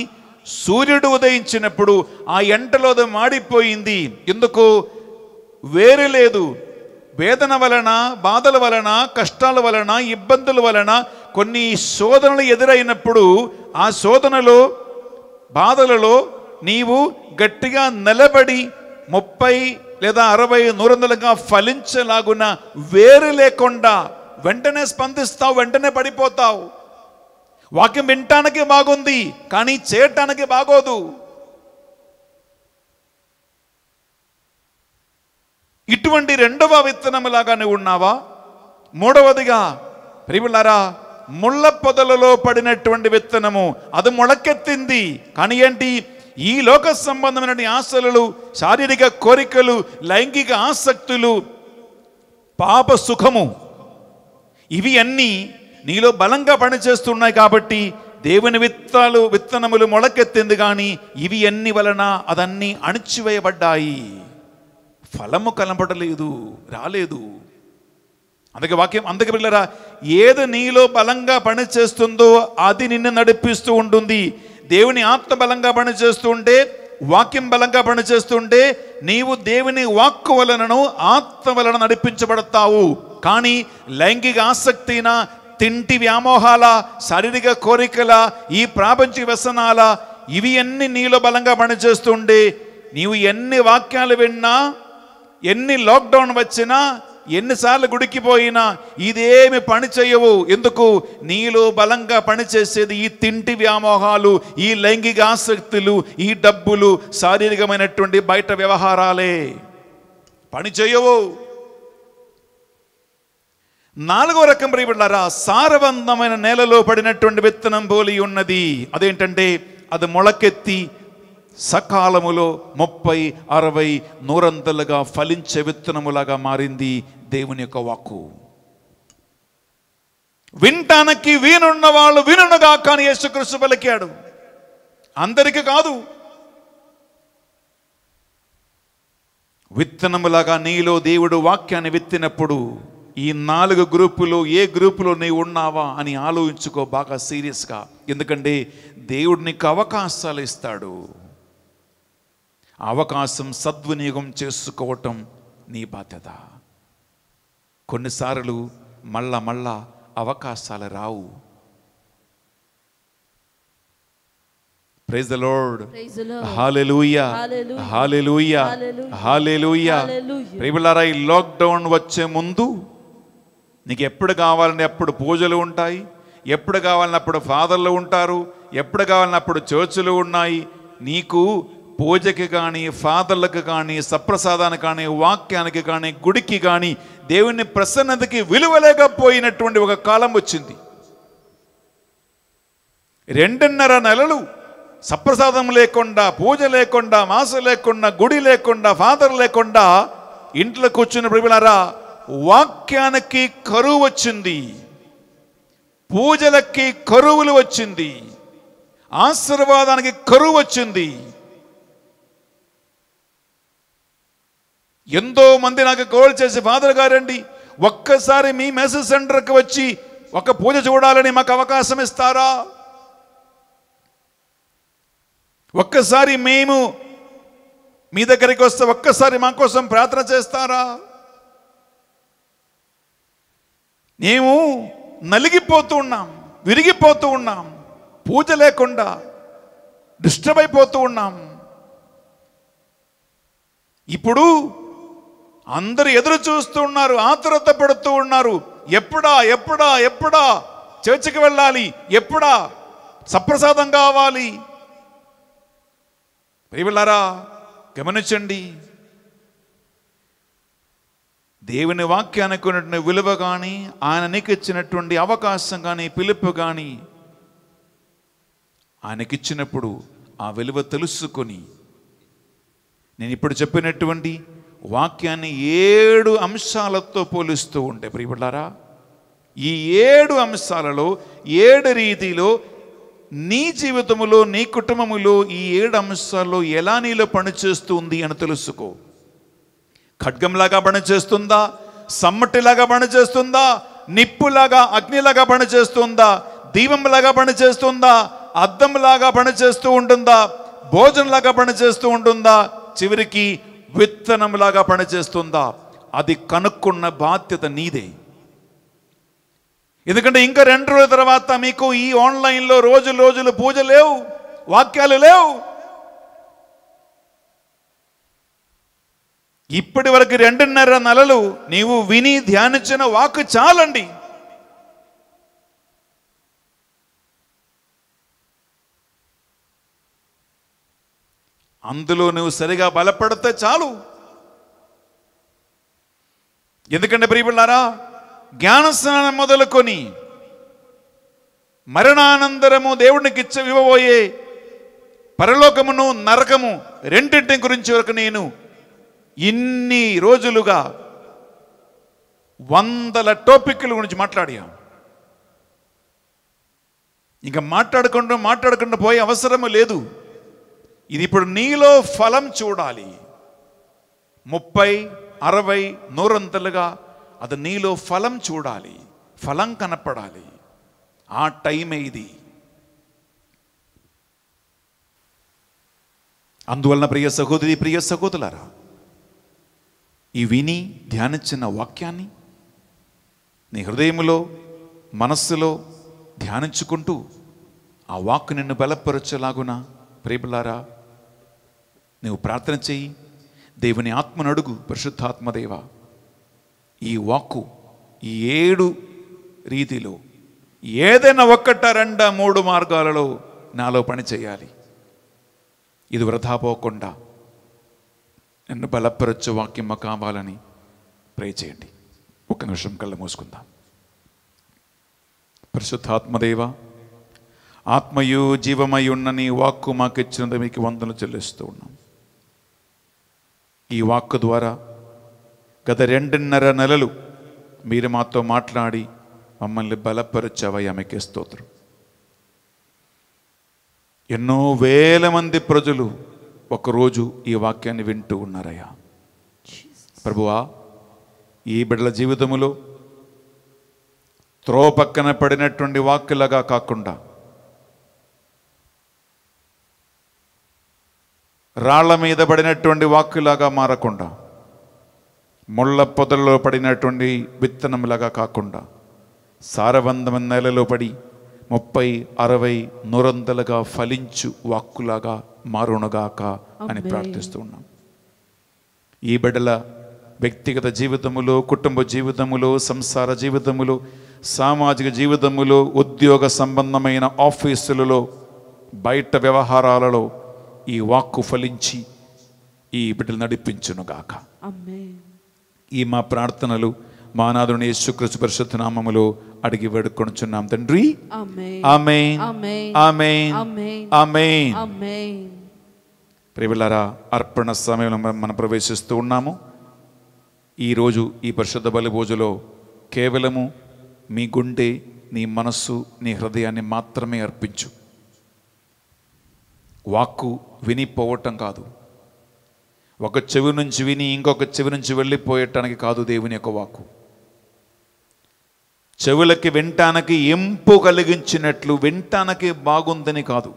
Speaker 1: సూర్యుడు ఉదయించినప్పుడు ఆ ఎంటలో మాడిపోయింది ఎందుకు వేరు లేదు వేదన వలన బాధల వలన కష్టాల వలన ఇబ్బందుల వలన కొన్ని శోధనలు ఎదురైనప్పుడు ఆ శోధనలో బాధలలో నీవు గట్టిగా నిలబడి ముప్పై లేదా అరవై నూరొందలుగా ఫలించలాగున వేరు లేకుండా వెంటనే స్పందిస్తావు వెంటనే పడిపోతావు వాక్యం వినటానికి బాగుంది కానీ చేయటానికి బాగోదు ఇటువంటి రెండవ విత్తనములాగానే ఉన్నావా మూడవదిగా ప్రియులారా ముళ్ళ పొదలలో పడినటువంటి విత్తనము అది మొలకెత్తింది కానీ ఏంటి ఈ లోక సంబంధమైన ఆశలు శారీరక కోరికలు లైంగిక ఆసక్తులు పాప సుఖము ఇవి అన్నీ నీలో బలంగా పనిచేస్తున్నాయి కాబట్టి దేవుని విత్తనాలు విత్తనములు మొలకెత్తింది కానీ ఇవి అన్ని వలన అదన్నీ అణిచివేయబడ్డాయి ఫలము కనబడలేదు రాలేదు అందుకే వాక్యం అందుకే పిల్లరా ఏది నీలో బలంగా పనిచేస్తుందో అది నిన్ను నడిపిస్తూ ఉంటుంది దేవుని ఆత్మ బలంగా పనిచేస్తూ ఉంటే వాక్యం బలంగా పనిచేస్తుంటే నీవు దేవుని వాక్కు వలనను ఆత్మ వలన నడిపించబడతావు కానీ లైంగిక ఆసక్తిన తింటి వ్యామోహాల శారీరక కోరికల ఈ ప్రాపంచిక వ్యసనాల ఇవి అన్ని నీలో బలంగా పనిచేస్తుండే నీవు ఎన్ని వాక్యాలు విన్నా ఎన్ని లాక్డౌన్ వచ్చినా ఎన్నిసార్లు గుడికి పోయినా ఇదేమి పని చేయవు ఎందుకు నీలో బలంగా పనిచేసేది ఈ తింటి వ్యామోహాలు ఈ లైంగిక ఆసక్తులు ఈ డబ్బులు శారీరకమైనటువంటి బయట వ్యవహారాలే పని చేయవు నాలుగో రకం ప్రియబడ్డారా సారవంతమైన నేలలో పడినటువంటి విత్తనం పోలి ఉన్నది అదేంటంటే అది మొలకెత్తి సకాలములో ముప్పై అరవై నూరంతలుగా ఫలించే విత్తనములాగా మారింది దేవుని యొక్క వాక్కు వింటానికి వీనున్న వాళ్ళు వినునగా కానీ యేసుక్రీస్తు పలికాడు అందరికీ కాదు విత్తనములాగా నీలో దేవుడు వాక్యాన్ని విత్తినప్పుడు ఈ నాలుగు గ్రూపులు ఏ గ్రూపులో నీవు ఉన్నావా అని ఆలోచించుకో బాగా సీరియస్గా ఎందుకంటే దేవుడు నీకు అవకాశాలు ఇస్తాడు అవకాశం సద్వినియోగం చేసుకోవటం నీ బాధ్యత కొన్నిసార్లు మళ్ళా మళ్ళా అవకాశాలు రావు praise the Lord hallelujah hallelujah hallelujah ప్రియులారా ఈ లాక్డౌన్ వచ్చే ముందు నీకు ఎప్పుడు కావాలని అప్పుడు పూజలు ఉంటాయి ఎప్పుడు కావాలన్నప్పుడు ఫాదర్లు ఉంటారు ఎప్పుడు కావాలన్నప్పుడు చర్చిలు ఉన్నాయి నీకు పూజకి కానీ ఫాదర్లకు కానీ సప్రసాదానికి కానీ వాక్యానికి కానీ గుడికి కానీ దేవుని ప్రసన్నతకి విలువలేకపోయినటువంటి ఒక కాలం వచ్చింది రెండున్నర నెలలు సప్రసాదం లేకుండా పూజ లేకుండా మాస లేకుండా గుడి లేకుండా ఫాదర్ లేకుండా ఇంట్లో కూర్చున్న ప్రభులారా వాక్యానికి కరువు వచ్చింది పూజలకి కరువులు వచ్చింది ఆశీర్వాదానికి కరువు వచ్చింది ఎంతో మంది నాకు కాల్ చేసి ఫాదర్ గారండి ఒక్కసారి మీ మెసేజ్ సెంటర్కి వచ్చి ఒక పూజ చూడాలని మాకు అవకాశం ఇస్తారా ఒక్కసారి మేము మీ దగ్గరికి వస్తే ఒక్కసారి మా కోసం ప్రార్థన చేస్తారా మేము నలిగిపోతూ ఉన్నాం విరిగిపోతూ ఉన్నాం పూజ లేకుండా డిస్టర్బ్ అయిపోతూ ఉన్నాం ఇప్పుడు అందరు ఎదురు చూస్తూ ఉన్నారు ఆతురత పెడుతూ ఉన్నారు ఎప్పుడా ఎప్పుడా ఎప్పుడా చర్చికి వెళ్ళాలి ఎప్పుడా సప్రసాదం కావాలి ప్రియలారా గమనించండి దేవుని వాక్యానికి ఉన్నటువంటి విలువ కానీ ఆయన ఇచ్చినటువంటి అవకాశం కానీ పిలుపు కానీ ఆయనకిచ్చినప్పుడు ఆ విలువ తెలుసుకొని నేను ఇప్పుడు చెప్పినటువంటి వాక్యాన్ని ఏడు అంశాలతో పోలుస్తూ ఉంటాయి ప్రియపడ్డారా ఈ ఏడు అంశాలలో ఏడు రీతిలో నీ జీవితములో నీ కుటుంబములో ఈ ఏడు అంశాల్లో ఎలా నీలో పనిచేస్తుంది అని తెలుసుకో ఖడ్గంలాగా పనిచేస్తుందా సమ్మటిలాగా పనిచేస్తుందా నిప్పులాగా అగ్నిలాగా పనిచేస్తుందా దీపంలాగా పనిచేస్తుందా అద్దంలాగా పనిచేస్తూ ఉంటుందా భోజనంలాగా పనిచేస్తూ ఉంటుందా చివరికి విత్తనంలాగా పనిచేస్తుందా అది కనుక్కున్న బాధ్యత నీదే ఎందుకంటే ఇంకా రెండు రోజుల తర్వాత మీకు ఈ ఆన్లైన్లో రోజు రోజులు పూజ లేవు వాక్యాలు లేవు ఇప్పటి వరకు రెండున్నర నెలలు నీవు విని ధ్యానించిన వాక్ చాలండి అందులో నువ్వు సరిగా బలపడితే చాలు ఎందుకంటే జ్ఞాన జ్ఞానస్నానం మొదలుకొని మరణానంతరము దేవునికి ఇచ్చ ఇవ్వబోయే పరలోకమును నరకము రెండింటి గురించి వరకు నేను ఇన్ని రోజులుగా వందల టాపిక్ల గురించి మాట్లాడాం ఇంకా మాట్లాడుకుంటూ మాట్లాడకుండా పోయే అవసరము లేదు ఇది ఇప్పుడు నీలో ఫలం చూడాలి ముప్పై అరవై నూరంతలుగా అది నీలో ఫలం చూడాలి ఫలం కనపడాలి ఆ టైం ఇది అందువలన ప్రియ సహోదరి ప్రియ సహోదరులారా ఈ విని ధ్యానించిన వాక్యాన్ని నీ హృదయంలో మనస్సులో ధ్యానించుకుంటూ ఆ వాక్కు నిన్ను బలపరచేలాగున ప్రేమలారా నువ్వు ప్రార్థన చెయ్యి దేవుని ఆత్మనడుగు అడుగు పరిశుద్ధాత్మదేవ ఈ వాక్కు ఈ ఏడు రీతిలో ఏదైనా ఒక్కట రెండ మూడు మార్గాలలో నాలో పని చేయాలి ఇది వృధా పోకుండా నన్ను బలపరచు వాక్యం కావాలని ప్రే చేయండి ఒక నిమిషం కళ్ళు మూసుకుందాం పరిశుద్ధాత్మదేవ ఆత్మయు జీవమై ఉన్న నీ వాక్కు మాకిచ్చినందుకు మీకు వందలు చెల్లిస్తూ ఉన్నాం ఈ వాక్కు ద్వారా గత రెండున్నర నెలలు మీరు మాతో మాట్లాడి మమ్మల్ని బలపరచవై మీకే స్తోత్రం ఎన్నో వేల మంది ప్రజలు ఒకరోజు ఈ వాక్యాన్ని వింటూ ఉన్నారయ్యా ప్రభువా ఈ బిడ్డల జీవితములో త్రో పక్కన పడినటువంటి వాక్యులాగా కాకుండా రాళ్ల మీద పడినటువంటి వాక్కులాగా మారకుండా ముళ్ళ పొదల్లో పడినటువంటి విత్తనంలాగా కాకుండా సారవంతమైన నెలలో పడి ముప్పై అరవై నూరంతలుగా ఫలించు వాక్కులాగా మారునుగాక అని ప్రార్థిస్తూ ఉన్నాం ఈ బిడ్డల వ్యక్తిగత జీవితములో కుటుంబ జీవితములో సంసార జీవితములో సామాజిక జీవితములో ఉద్యోగ సంబంధమైన ఆఫీసులలో బయట వ్యవహారాలలో ఈ వాక్కు ఫలించి ఈ బిడ్డలు నడిపించునుగాక ఈ మా ప్రార్థనలు మానాథుని యేసుక్రీస్తు పరిశుద్ధ నామములో అడిగి వేడుకొనుచున్నాం తండ్రి
Speaker 3: ఆమెన్
Speaker 1: అర్పణ సమయంలో మనం ప్రవేశిస్తూ ఉన్నాము ఈరోజు ఈ పరిశుద్ధ పూజలో కేవలము మీ గుండె నీ మనస్సు నీ హృదయాన్ని మాత్రమే అర్పించు వాక్కు విని పోవటం కాదు ఒక చెవి నుంచి విని ఇంకొక చెవి నుంచి వెళ్ళిపోయటానికి కాదు దేవుని యొక్క వాక్కు చెవులకి వింటానికి ఎంపు కలిగించినట్లు వింటానికి బాగుందని కాదు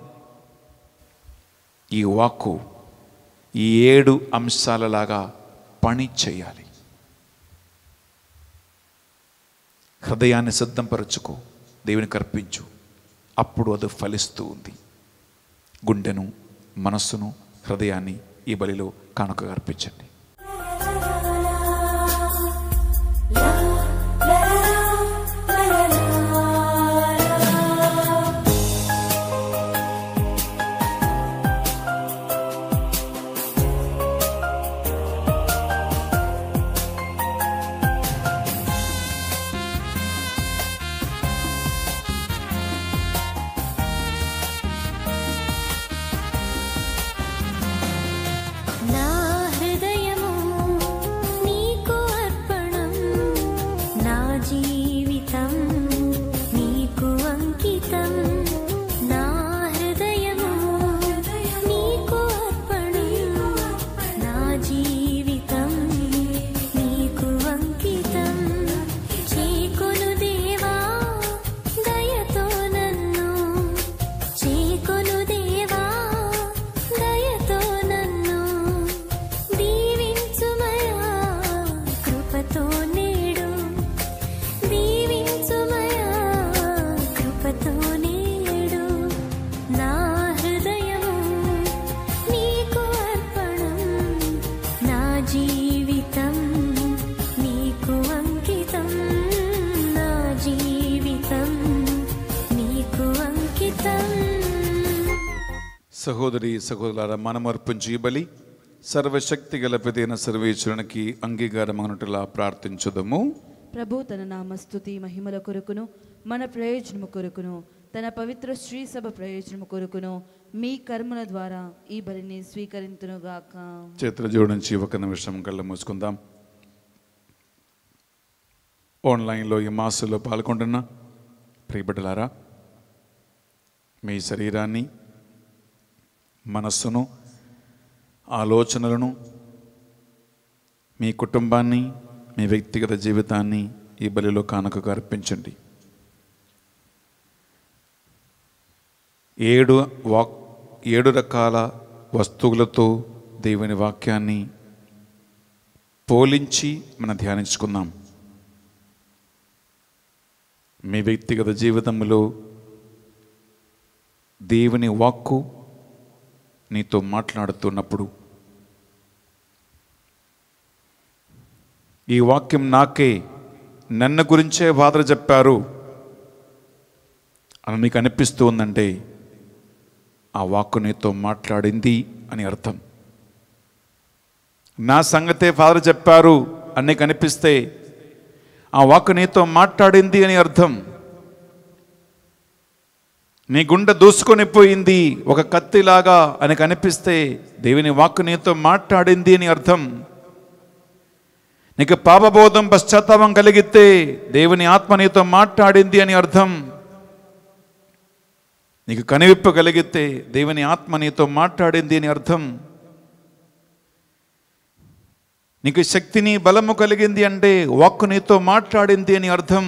Speaker 1: ఈ వాక్కు ఈ ఏడు అంశాలలాగా పని చేయాలి హృదయాన్ని సిద్ధంపరచుకో దేవుని కర్పించు అప్పుడు అది ఫలిస్తూ ఉంది గుండెను మనస్సును హృదయాన్ని ఈ బలిలో కానుకగా అర్పించండి సహోదరి సహోదరులారా మనం అర్పించి బలి సర్వశక్తి గల పెదైన సర్వేశ్వరునికి అంగీకారమనట్టులా ప్రార్థించదము
Speaker 3: ప్రభు తన నామస్తుతి మహిమల కొరకును మన ప్రయోజనము కొరకును తన పవిత్ర శ్రీ సభ ప్రయోజనము కొరకును మీ కర్మల ద్వారా ఈ బలిని స్వీకరించునుగాక
Speaker 1: చేతుల జోడించి ఒక నిమిషం కళ్ళ మూసుకుందాం ఆన్లైన్లో ఈ మాసంలో పాల్గొంటున్న ప్రియబడ్డలారా మీ శరీరాన్ని మనస్సును ఆలోచనలను మీ కుటుంబాన్ని మీ వ్యక్తిగత జీవితాన్ని ఈ బలిలో కానుకగా అర్పించండి ఏడు వాక్ ఏడు రకాల వస్తువులతో దేవుని వాక్యాన్ని పోలించి మనం ధ్యానించుకుందాం మీ వ్యక్తిగత జీవితంలో దేవుని వాక్కు నీతో మాట్లాడుతున్నప్పుడు ఈ వాక్యం నాకే నన్ను గురించే బాధలు చెప్పారు అని మీకు అనిపిస్తూ ఉందంటే ఆ వాక్కు నీతో మాట్లాడింది అని అర్థం నా సంగతే ఫాదర్ చెప్పారు అని కనిపిస్తే ఆ వాక్కు నీతో మాట్లాడింది అని అర్థం నీ గుండె దూసుకొని పోయింది ఒక కత్తిలాగా అని కనిపిస్తే దేవుని వాక్కు నీతో మాట్లాడింది అని అర్థం నీకు పాపబోధం పశ్చాత్తాపం కలిగితే దేవుని ఆత్మ నీతో మాట్లాడింది అని అర్థం నీకు కనివిప్పు కలిగితే దేవుని ఆత్మ నీతో మాట్లాడింది అని అర్థం నీకు శక్తిని బలము కలిగింది అంటే వాక్కు నీతో మాట్లాడింది అని అర్థం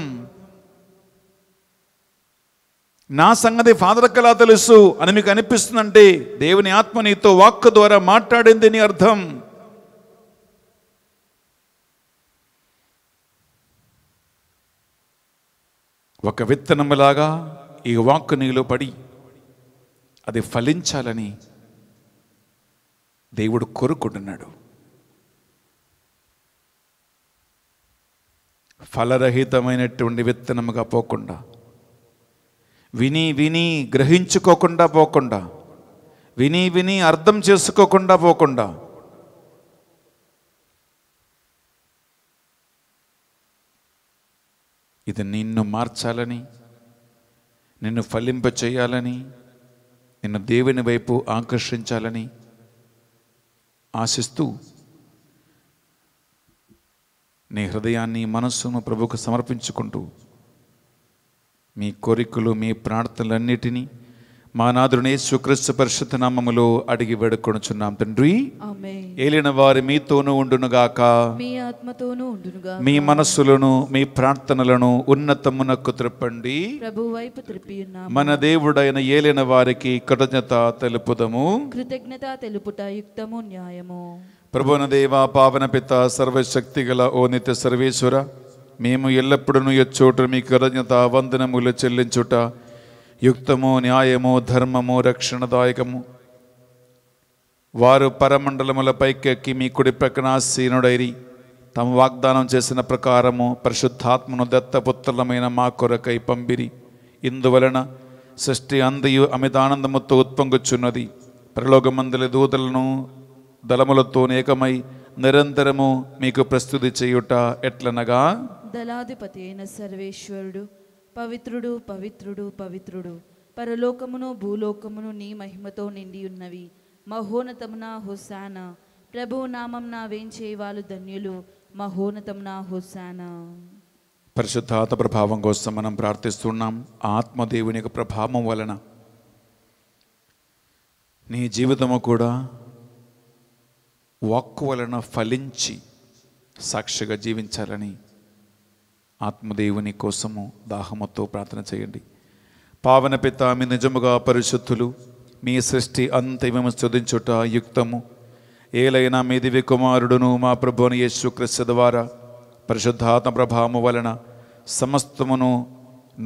Speaker 1: నా సంగతి ఫాదర్కి ఎలా తెలుసు అని మీకు అనిపిస్తుందంటే దేవుని ఆత్మ నీతో వాక్ ద్వారా మాట్లాడింది నీ అర్థం ఒక విత్తనములాగా ఈ వాక్ నీలో పడి అది ఫలించాలని దేవుడు కోరుకుంటున్నాడు ఫలరహితమైనటువంటి విత్తనముగా పోకుండా విని విని గ్రహించుకోకుండా పోకుండా విని విని అర్థం చేసుకోకుండా పోకుండా ఇది నిన్ను మార్చాలని నిన్ను ఫలింప చేయాలని నిన్ను దేవుని వైపు ఆకర్షించాలని ఆశిస్తూ నీ హృదయాన్ని మనస్సును ప్రభుకు సమర్పించుకుంటూ మీ కోరికలు మీ ప్రార్థనలన్నిటినీ మా నాదుని సుక్రీస్తు పరిషత్ నామములో అడిగి వేడుకొనుచున్నాం తండ్రి ఏలిన వారి మీతోనూ ఉండునుగాక మీ
Speaker 3: ఆత్మతోనూ ఉండునుగా మీ మనస్సులను
Speaker 1: మీ ప్రార్థనలను ఉన్నతమునకు త్రిప్పండి మన దేవుడైన ఏలిన వారికి కృతజ్ఞత తెలుపుదము
Speaker 3: కృతజ్ఞత తెలుపుట యుక్తము న్యాయము ప్రభున
Speaker 1: దేవ పావన పిత గల ఓ నిత్య సర్వేశ్వర మేము ఎల్లప్పుడూ ఎచ్చోట మీ కృతజ్ఞత వందనములు చెల్లించుట యుక్తము న్యాయము ధర్మము రక్షణదాయకము వారు పరమండలముల పైకెక్కి మీ కుడి ప్రకనాసీనుడైరి తమ వాగ్దానం చేసిన ప్రకారము పరిశుద్ధాత్మను దత్తపుత్రులమైన మా కొరకై పంపిరి ఇందువలన సృష్టి అందయు అమితానందముతో ఉత్పొంగుచున్నది పరలోకమందలి దూతలను దళములతో ఏకమై నిరంతరము మీకు ప్రస్తుతి చేయుట ఎట్లనగా
Speaker 3: దళాధిపతి అయిన సర్వేశ్వరుడు పవిత్రుడు పవిత్రుడు పవిత్రుడు పరలోకమును భూలోకమును నీ మహిమతో నిండి ఉన్నవి మహోనతమున హుసాన ప్రభు నామం నా వేంచే వాళ్ళు ధన్యులు మహోనతమున హుసాన
Speaker 1: పరిశుద్ధాత ప్రభావం కోసం మనం ప్రార్థిస్తున్నాం ఆత్మదేవుని యొక్క ప్రభావం వలన నీ జీవితము కూడా వాక్కు వలన ఫలించి సాక్షిగా జీవించాలని ఆత్మదేవుని కోసము దాహముతో ప్రార్థన చేయండి పావన పిత మీ నిజముగా పరిశుద్ధులు మీ సృష్టి అంతిమము స్తుతించుట యుక్తము ఏలైనా మీ దివి కుమారుడును మా ప్రభుని యేసుక్రీస్తు ద్వారా పరిశుద్ధాత్మ ప్రభావము వలన సమస్తమును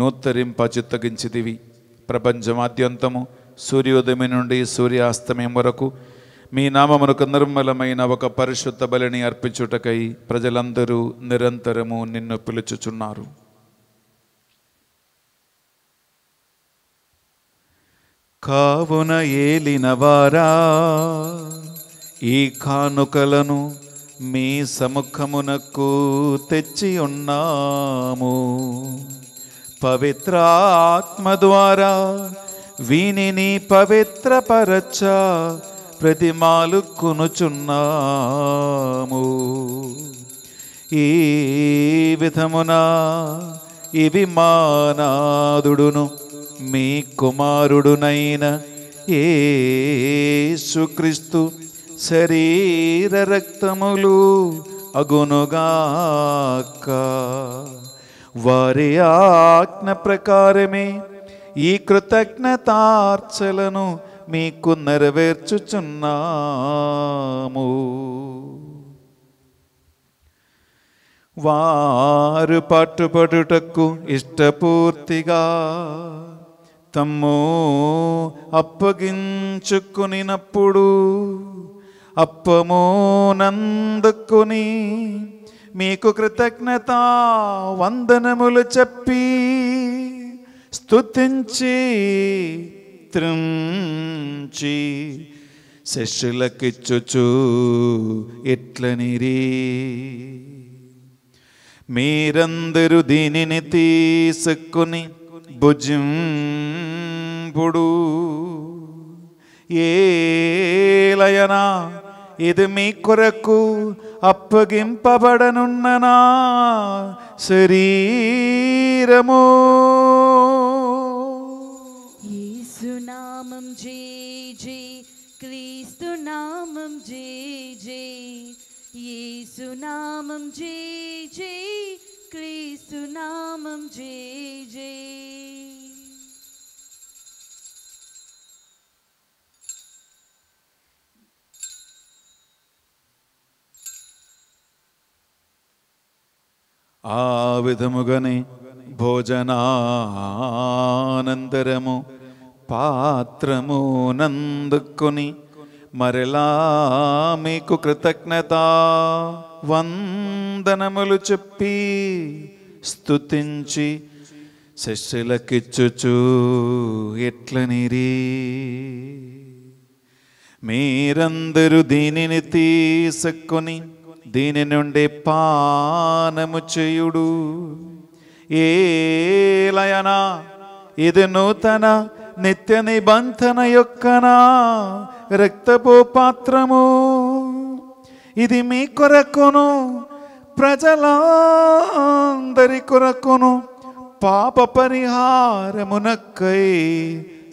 Speaker 1: నూత్తరింప చిత్తగించిదివి ప్రపంచమాద్యంతము సూర్యోదయం నుండి సూర్యాస్తమయం వరకు మీ నామమునకు నిర్మలమైన ఒక పరిశుద్ధ బలిని అర్పించుటకై ప్రజలందరూ నిరంతరము నిన్ను పిలుచుచున్నారు కావున ఏలినవారా ఈ కానుకలను మీ సముఖమునకు తెచ్చి ఉన్నాము పవిత్ర ఆత్మ ద్వారా వీనిని పవిత్రపరచ ప్రతిమాలు కొనుచున్నాము ఈ విధమున ఇవి మానాదుడును మీ కుమారుడునైన ఏసుక్రీస్తు శరీర రక్తములు అగునుగాక వారి ఆజ్ఞ ప్రకారమే ఈ కృతజ్ఞతార్చలను మీకు నెరవేర్చుచున్నాము వారు పట్టుబడుటకు ఇష్టపూర్తిగా తమ్ము అప్పగించుకునినప్పుడు అప్పము నందుకుని మీకు కృతజ్ఞత వందనములు చెప్పి స్తుతించి మిత్రంచి శిష్యులకిచ్చుచు ఎట్లనిరి మీరందరూ దీనిని తీసుకొని భుజింపుడు ఏలయనా ఇది మీ కొరకు అప్పగింపబడనున్ననా శరీరము
Speaker 3: naamam ji ji Kristu naamam ji ji Yesu naamam ji ji Kristu naamam ji ji
Speaker 1: ఆ విధముగని భోజనానంతరము పాత్రము నందుకుని మరలా మీకు కృతజ్ఞత వందనములు చెప్పి స్థుతించి శిష్యులకిచ్చుచు ఎట్లనిరి మీరందరూ దీనిని తీసుకొని దీని నుండి పానము చేయుడు ఏలయనా ఇది నూతన నిత్య నిబంధన యొక్కనా రక్తపు పాత్రము ఇది మీ కొరకును ప్రజలందరి కొరకును పాప పరిహారమునక్కై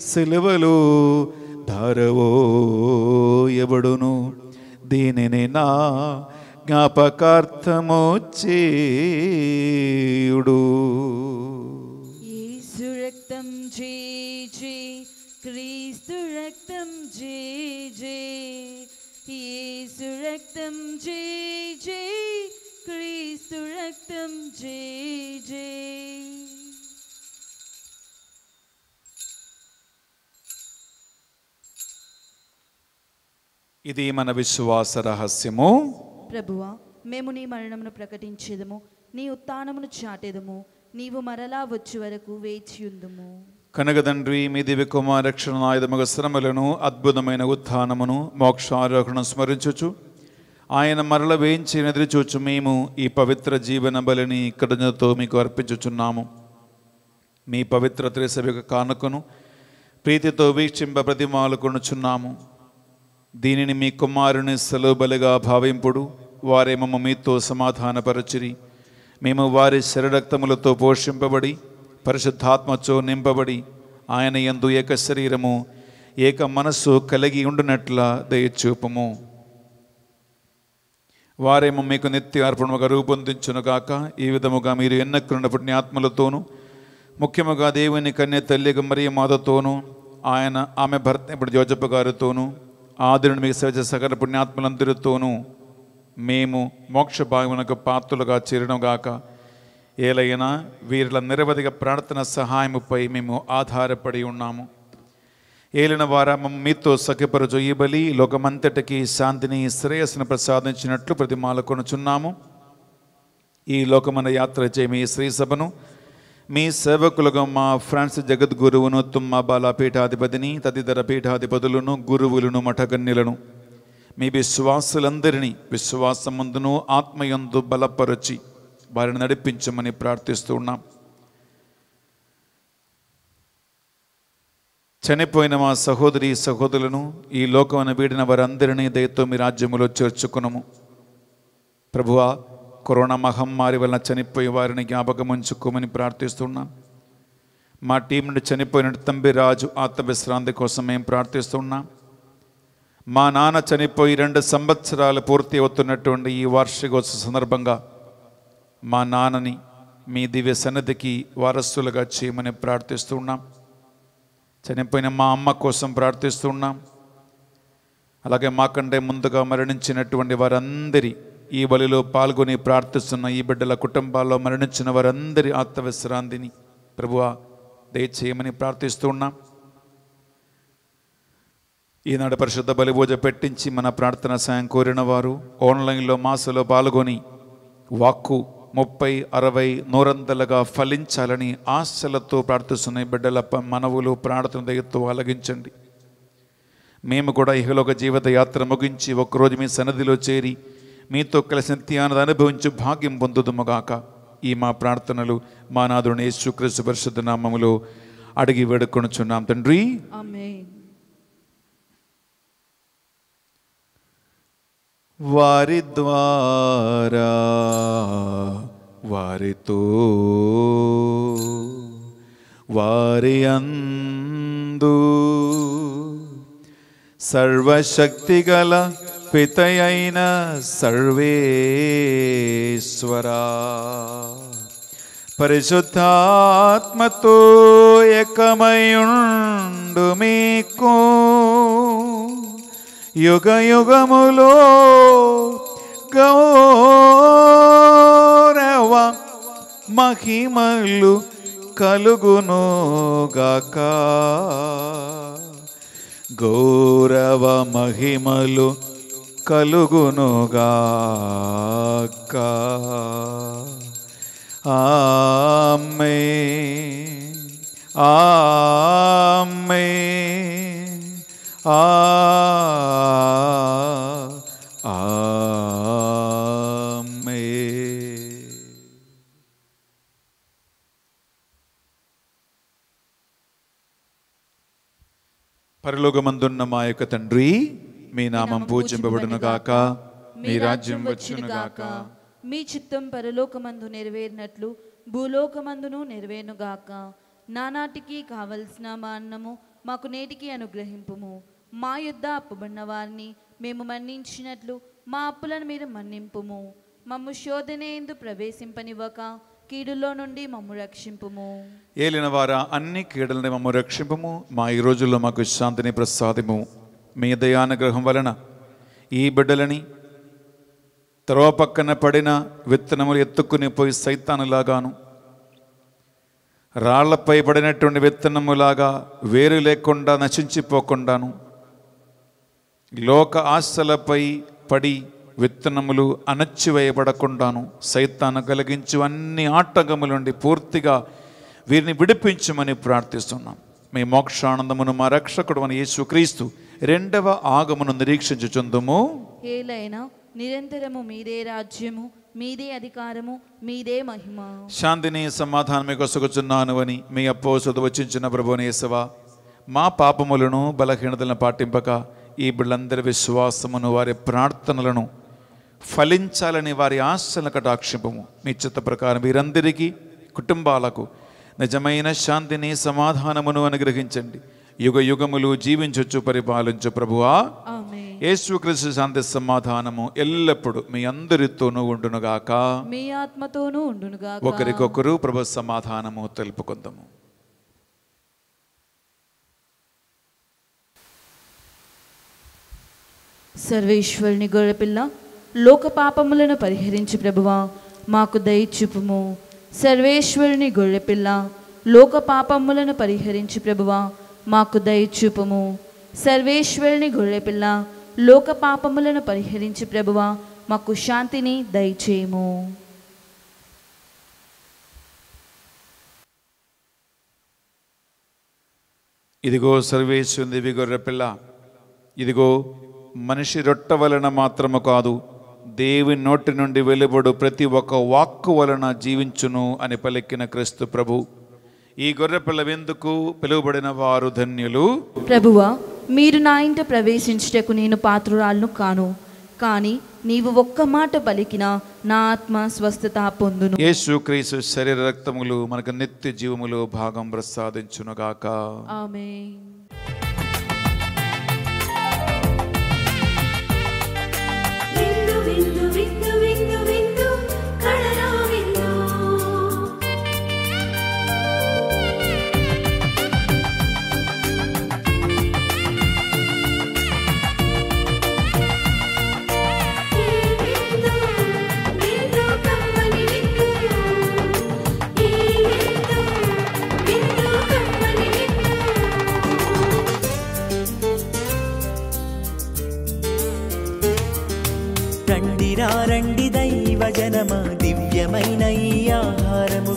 Speaker 1: సిలువలు ధారవోయబడును దీనిని నా జ్ఞాపకార్థము చేయుడు
Speaker 3: రక్తం జే జే క్రీస్తు రక్తం జే జే
Speaker 1: ఇది మన విశ్వాస రహస్యము
Speaker 3: ప్రభువా మేము నీ మరణమును ప్రకటించేదము నీ ఉత్నమును చాటేదము నీవు మరలా వచ్చే వరకు వేచియుందుము
Speaker 1: కనకదండ్రి మీ దివ్య కుమారక్షణాయుధముగ శ్రమలను అద్భుతమైన ఉత్థానమును మోక్షారోహణం స్మరించుచు ఆయన మరల వేయించి నిద్రచూచు మేము ఈ పవిత్ర జీవన బలిని కృతజ్ఞతతో మీకు అర్పించుచున్నాము మీ పవిత్ర త్రిసభ కానుకను ప్రీతితో వీక్షింప ప్రతిమాలు కొనుచున్నాము దీనిని మీ కుమారుని సెలవుబలిగా భావింపుడు వారేమో మీతో సమాధానపరచిరి మేము వారి శరీరక్తములతో పోషింపబడి పరిశుద్ధాత్మతో నింపబడి ఆయన ఎందు ఏక శరీరము ఏక మనస్సు కలిగి ఉండునట్ల దయచూపము వారేమో మీకు నిత్య అర్పణముగా రూపొందించునుగాక ఈ విధముగా మీరు ఎన్నక్కున్న ఆత్మలతోనూ ముఖ్యముగా దేవుని కన్య తల్లి మరియు మాతతోనూ ఆయన ఆమె భర్త ఇప్పుడు జోజప్ప గారితోనూ ఆదిరుని మీకు సహజ సగర పుణ్యాత్మలందరితోనూ మేము మోక్ష భాగమునకు పాత్రలుగా చేరడం గాక ఏలైనా వీరిల నిరవధిక ప్రార్థన సహాయముపై మేము ఆధారపడి ఉన్నాము ఏలిన వార మీతో సఖ్యపరచు ఈ బలి లోకమంతటికి శాంతిని శ్రేయస్సును ప్రసాదించినట్లు ప్రతిమాలు కొనుచున్నాము ఈ లోకమన యాత్ర చేయ మీ సభను మీ సేవకులుగా మా ఫ్రాన్స్ జగద్గురువును తుమ్మ బాల పీఠాధిపతిని తదితర పీఠాధిపతులను గురువులను మఠగన్యులను మీ విశ్వాసులందరినీ విశ్వాసముందును ఆత్మయందు బలపరచి వారిని నడిపించమని ప్రార్థిస్తున్నాం చనిపోయిన మా సహోదరి సహోదరులను ఈ లోకమున వీడిన వారందరినీ దయతో మీ రాజ్యములో చేర్చుకునము ప్రభువా కరోనా మహమ్మారి వలన చనిపోయి వారిని జ్ఞాపకం ఉంచుకోమని ప్రార్థిస్తున్నాం మా టీం నుండి చనిపోయిన తంబి రాజు ఆత్మవిశ్రాంతి కోసం మేము ప్రార్థిస్తున్నాం మా నాన్న చనిపోయి రెండు సంవత్సరాలు పూర్తి అవుతున్నటువంటి ఈ వార్షికోత్సవ సందర్భంగా మా నాన్నని మీ దివ్య సన్నిధికి వారసులుగా చేయమని ప్రార్థిస్తున్నాం చనిపోయిన మా అమ్మ కోసం ప్రార్థిస్తున్నాం అలాగే మాకంటే ముందుగా మరణించినటువంటి వారందరి ఈ బలిలో పాల్గొని ప్రార్థిస్తున్న ఈ బిడ్డల కుటుంబాల్లో మరణించిన వారందరి ఆత్మవిశ్రాంతిని ప్రభువ దయచేయమని ప్రార్థిస్తున్నాం ఈనాడు పరిశుద్ధ బలిపూజ పెట్టించి మన ప్రార్థన సాయం కోరిన వారు ఆన్లైన్లో మాసలో పాల్గొని వాక్కు ముప్పై అరవై నూరంతలుగా ఫలించాలని ఆశలతో ప్రార్థిస్తున్నాయి బిడ్డల మనవులు ప్రార్థన దయతో అలగించండి మేము కూడా ఇహలోక జీవిత యాత్ర ముగించి ఒకరోజు మీ సన్నిధిలో చేరి మీతో కలిసి నిత్యానది అనుభవించి భాగ్యం మగాక ఈ మా ప్రార్థనలు మా నాదుని యేసుక్రీస్తు పరిశుద్ధ నామములో అడిగి వేడుకొనుచున్నాం తండ్రి ವಾರಿದ್ವಾರ ವಾರಿತು
Speaker 4: ವಾರಿಯಂದು
Speaker 1: ಸರ್ವಶಕ್ತಿಗಲ ಪಿತಯೈನ ಸರ್ವೇಶ್ವರ పరిశుద్ధాత్మతో ఏకమయుండు మీకు Yuga Yuga Mulo Gaurava Mahimalu kaluguno Gaka Gaurava Mahimalu kaluguno Gaka Amen Amen ఆ పరలోకమందున్న మా యొక్క తండ్రి మీ నామం పూజింపబడును గాక మీ రాజ్యం వచ్చును
Speaker 3: గాక మీ చిత్తం పరలోకమందు నెరవేరినట్లు భూలోకమందును నెరవేరును గాక నానాటికి కావలసిన మా అన్నము మాకు నేటికి అనుగ్రహింపుము మా యుద్ధ అప్పుబడిన వారిని మేము మన్నించినట్లు మా అప్పులను మీరు మన్నింపుము మమ్ము శోధనే ఎందు ప్రవేశింపనివ్వక కీడులో నుండి మమ్ము రక్షింపుము
Speaker 1: ఏలిన వారా అన్ని కీడుల నుండి మమ్ము రక్షింపుము మా ఈ రోజుల్లో మాకు శాంతిని ప్రసాదము మీ దయానుగ్రహం వలన ఈ బిడ్డలని త్రవ పక్కన పడిన విత్తనములు ఎత్తుకుని పోయి సైతానులాగాను రాళ్లపై పడినటువంటి విత్తనములాగా వేరు లేకుండా నశించిపోకుండాను లోక ఆశలపై పడి విత్తనములు అణచివేయబడకుండాను సైతాను కలిగించు అన్ని ఆటగములు నుండి పూర్తిగా వీరిని విడిపించమని ప్రార్థిస్తున్నాం మీ మోక్షానందమును మా రక్షకుడు అని యేసుక్రీస్తు రెండవ ఆగమును నిరీక్షించుచుందుము
Speaker 3: ఏలైనా నిరంతరము మీదే రాజ్యము మీదే అధికారము మీదే మహిమ
Speaker 1: శాంతిని మీకు వసగుచున్నాను అని మీ అప్పో వచించిన ప్రభునేసవ మా పాపములను బలహీనతలను పాటింపక ఈ బిళ్ళందరి విశ్వాసమును వారి ప్రార్థనలను ఫలించాలని వారి ఆశలను కటాక్షిపము మీ చిత్త ప్రకారం వీరందరికీ కుటుంబాలకు నిజమైన శాంతిని సమాధానమును అనుగ్రహించండి యుగ యుగములు జీవించొచ్చు పరిపాలించు ప్రభువా యేసుక్రీస్తు శాంతి సమాధానము ఎల్లప్పుడు మీ అందరితోనూ ఉండునుగాక
Speaker 3: మీ ఆత్మతోనూ ఉండునుగా ఒకరికొకరు
Speaker 1: ప్రభు సమాధానము తెలుపుకుందాము
Speaker 3: సర్వేశ్వరుని గొడపిల్ల లోక పాపములను పరిహరించి ప్రభువా మాకు దయచూపుము సర్వేశ్వరుని గొడపిల్ల లోక పాపములను పరిహరించి ప్రభువా మాకు చూపుము సర్వేశ్వరుని గొడపిల్ల లోక పాపములను పరిహరించి ప్రభువా మాకు శాంతిని దయచేయము
Speaker 1: ఇదిగో సర్వేశ్వరుని గొర్రె గొర్రెపిల్ల ఇదిగో మనిషి రొట్ట వలన మాత్రము కాదు దేవుని నోటి నుండి వెలువడు ప్రతి ఒక్క వాక్కు వలన జీవించును అని పలికిన క్రీస్తు ప్రభు ఈ గొర్రె పిల్లవెందుకు పిలువబడిన వారు ధన్యులు
Speaker 3: ప్రభువా మీరు నా ఇంట ప్రవేశించుటకు నేను పాత్రురాలను కాను కానీ నీవు ఒక్క మాట పలికిన నా ఆత్మ స్వస్థత పొందును
Speaker 1: యేసు క్రీస్తు శరీర రక్తములు మనకు నిత్య జీవములు భాగం ప్రసాదించునుగాక
Speaker 3: ఆమె
Speaker 4: you మీరారండి దైవజనమ దివ్యమైన ఈ ఆహారము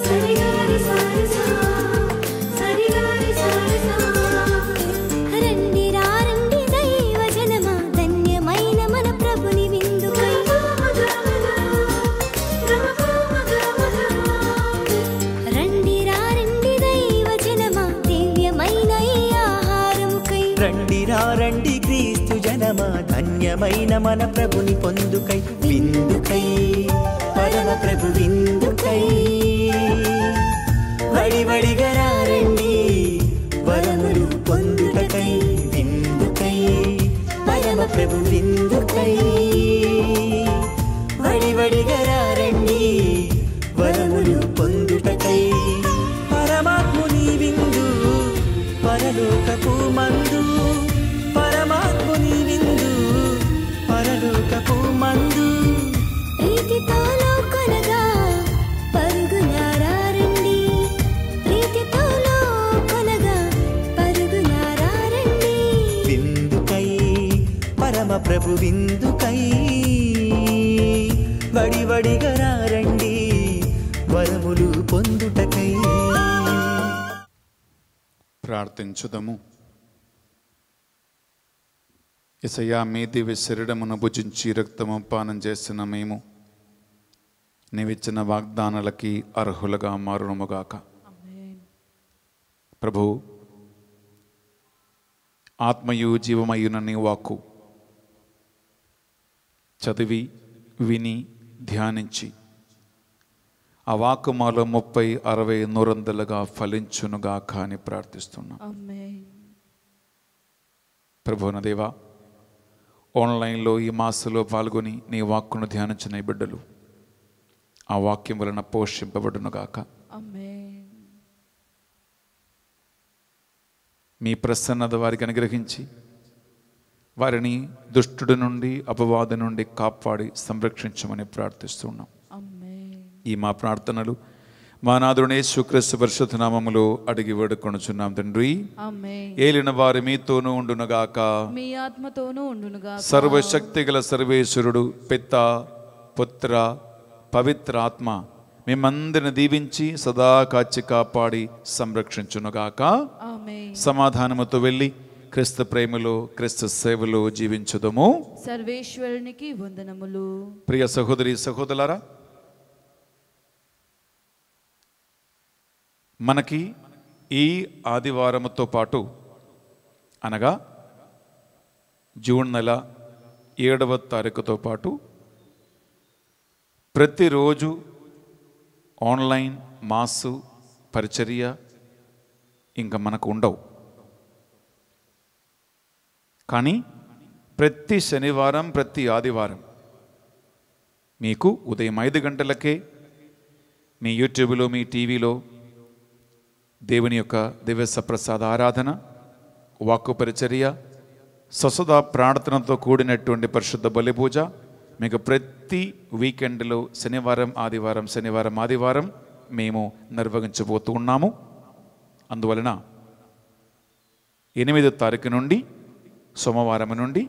Speaker 4: పొందిన మన ప్రభుని పొందుకై విందుకై పరమ ప్రభు విందుకై వడి వడిగరారండి వరములు పొందుటకై విందుకై పరమ ప్రభు విందుకై వడి వడిగరారండి వరములు పొందుటకై పరమాత్ముని విందు పరలోకపు మందు ప్రభు విందుకై వడివడిగా రండి వరములు పొందుటకై
Speaker 1: ప్రార్థించుదము ఇసయా మీ దివ్య శరీరమును భుజించి రక్తము పానం చేసిన మేము నీవిచ్చిన వాగ్దానాలకి అర్హులుగా మారునుముగాక ప్రభు ఆత్మయు జీవమయ్యున నీ వాక్కు చదివి విని ధ్యానించి ఆ వాకు మాలో ముప్పై అరవై నూరందలుగా ఫలించునుగా అని ప్రార్థిస్తున్నా దేవా ఆన్లైన్లో ఈ మాసలో పాల్గొని నీ వాక్కును ధ్యానించిన బిడ్డలు ఆ వాక్యం వలన పోషింపబడునుగాక మీ ప్రసన్నత వారికి అనుగ్రహించి వారిని దుష్టుడి నుండి అపవాదు నుండి కాపాడి సంరక్షించమని ప్రార్థిస్తున్నాం ఈ మా ప్రార్థనలు మా నాదునే శుక్రస్సు పరిశుద్ధ నామములో అడిగి వేడుకొనుచున్నాం తండ్రి ఏలిన వారి మీతోనూ ఉండునుగాక
Speaker 3: మీ ఆత్మతోనూ ఉండునుగా సర్వశక్తి
Speaker 1: గల సర్వేశ్వరుడు పిత్త పుత్ర పవిత్ర ఆత్మ మేమందరిని దీవించి సదా కాచి కాపాడి సంరక్షించునుగాక సమాధానముతో వెళ్ళి క్రీస్తు ప్రేమలో క్రీస్తు సేవలో జీవించుదము
Speaker 3: సర్వేశ్వరునికి వందనములు
Speaker 1: ప్రియ సహోదరి సహోదరులారా మనకి ఈ ఆదివారముతో పాటు అనగా జూన్ నెల ఏడవ తారీఖుతో పాటు ప్రతిరోజు ఆన్లైన్ మాసు పరిచర్య ఇంకా మనకు ఉండవు కానీ ప్రతి శనివారం ప్రతి ఆదివారం మీకు ఉదయం ఐదు గంటలకే మీ యూట్యూబ్లో మీ టీవీలో దేవుని యొక్క సప్రసాద ఆరాధన వాక్కు పరిచర్య స్వసద ప్రార్థనతో కూడినటువంటి పరిశుద్ధ బలిపూజ మీకు ప్రతి వీకెండ్లో శనివారం ఆదివారం శనివారం ఆదివారం మేము నిర్వహించబోతూ ఉన్నాము అందువలన ఎనిమిదో తారీఖు నుండి సోమవారం నుండి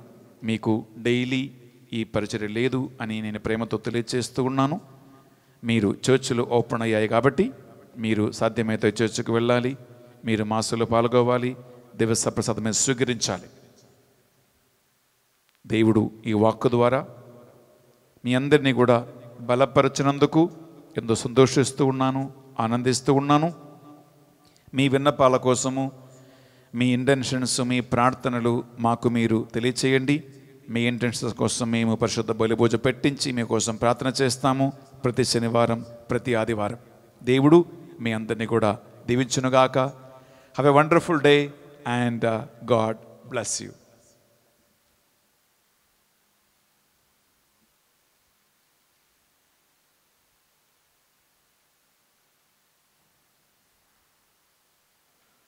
Speaker 1: మీకు డైలీ ఈ పరిచర్య లేదు అని నేను ప్రేమతో తెలియజేస్తూ ఉన్నాను మీరు చర్చిలు ఓపెన్ అయ్యాయి కాబట్టి మీరు సాధ్యమైతే చర్చికి వెళ్ళాలి మీరు మాసులో పాల్గొవాలి దివస ప్రసాదమే స్వీకరించాలి దేవుడు ఈ వాక్కు ద్వారా మీ అందరినీ కూడా బలపరచినందుకు ఎంతో సంతోషిస్తూ ఉన్నాను ఆనందిస్తూ ఉన్నాను మీ విన్నపాల కోసము మీ ఇంటెన్షన్స్ మీ ప్రార్థనలు మాకు మీరు తెలియచేయండి మీ ఇంటెన్షన్స్ కోసం మేము పరిశుద్ధ బలిపూజ పెట్టించి మీకోసం ప్రార్థన చేస్తాము ప్రతి శనివారం ప్రతి ఆదివారం దేవుడు మీ అందరినీ కూడా దీవించునుగాక have a wonderful day and God bless you